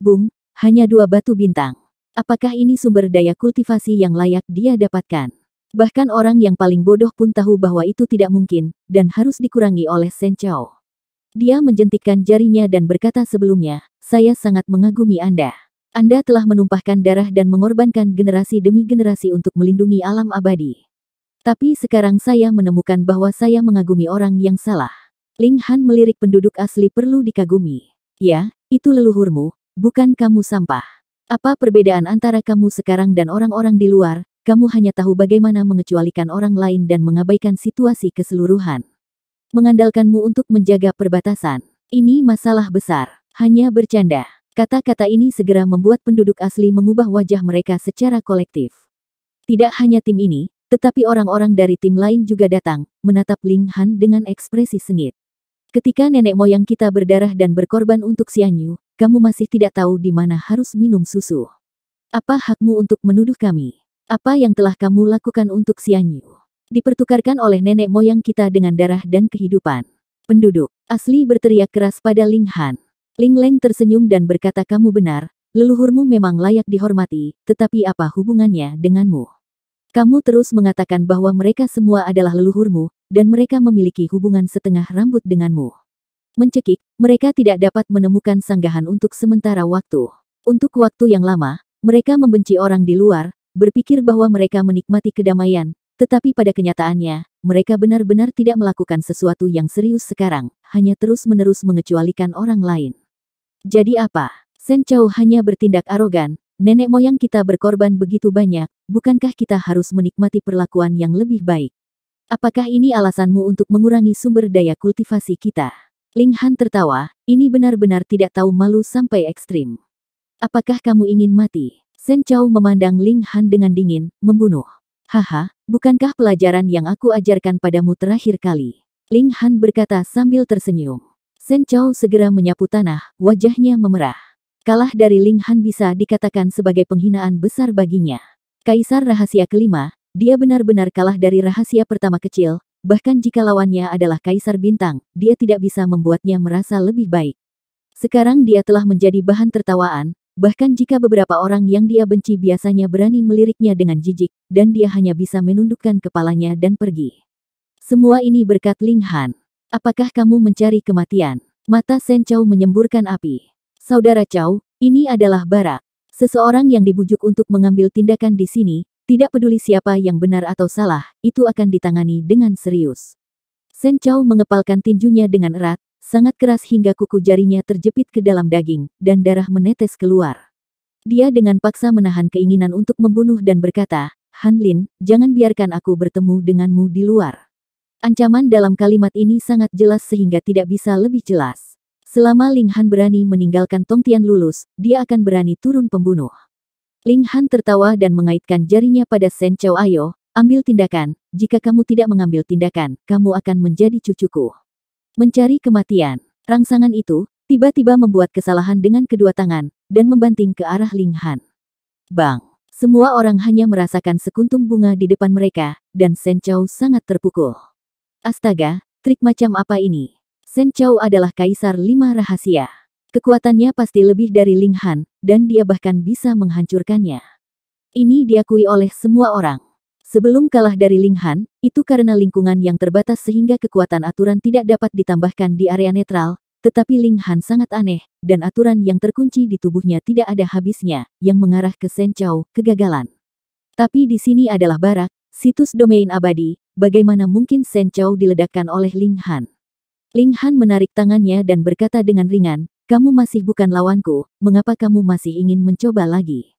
Bung, hanya dua batu bintang. Apakah ini sumber daya kultivasi yang layak dia dapatkan? Bahkan orang yang paling bodoh pun tahu bahwa itu tidak mungkin, dan harus dikurangi oleh Shen Chao. Dia menjentikkan jarinya dan berkata sebelumnya, saya sangat mengagumi Anda. Anda telah menumpahkan darah dan mengorbankan generasi demi generasi untuk melindungi alam abadi. Tapi sekarang saya menemukan bahwa saya mengagumi orang yang salah. Ling Han melirik penduduk asli perlu dikagumi. Ya, itu leluhurmu, bukan kamu sampah. Apa perbedaan antara kamu sekarang dan orang-orang di luar, kamu hanya tahu bagaimana mengecualikan orang lain dan mengabaikan situasi keseluruhan. Mengandalkanmu untuk menjaga perbatasan. Ini masalah besar. Hanya bercanda. Kata-kata ini segera membuat penduduk asli mengubah wajah mereka secara kolektif. Tidak hanya tim ini, tetapi orang-orang dari tim lain juga datang, menatap Ling Han dengan ekspresi sengit. Ketika nenek moyang kita berdarah dan berkorban untuk Xianyu, kamu masih tidak tahu di mana harus minum susu. Apa hakmu untuk menuduh kami? Apa yang telah kamu lakukan untuk Xianyu? Dipertukarkan oleh nenek moyang kita dengan darah dan kehidupan. Penduduk, asli berteriak keras pada Ling Han. Ling Leng tersenyum dan berkata kamu benar, leluhurmu memang layak dihormati, tetapi apa hubungannya denganmu? Kamu terus mengatakan bahwa mereka semua adalah leluhurmu, dan mereka memiliki hubungan setengah rambut denganmu. Mencekik, mereka tidak dapat menemukan sanggahan untuk sementara waktu. Untuk waktu yang lama, mereka membenci orang di luar, berpikir bahwa mereka menikmati kedamaian, tetapi pada kenyataannya, mereka benar-benar tidak melakukan sesuatu yang serius sekarang, hanya terus-menerus mengecualikan orang lain. Jadi apa? Sen Chao hanya bertindak arogan, nenek moyang kita berkorban begitu banyak, bukankah kita harus menikmati perlakuan yang lebih baik? Apakah ini alasanmu untuk mengurangi sumber daya kultivasi kita? Ling Han tertawa, ini benar-benar tidak tahu malu sampai ekstrim. Apakah kamu ingin mati? Shen Chao memandang Ling Han dengan dingin, membunuh. Haha, bukankah pelajaran yang aku ajarkan padamu terakhir kali? Ling Han berkata sambil tersenyum. Shen Chao segera menyapu tanah, wajahnya memerah. Kalah dari Ling Han bisa dikatakan sebagai penghinaan besar baginya. Kaisar rahasia kelima, dia benar-benar kalah dari rahasia pertama kecil, bahkan jika lawannya adalah Kaisar Bintang, dia tidak bisa membuatnya merasa lebih baik. Sekarang dia telah menjadi bahan tertawaan, Bahkan jika beberapa orang yang dia benci biasanya berani meliriknya dengan jijik, dan dia hanya bisa menundukkan kepalanya dan pergi. Semua ini berkat Ling Han. Apakah kamu mencari kematian? Mata Sen Chow menyemburkan api. Saudara Chow, ini adalah bara. Seseorang yang dibujuk untuk mengambil tindakan di sini, tidak peduli siapa yang benar atau salah, itu akan ditangani dengan serius. Sen Chow mengepalkan tinjunya dengan erat, sangat keras hingga kuku jarinya terjepit ke dalam daging, dan darah menetes keluar. Dia dengan paksa menahan keinginan untuk membunuh dan berkata, Han Lin, jangan biarkan aku bertemu denganmu di luar. Ancaman dalam kalimat ini sangat jelas sehingga tidak bisa lebih jelas. Selama Ling Han berani meninggalkan Tong Tian lulus, dia akan berani turun pembunuh. Ling Han tertawa dan mengaitkan jarinya pada Sen Chao Ayo, ambil tindakan, jika kamu tidak mengambil tindakan, kamu akan menjadi cucuku. Mencari kematian. Rangsangan itu, tiba-tiba membuat kesalahan dengan kedua tangan, dan membanting ke arah Ling Han. Bang! Semua orang hanya merasakan sekuntum bunga di depan mereka, dan Shen Chao sangat terpukul. Astaga, trik macam apa ini? Shen Chao adalah kaisar lima rahasia. Kekuatannya pasti lebih dari Ling Han, dan dia bahkan bisa menghancurkannya. Ini diakui oleh semua orang. Sebelum kalah dari Ling Han, itu karena lingkungan yang terbatas sehingga kekuatan aturan tidak dapat ditambahkan di area netral, tetapi Ling Han sangat aneh, dan aturan yang terkunci di tubuhnya tidak ada habisnya, yang mengarah ke Shen Chao, kegagalan. Tapi di sini adalah barak, situs domain abadi, bagaimana mungkin Shen Chao diledakkan oleh Ling Han. Ling Han menarik tangannya dan berkata dengan ringan, kamu masih bukan lawanku, mengapa kamu masih ingin mencoba lagi?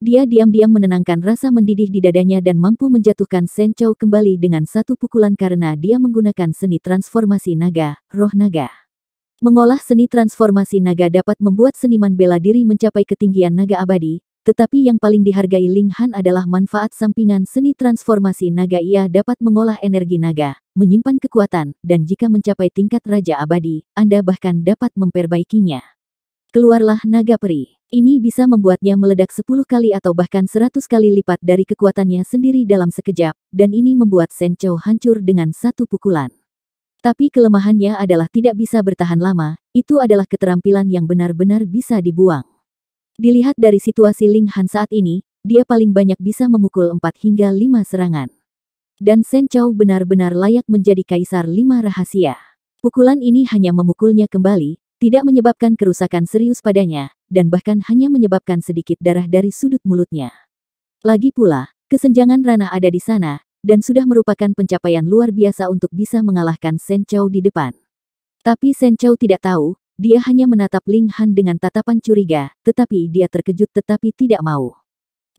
Dia diam-diam menenangkan rasa mendidih di dadanya dan mampu menjatuhkan Senchou kembali dengan satu pukulan karena dia menggunakan seni transformasi naga, roh naga. Mengolah seni transformasi naga dapat membuat seniman bela diri mencapai ketinggian naga abadi, tetapi yang paling dihargai Ling Han adalah manfaat sampingan seni transformasi naga ia dapat mengolah energi naga, menyimpan kekuatan, dan jika mencapai tingkat Raja Abadi, Anda bahkan dapat memperbaikinya. Keluarlah naga peri. Ini bisa membuatnya meledak sepuluh kali atau bahkan seratus kali lipat dari kekuatannya sendiri dalam sekejap, dan ini membuat Chou hancur dengan satu pukulan. Tapi kelemahannya adalah tidak bisa bertahan lama, itu adalah keterampilan yang benar-benar bisa dibuang. Dilihat dari situasi Ling Han saat ini, dia paling banyak bisa memukul empat hingga lima serangan. Dan Sen Chou benar-benar layak menjadi kaisar lima rahasia. Pukulan ini hanya memukulnya kembali, tidak menyebabkan kerusakan serius padanya, dan bahkan hanya menyebabkan sedikit darah dari sudut mulutnya. Lagi pula, kesenjangan Rana ada di sana, dan sudah merupakan pencapaian luar biasa untuk bisa mengalahkan Shen Chou di depan. Tapi Shen Chou tidak tahu, dia hanya menatap Ling Han dengan tatapan curiga, tetapi dia terkejut tetapi tidak mau.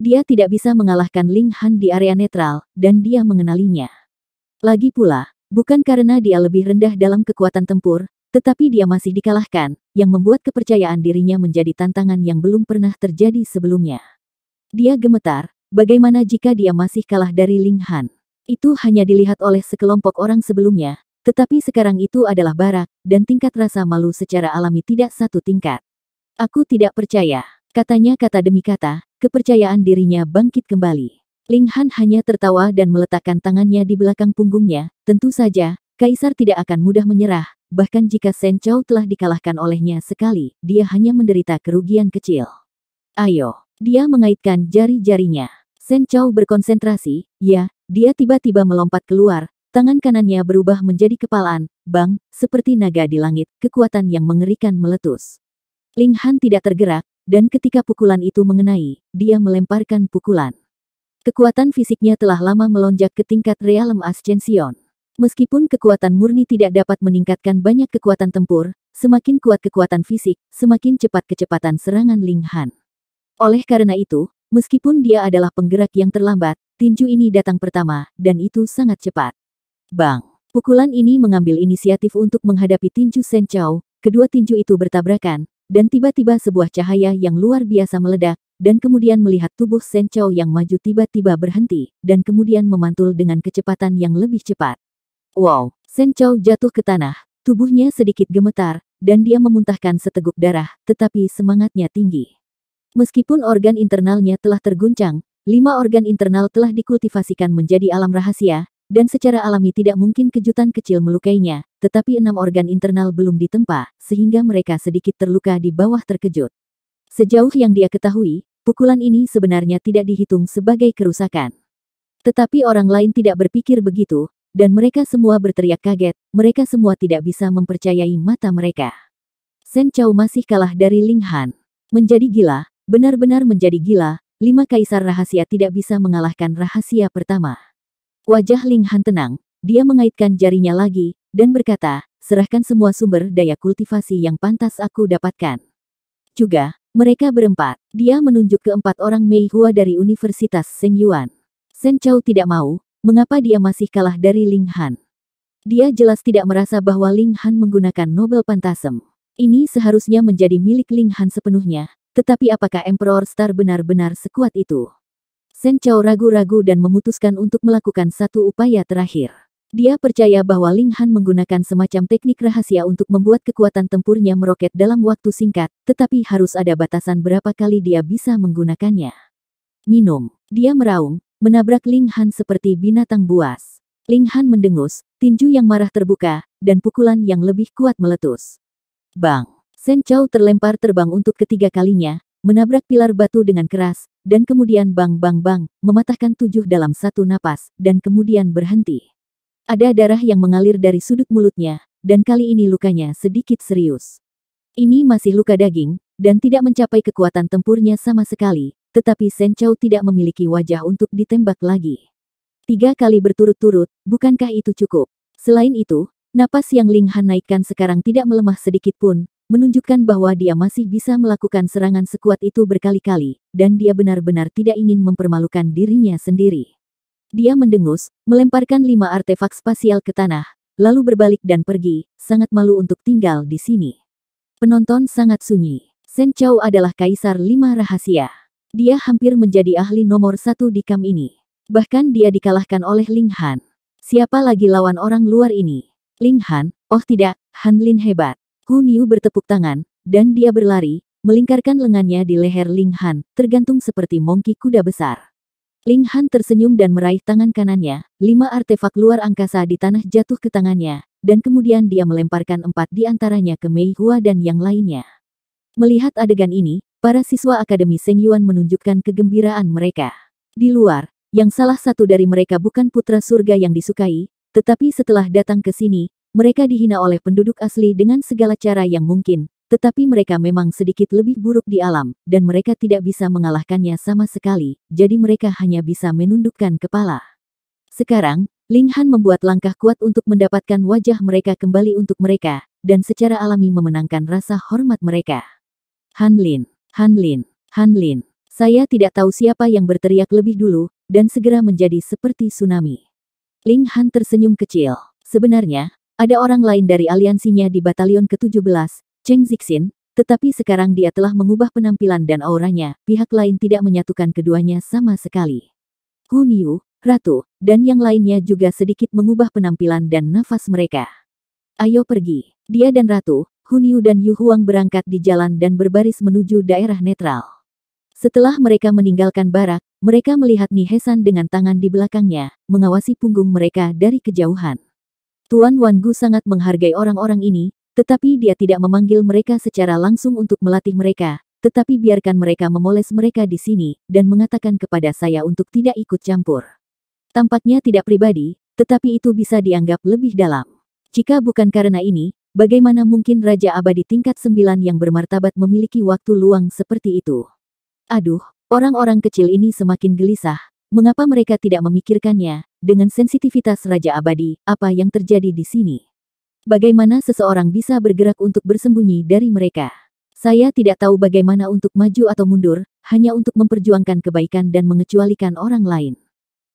Dia tidak bisa mengalahkan Ling Han di area netral, dan dia mengenalinya. Lagi pula, bukan karena dia lebih rendah dalam kekuatan tempur, tetapi dia masih dikalahkan, yang membuat kepercayaan dirinya menjadi tantangan yang belum pernah terjadi sebelumnya. Dia gemetar, bagaimana jika dia masih kalah dari Ling Han? Itu hanya dilihat oleh sekelompok orang sebelumnya, tetapi sekarang itu adalah barak, dan tingkat rasa malu secara alami tidak satu tingkat. Aku tidak percaya, katanya kata demi kata, kepercayaan dirinya bangkit kembali. Ling Han hanya tertawa dan meletakkan tangannya di belakang punggungnya, tentu saja, Kaisar tidak akan mudah menyerah, bahkan jika Shen Chao telah dikalahkan olehnya sekali, dia hanya menderita kerugian kecil. Ayo, dia mengaitkan jari-jarinya. Shen Chao berkonsentrasi, ya, dia tiba-tiba melompat keluar, tangan kanannya berubah menjadi kepalaan, bang, seperti naga di langit, kekuatan yang mengerikan meletus. Ling Han tidak tergerak, dan ketika pukulan itu mengenai, dia melemparkan pukulan. Kekuatan fisiknya telah lama melonjak ke tingkat realm ascension. Meskipun kekuatan murni tidak dapat meningkatkan banyak kekuatan tempur, semakin kuat kekuatan fisik, semakin cepat kecepatan serangan Ling Han. Oleh karena itu, meskipun dia adalah penggerak yang terlambat, tinju ini datang pertama, dan itu sangat cepat. Bang! Pukulan ini mengambil inisiatif untuk menghadapi tinju Shen Chao, kedua tinju itu bertabrakan, dan tiba-tiba sebuah cahaya yang luar biasa meledak, dan kemudian melihat tubuh Shen Chao yang maju tiba-tiba berhenti, dan kemudian memantul dengan kecepatan yang lebih cepat. Wow, Shen Chou jatuh ke tanah. Tubuhnya sedikit gemetar, dan dia memuntahkan seteguk darah, tetapi semangatnya tinggi. Meskipun organ internalnya telah terguncang, lima organ internal telah dikultivasikan menjadi alam rahasia, dan secara alami tidak mungkin kejutan kecil melukainya, tetapi enam organ internal belum ditempa, sehingga mereka sedikit terluka di bawah terkejut. Sejauh yang dia ketahui, pukulan ini sebenarnya tidak dihitung sebagai kerusakan. Tetapi orang lain tidak berpikir begitu, dan mereka semua berteriak kaget, mereka semua tidak bisa mempercayai mata mereka. Sen Chao masih kalah dari Ling Han. Menjadi gila, benar-benar menjadi gila, lima kaisar rahasia tidak bisa mengalahkan rahasia pertama. Wajah Ling Han tenang, dia mengaitkan jarinya lagi, dan berkata, serahkan semua sumber daya kultivasi yang pantas aku dapatkan. Juga, mereka berempat, dia menunjuk keempat orang Mei Hua dari Universitas Seng Yuan. Sen Chao tidak mau, mengapa dia masih kalah dari Ling Han. Dia jelas tidak merasa bahwa Ling Han menggunakan Nobel Pantasem. Ini seharusnya menjadi milik Ling Han sepenuhnya, tetapi apakah Emperor Star benar-benar sekuat itu? Shen Chao ragu-ragu dan memutuskan untuk melakukan satu upaya terakhir. Dia percaya bahwa Ling Han menggunakan semacam teknik rahasia untuk membuat kekuatan tempurnya meroket dalam waktu singkat, tetapi harus ada batasan berapa kali dia bisa menggunakannya. Minum. Dia meraung, menabrak Ling Han seperti binatang buas. Ling Han mendengus, tinju yang marah terbuka, dan pukulan yang lebih kuat meletus. Bang! Sen Chao terlempar terbang untuk ketiga kalinya, menabrak pilar batu dengan keras, dan kemudian bang-bang-bang, mematahkan tujuh dalam satu napas, dan kemudian berhenti. Ada darah yang mengalir dari sudut mulutnya, dan kali ini lukanya sedikit serius. Ini masih luka daging, dan tidak mencapai kekuatan tempurnya sama sekali, tetapi Shen Chao tidak memiliki wajah untuk ditembak lagi. Tiga kali berturut-turut, bukankah itu cukup? Selain itu, napas yang Ling Han naikkan sekarang tidak melemah sedikit pun, menunjukkan bahwa dia masih bisa melakukan serangan sekuat itu berkali-kali, dan dia benar-benar tidak ingin mempermalukan dirinya sendiri. Dia mendengus, melemparkan lima artefak spasial ke tanah, lalu berbalik dan pergi, sangat malu untuk tinggal di sini. Penonton sangat sunyi. Sen Chao adalah kaisar lima rahasia. Dia hampir menjadi ahli nomor satu di kam ini. Bahkan dia dikalahkan oleh Ling Han. Siapa lagi lawan orang luar ini? Ling Han, oh tidak, Han Lin hebat. Hu Niu bertepuk tangan, dan dia berlari, melingkarkan lengannya di leher Ling Han, tergantung seperti mongki kuda besar. Ling Han tersenyum dan meraih tangan kanannya, lima artefak luar angkasa di tanah jatuh ke tangannya, dan kemudian dia melemparkan empat di antaranya ke Mei Hua dan yang lainnya. Melihat adegan ini, Para siswa Akademi Seng Yuan menunjukkan kegembiraan mereka. Di luar, yang salah satu dari mereka bukan putra surga yang disukai, tetapi setelah datang ke sini, mereka dihina oleh penduduk asli dengan segala cara yang mungkin, tetapi mereka memang sedikit lebih buruk di alam, dan mereka tidak bisa mengalahkannya sama sekali, jadi mereka hanya bisa menundukkan kepala. Sekarang, Ling Han membuat langkah kuat untuk mendapatkan wajah mereka kembali untuk mereka, dan secara alami memenangkan rasa hormat mereka. Han Lin Han Lin, Han Lin. Saya tidak tahu siapa yang berteriak lebih dulu, dan segera menjadi seperti tsunami. Ling Han tersenyum kecil. Sebenarnya, ada orang lain dari aliansinya di batalion ke-17, Cheng Zixin, tetapi sekarang dia telah mengubah penampilan dan auranya, pihak lain tidak menyatukan keduanya sama sekali. Hu Niu, Ratu, dan yang lainnya juga sedikit mengubah penampilan dan nafas mereka. Ayo pergi. Dia dan Ratu, Hunyu dan Yuhuang berangkat di jalan dan berbaris menuju daerah netral. Setelah mereka meninggalkan barak, mereka melihat Nihesan dengan tangan di belakangnya, mengawasi punggung mereka dari kejauhan. Tuan Wan Gu sangat menghargai orang-orang ini, tetapi dia tidak memanggil mereka secara langsung untuk melatih mereka, tetapi biarkan mereka memoles mereka di sini, dan mengatakan kepada saya untuk tidak ikut campur. Tampaknya tidak pribadi, tetapi itu bisa dianggap lebih dalam. Jika bukan karena ini, Bagaimana mungkin Raja Abadi tingkat sembilan yang bermartabat memiliki waktu luang seperti itu? Aduh, orang-orang kecil ini semakin gelisah. Mengapa mereka tidak memikirkannya? Dengan sensitivitas Raja Abadi, apa yang terjadi di sini? Bagaimana seseorang bisa bergerak untuk bersembunyi dari mereka? Saya tidak tahu bagaimana untuk maju atau mundur, hanya untuk memperjuangkan kebaikan dan mengecualikan orang lain.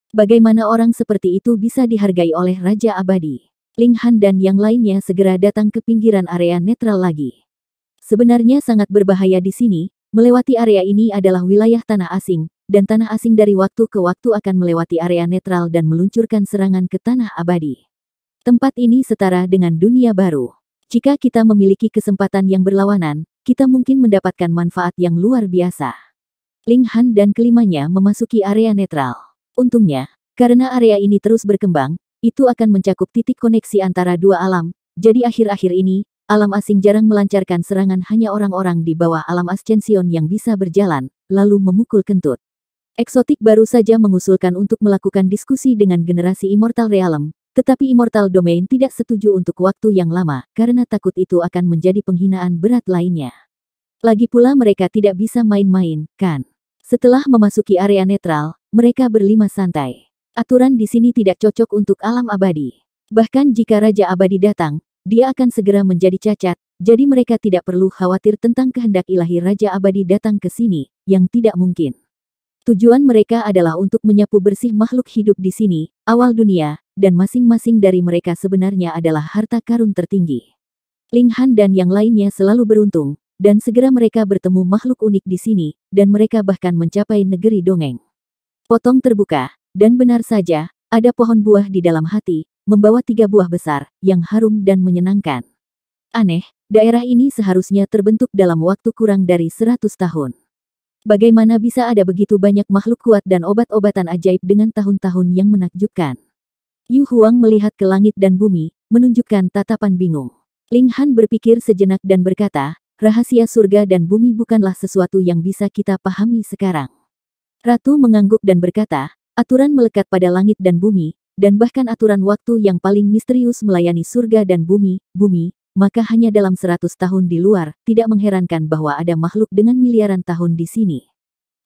Bagaimana orang seperti itu bisa dihargai oleh Raja Abadi? Ling Han dan yang lainnya segera datang ke pinggiran area netral lagi. Sebenarnya sangat berbahaya di sini, melewati area ini adalah wilayah tanah asing, dan tanah asing dari waktu ke waktu akan melewati area netral dan meluncurkan serangan ke tanah abadi. Tempat ini setara dengan dunia baru. Jika kita memiliki kesempatan yang berlawanan, kita mungkin mendapatkan manfaat yang luar biasa. Ling Han dan kelimanya memasuki area netral. Untungnya, karena area ini terus berkembang, itu akan mencakup titik koneksi antara dua alam, jadi akhir-akhir ini, alam asing jarang melancarkan serangan hanya orang-orang di bawah alam ascension yang bisa berjalan, lalu memukul kentut. Eksotik baru saja mengusulkan untuk melakukan diskusi dengan generasi Immortal Realm, tetapi Immortal Domain tidak setuju untuk waktu yang lama, karena takut itu akan menjadi penghinaan berat lainnya. Lagi pula mereka tidak bisa main-main, kan? Setelah memasuki area netral, mereka berlima santai. Aturan di sini tidak cocok untuk alam abadi. Bahkan jika Raja Abadi datang, dia akan segera menjadi cacat, jadi mereka tidak perlu khawatir tentang kehendak ilahi Raja Abadi datang ke sini, yang tidak mungkin. Tujuan mereka adalah untuk menyapu bersih makhluk hidup di sini, awal dunia, dan masing-masing dari mereka sebenarnya adalah harta karun tertinggi. Ling Han dan yang lainnya selalu beruntung, dan segera mereka bertemu makhluk unik di sini, dan mereka bahkan mencapai negeri dongeng. Potong terbuka, dan benar saja, ada pohon buah di dalam hati, membawa tiga buah besar, yang harum dan menyenangkan. Aneh, daerah ini seharusnya terbentuk dalam waktu kurang dari seratus tahun. Bagaimana bisa ada begitu banyak makhluk kuat dan obat-obatan ajaib dengan tahun-tahun yang menakjubkan? Yu Huang melihat ke langit dan bumi, menunjukkan tatapan bingung. Ling Han berpikir sejenak dan berkata, rahasia surga dan bumi bukanlah sesuatu yang bisa kita pahami sekarang. Ratu mengangguk dan berkata, Aturan melekat pada langit dan bumi, dan bahkan aturan waktu yang paling misterius melayani surga dan bumi, bumi, maka hanya dalam seratus tahun di luar, tidak mengherankan bahwa ada makhluk dengan miliaran tahun di sini.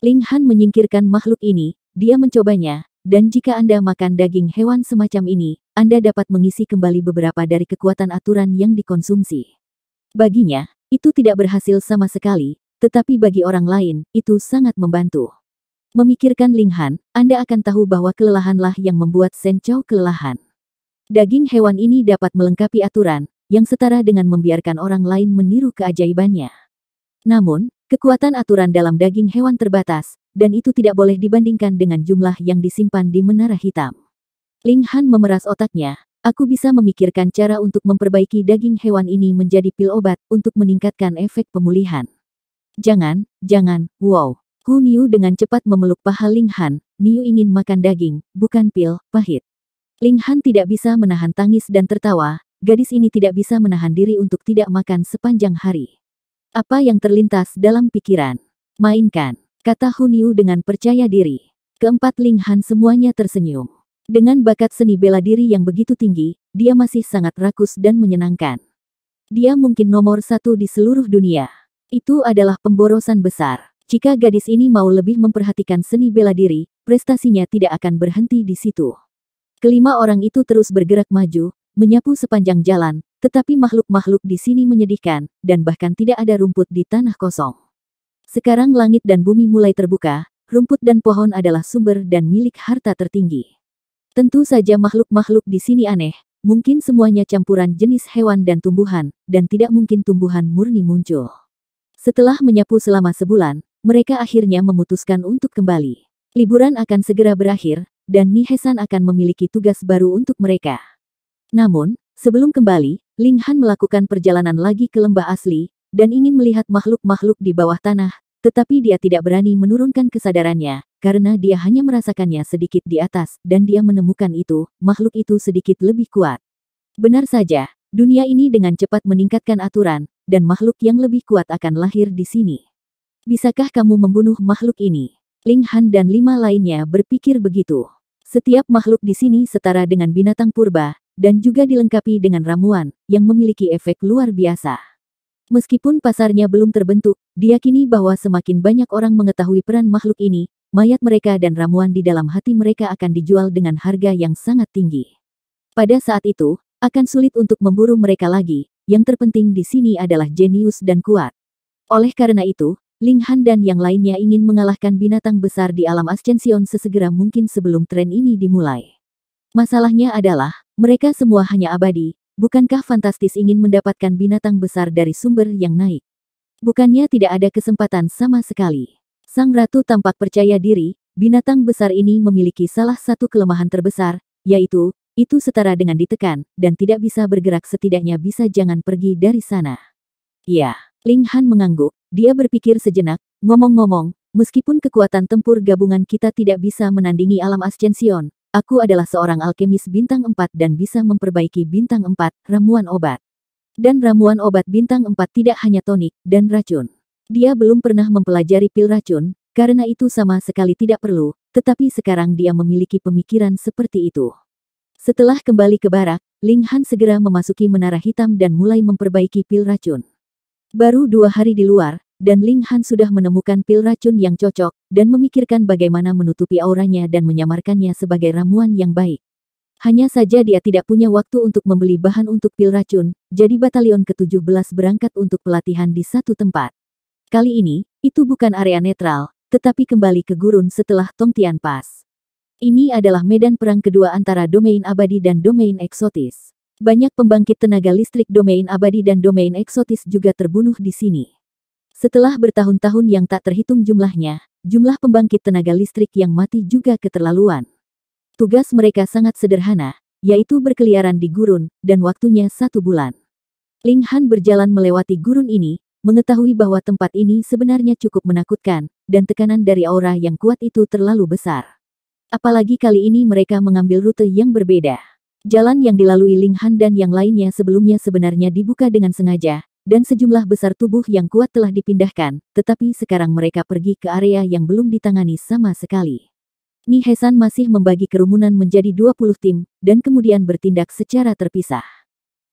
Ling Han menyingkirkan makhluk ini, dia mencobanya, dan jika Anda makan daging hewan semacam ini, Anda dapat mengisi kembali beberapa dari kekuatan aturan yang dikonsumsi. Baginya, itu tidak berhasil sama sekali, tetapi bagi orang lain, itu sangat membantu. Memikirkan Ling Han, Anda akan tahu bahwa kelelahanlah yang membuat Shen Chao kelelahan. Daging hewan ini dapat melengkapi aturan, yang setara dengan membiarkan orang lain meniru keajaibannya. Namun, kekuatan aturan dalam daging hewan terbatas, dan itu tidak boleh dibandingkan dengan jumlah yang disimpan di Menara Hitam. Ling Han memeras otaknya, aku bisa memikirkan cara untuk memperbaiki daging hewan ini menjadi pil obat untuk meningkatkan efek pemulihan. Jangan, jangan, wow. Hu Niu dengan cepat memeluk paha Ling Han, Niu ingin makan daging, bukan pil, pahit. Ling Han tidak bisa menahan tangis dan tertawa, gadis ini tidak bisa menahan diri untuk tidak makan sepanjang hari. Apa yang terlintas dalam pikiran? Mainkan, kata Hu Niu dengan percaya diri. Keempat Ling Han semuanya tersenyum. Dengan bakat seni bela diri yang begitu tinggi, dia masih sangat rakus dan menyenangkan. Dia mungkin nomor satu di seluruh dunia. Itu adalah pemborosan besar. Jika gadis ini mau lebih memperhatikan seni bela diri, prestasinya tidak akan berhenti di situ. Kelima orang itu terus bergerak maju, menyapu sepanjang jalan, tetapi makhluk-makhluk di sini menyedihkan, dan bahkan tidak ada rumput di tanah kosong. Sekarang langit dan bumi mulai terbuka, rumput dan pohon adalah sumber dan milik harta tertinggi. Tentu saja makhluk-makhluk di sini aneh, mungkin semuanya campuran jenis hewan dan tumbuhan, dan tidak mungkin tumbuhan murni muncul. Setelah menyapu selama sebulan, mereka akhirnya memutuskan untuk kembali. Liburan akan segera berakhir, dan Nihesan akan memiliki tugas baru untuk mereka. Namun, sebelum kembali, Ling Han melakukan perjalanan lagi ke lembah asli, dan ingin melihat makhluk-makhluk di bawah tanah, tetapi dia tidak berani menurunkan kesadarannya, karena dia hanya merasakannya sedikit di atas, dan dia menemukan itu, makhluk itu sedikit lebih kuat. Benar saja, dunia ini dengan cepat meningkatkan aturan, dan makhluk yang lebih kuat akan lahir di sini. Bisakah kamu membunuh makhluk ini? Ling Han dan lima lainnya berpikir begitu. Setiap makhluk di sini setara dengan binatang purba, dan juga dilengkapi dengan ramuan, yang memiliki efek luar biasa. Meskipun pasarnya belum terbentuk, diyakini bahwa semakin banyak orang mengetahui peran makhluk ini, mayat mereka dan ramuan di dalam hati mereka akan dijual dengan harga yang sangat tinggi. Pada saat itu, akan sulit untuk memburu mereka lagi, yang terpenting di sini adalah jenius dan kuat. Oleh karena itu, Ling Han dan yang lainnya ingin mengalahkan binatang besar di alam Ascension sesegera mungkin sebelum tren ini dimulai. Masalahnya adalah, mereka semua hanya abadi, bukankah fantastis ingin mendapatkan binatang besar dari sumber yang naik? Bukannya tidak ada kesempatan sama sekali. Sang Ratu tampak percaya diri, binatang besar ini memiliki salah satu kelemahan terbesar, yaitu, itu setara dengan ditekan, dan tidak bisa bergerak setidaknya bisa jangan pergi dari sana. Ya, Ling Han mengangguk, dia berpikir sejenak, ngomong-ngomong, meskipun kekuatan tempur gabungan kita tidak bisa menandingi alam ascension, aku adalah seorang alkemis bintang 4 dan bisa memperbaiki bintang 4, ramuan obat. Dan ramuan obat bintang 4 tidak hanya tonik dan racun. Dia belum pernah mempelajari pil racun, karena itu sama sekali tidak perlu, tetapi sekarang dia memiliki pemikiran seperti itu. Setelah kembali ke barak, Ling Han segera memasuki menara hitam dan mulai memperbaiki pil racun. Baru dua hari di luar, dan Ling Han sudah menemukan pil racun yang cocok, dan memikirkan bagaimana menutupi auranya dan menyamarkannya sebagai ramuan yang baik. Hanya saja dia tidak punya waktu untuk membeli bahan untuk pil racun, jadi batalion ke-17 berangkat untuk pelatihan di satu tempat. Kali ini, itu bukan area netral, tetapi kembali ke gurun setelah Tong Tian Pass. Ini adalah medan perang kedua antara domain abadi dan domain eksotis. Banyak pembangkit tenaga listrik domain abadi dan domain eksotis juga terbunuh di sini. Setelah bertahun-tahun yang tak terhitung jumlahnya, jumlah pembangkit tenaga listrik yang mati juga keterlaluan. Tugas mereka sangat sederhana, yaitu berkeliaran di gurun, dan waktunya satu bulan. Ling Han berjalan melewati gurun ini, mengetahui bahwa tempat ini sebenarnya cukup menakutkan, dan tekanan dari aura yang kuat itu terlalu besar. Apalagi kali ini mereka mengambil rute yang berbeda. Jalan yang dilalui Ling Han dan yang lainnya sebelumnya sebenarnya dibuka dengan sengaja, dan sejumlah besar tubuh yang kuat telah dipindahkan, tetapi sekarang mereka pergi ke area yang belum ditangani sama sekali. Ni Hesan masih membagi kerumunan menjadi 20 tim, dan kemudian bertindak secara terpisah.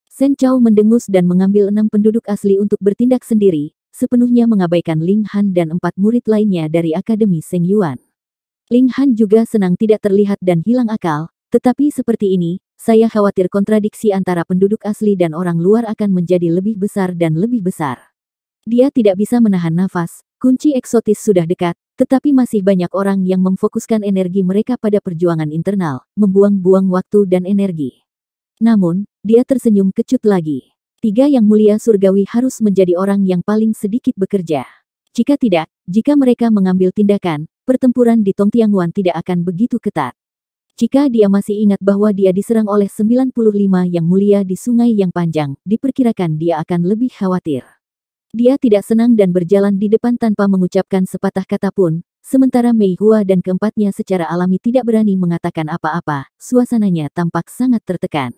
Shen Chao mendengus dan mengambil enam penduduk asli untuk bertindak sendiri, sepenuhnya mengabaikan Ling Han dan empat murid lainnya dari Akademi Seng Yuan. Ling Han juga senang tidak terlihat dan hilang akal, tetapi seperti ini, saya khawatir kontradiksi antara penduduk asli dan orang luar akan menjadi lebih besar dan lebih besar. Dia tidak bisa menahan nafas, kunci eksotis sudah dekat, tetapi masih banyak orang yang memfokuskan energi mereka pada perjuangan internal, membuang-buang waktu dan energi. Namun, dia tersenyum kecut lagi. Tiga yang mulia surgawi harus menjadi orang yang paling sedikit bekerja. Jika tidak, jika mereka mengambil tindakan, pertempuran di Tongtiangwan tidak akan begitu ketat. Jika dia masih ingat bahwa dia diserang oleh 95 yang mulia di sungai yang panjang, diperkirakan dia akan lebih khawatir. Dia tidak senang dan berjalan di depan tanpa mengucapkan sepatah kata pun, sementara Mei Hua dan keempatnya secara alami tidak berani mengatakan apa-apa, suasananya tampak sangat tertekan.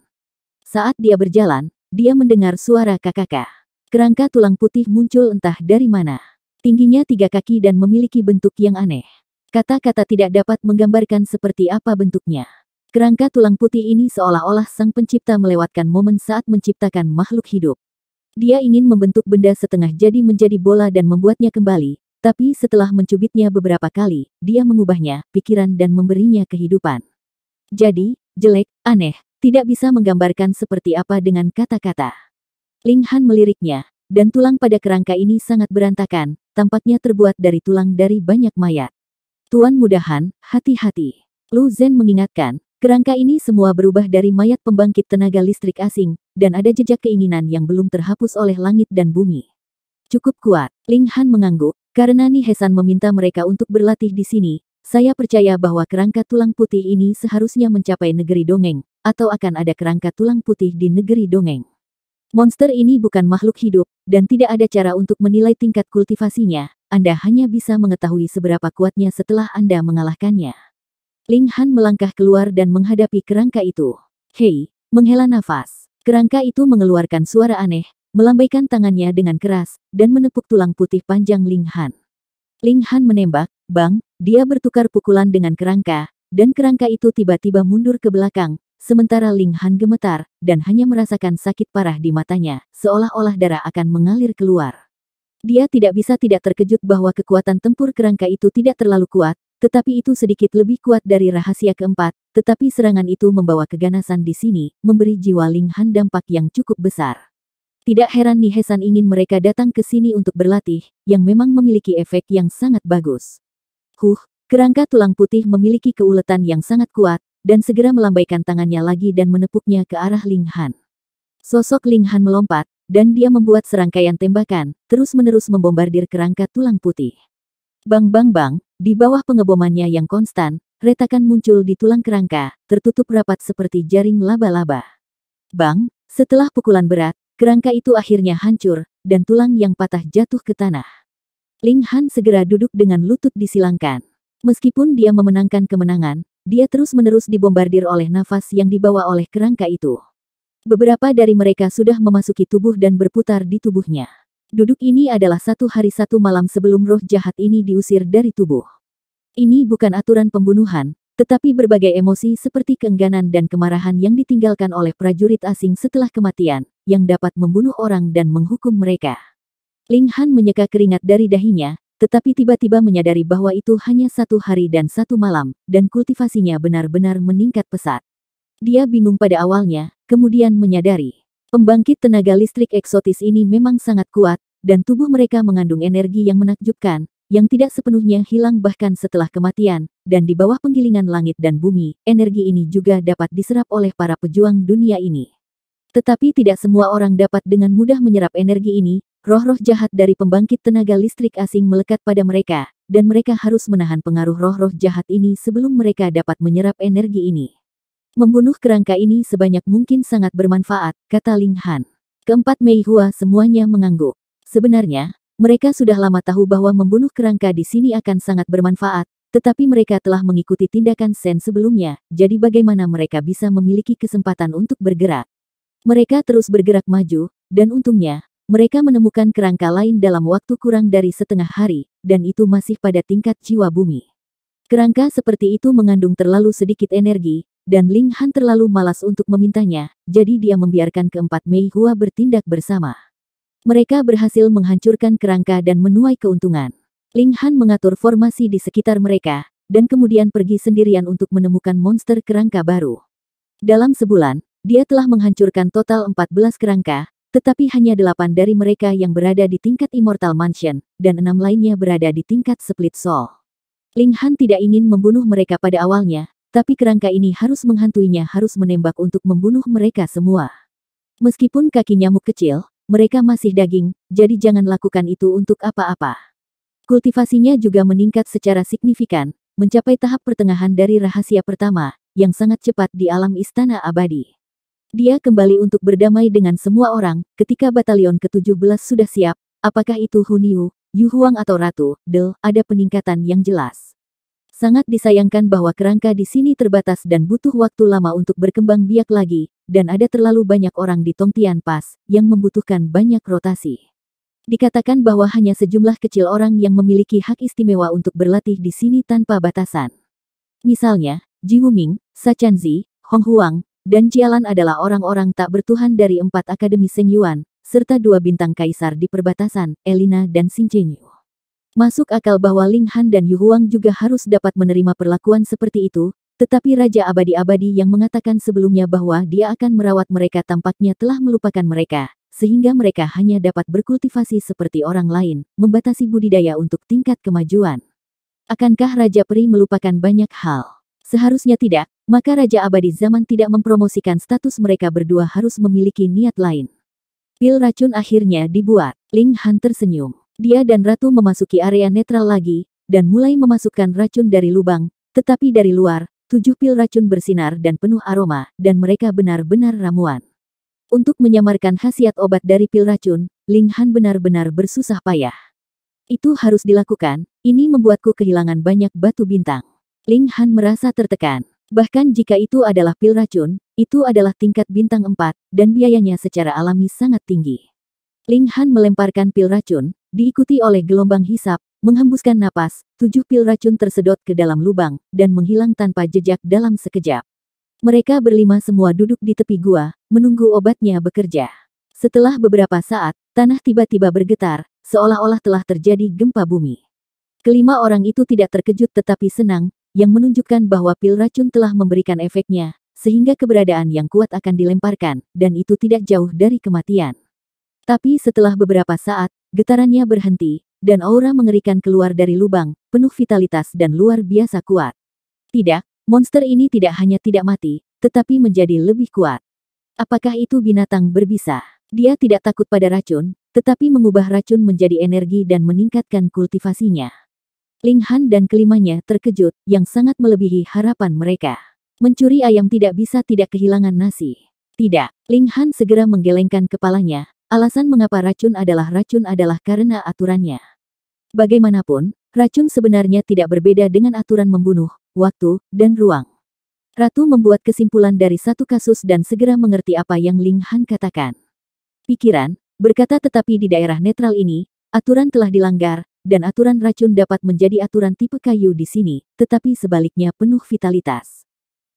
Saat dia berjalan, dia mendengar suara kakak-kakak. Kerangka tulang putih muncul entah dari mana. Tingginya tiga kaki dan memiliki bentuk yang aneh. Kata-kata tidak dapat menggambarkan seperti apa bentuknya. Kerangka tulang putih ini seolah-olah sang pencipta melewatkan momen saat menciptakan makhluk hidup. Dia ingin membentuk benda setengah jadi menjadi bola dan membuatnya kembali, tapi setelah mencubitnya beberapa kali, dia mengubahnya, pikiran dan memberinya kehidupan. Jadi, jelek, aneh, tidak bisa menggambarkan seperti apa dengan kata-kata. Ling Han meliriknya, dan tulang pada kerangka ini sangat berantakan, tampaknya terbuat dari tulang dari banyak mayat. Tuan mudahan, hati-hati. Lu Zhen mengingatkan, kerangka ini semua berubah dari mayat pembangkit tenaga listrik asing, dan ada jejak keinginan yang belum terhapus oleh langit dan bumi. Cukup kuat, Ling Han mengangguk, karena Ni Hesan meminta mereka untuk berlatih di sini, saya percaya bahwa kerangka tulang putih ini seharusnya mencapai negeri dongeng, atau akan ada kerangka tulang putih di negeri dongeng. Monster ini bukan makhluk hidup, dan tidak ada cara untuk menilai tingkat kultivasinya. Anda hanya bisa mengetahui seberapa kuatnya setelah Anda mengalahkannya. Ling Han melangkah keluar dan menghadapi kerangka itu. Hei, menghela nafas. Kerangka itu mengeluarkan suara aneh, melambaikan tangannya dengan keras, dan menepuk tulang putih panjang Ling Han. Ling Han menembak, bang, dia bertukar pukulan dengan kerangka, dan kerangka itu tiba-tiba mundur ke belakang, sementara Ling Han gemetar, dan hanya merasakan sakit parah di matanya, seolah-olah darah akan mengalir keluar. Dia tidak bisa tidak terkejut bahwa kekuatan tempur kerangka itu tidak terlalu kuat, tetapi itu sedikit lebih kuat dari rahasia keempat, tetapi serangan itu membawa keganasan di sini, memberi jiwa Ling Han dampak yang cukup besar. Tidak heran nih Hesan ingin mereka datang ke sini untuk berlatih, yang memang memiliki efek yang sangat bagus. Huh, kerangka tulang putih memiliki keuletan yang sangat kuat, dan segera melambaikan tangannya lagi dan menepuknya ke arah Ling Han. Sosok Ling Han melompat, dan dia membuat serangkaian tembakan, terus-menerus membombardir kerangka tulang putih. Bang-bang-bang, di bawah pengebomannya yang konstan, retakan muncul di tulang kerangka, tertutup rapat seperti jaring laba-laba. Bang, setelah pukulan berat, kerangka itu akhirnya hancur, dan tulang yang patah jatuh ke tanah. Ling Han segera duduk dengan lutut disilangkan. Meskipun dia memenangkan kemenangan, dia terus-menerus dibombardir oleh nafas yang dibawa oleh kerangka itu. Beberapa dari mereka sudah memasuki tubuh dan berputar di tubuhnya. Duduk ini adalah satu hari satu malam sebelum roh jahat ini diusir dari tubuh. Ini bukan aturan pembunuhan, tetapi berbagai emosi seperti keengganan dan kemarahan yang ditinggalkan oleh prajurit asing setelah kematian, yang dapat membunuh orang dan menghukum mereka. Ling Han menyeka keringat dari dahinya, tetapi tiba-tiba menyadari bahwa itu hanya satu hari dan satu malam, dan kultivasinya benar-benar meningkat pesat. Dia bingung pada awalnya, kemudian menyadari. Pembangkit tenaga listrik eksotis ini memang sangat kuat, dan tubuh mereka mengandung energi yang menakjubkan, yang tidak sepenuhnya hilang bahkan setelah kematian, dan di bawah penggilingan langit dan bumi, energi ini juga dapat diserap oleh para pejuang dunia ini. Tetapi tidak semua orang dapat dengan mudah menyerap energi ini, Roh-roh jahat dari pembangkit tenaga listrik asing melekat pada mereka, dan mereka harus menahan pengaruh roh-roh jahat ini sebelum mereka dapat menyerap energi ini. Membunuh kerangka ini sebanyak mungkin sangat bermanfaat, kata Ling Han. Keempat Mei Hua semuanya mengangguk. Sebenarnya, mereka sudah lama tahu bahwa membunuh kerangka di sini akan sangat bermanfaat, tetapi mereka telah mengikuti tindakan Sen sebelumnya, jadi bagaimana mereka bisa memiliki kesempatan untuk bergerak. Mereka terus bergerak maju, dan untungnya, mereka menemukan kerangka lain dalam waktu kurang dari setengah hari, dan itu masih pada tingkat jiwa bumi. Kerangka seperti itu mengandung terlalu sedikit energi, dan Ling Han terlalu malas untuk memintanya, jadi dia membiarkan keempat Mei Hua bertindak bersama. Mereka berhasil menghancurkan kerangka dan menuai keuntungan. Ling Han mengatur formasi di sekitar mereka, dan kemudian pergi sendirian untuk menemukan monster kerangka baru. Dalam sebulan, dia telah menghancurkan total 14 kerangka, tetapi hanya delapan dari mereka yang berada di tingkat Immortal Mansion, dan enam lainnya berada di tingkat Split Soul. Ling Han tidak ingin membunuh mereka pada awalnya, tapi kerangka ini harus menghantuinya harus menembak untuk membunuh mereka semua. Meskipun kaki nyamuk kecil, mereka masih daging, jadi jangan lakukan itu untuk apa-apa. Kultivasinya juga meningkat secara signifikan, mencapai tahap pertengahan dari rahasia pertama, yang sangat cepat di alam istana abadi. Dia kembali untuk berdamai dengan semua orang, ketika batalion ke-17 sudah siap, apakah itu Huniu, Yuhuang atau Ratu, Del, ada peningkatan yang jelas. Sangat disayangkan bahwa kerangka di sini terbatas dan butuh waktu lama untuk berkembang biak lagi, dan ada terlalu banyak orang di Tongtian Pass, yang membutuhkan banyak rotasi. Dikatakan bahwa hanya sejumlah kecil orang yang memiliki hak istimewa untuk berlatih di sini tanpa batasan. Misalnya, Ji Wuming, Sa Chanzi, Hong Huang, dan Jialan adalah orang-orang tak bertuhan dari empat Akademi Seng Yuan, serta dua bintang kaisar di perbatasan, Elina dan Xinjiang. Masuk akal bahwa Ling Han dan Yu Huang juga harus dapat menerima perlakuan seperti itu, tetapi Raja Abadi-Abadi yang mengatakan sebelumnya bahwa dia akan merawat mereka tampaknya telah melupakan mereka, sehingga mereka hanya dapat berkultivasi seperti orang lain, membatasi budidaya untuk tingkat kemajuan. Akankah Raja Peri melupakan banyak hal? Seharusnya tidak, maka Raja Abadi Zaman tidak mempromosikan status mereka berdua harus memiliki niat lain. Pil racun akhirnya dibuat. Ling Han tersenyum. Dia dan Ratu memasuki area netral lagi, dan mulai memasukkan racun dari lubang, tetapi dari luar, tujuh pil racun bersinar dan penuh aroma, dan mereka benar-benar ramuan. Untuk menyamarkan khasiat obat dari pil racun, Ling Han benar-benar bersusah payah. Itu harus dilakukan, ini membuatku kehilangan banyak batu bintang. Ling Han merasa tertekan. Bahkan jika itu adalah pil racun, itu adalah tingkat bintang 4, dan biayanya secara alami sangat tinggi. Ling Han melemparkan pil racun, diikuti oleh gelombang hisap, menghembuskan napas, tujuh pil racun tersedot ke dalam lubang, dan menghilang tanpa jejak dalam sekejap. Mereka berlima semua duduk di tepi gua, menunggu obatnya bekerja. Setelah beberapa saat, tanah tiba-tiba bergetar, seolah-olah telah terjadi gempa bumi. Kelima orang itu tidak terkejut tetapi senang, yang menunjukkan bahwa pil racun telah memberikan efeknya, sehingga keberadaan yang kuat akan dilemparkan, dan itu tidak jauh dari kematian. Tapi setelah beberapa saat, getarannya berhenti, dan aura mengerikan keluar dari lubang, penuh vitalitas dan luar biasa kuat. Tidak, monster ini tidak hanya tidak mati, tetapi menjadi lebih kuat. Apakah itu binatang berbisa? Dia tidak takut pada racun, tetapi mengubah racun menjadi energi dan meningkatkan kultivasinya. Ling Han dan kelimanya terkejut, yang sangat melebihi harapan mereka. Mencuri ayam tidak bisa tidak kehilangan nasi. Tidak, Ling Han segera menggelengkan kepalanya. Alasan mengapa racun adalah racun adalah karena aturannya. Bagaimanapun, racun sebenarnya tidak berbeda dengan aturan membunuh, waktu, dan ruang. Ratu membuat kesimpulan dari satu kasus dan segera mengerti apa yang Ling Han katakan. Pikiran, berkata tetapi di daerah netral ini, aturan telah dilanggar, dan aturan racun dapat menjadi aturan tipe kayu di sini, tetapi sebaliknya penuh vitalitas.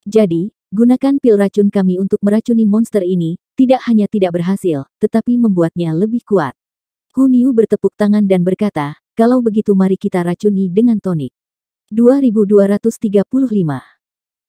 Jadi, gunakan pil racun kami untuk meracuni monster ini, tidak hanya tidak berhasil, tetapi membuatnya lebih kuat. Huniu bertepuk tangan dan berkata, kalau begitu mari kita racuni dengan tonik. 2235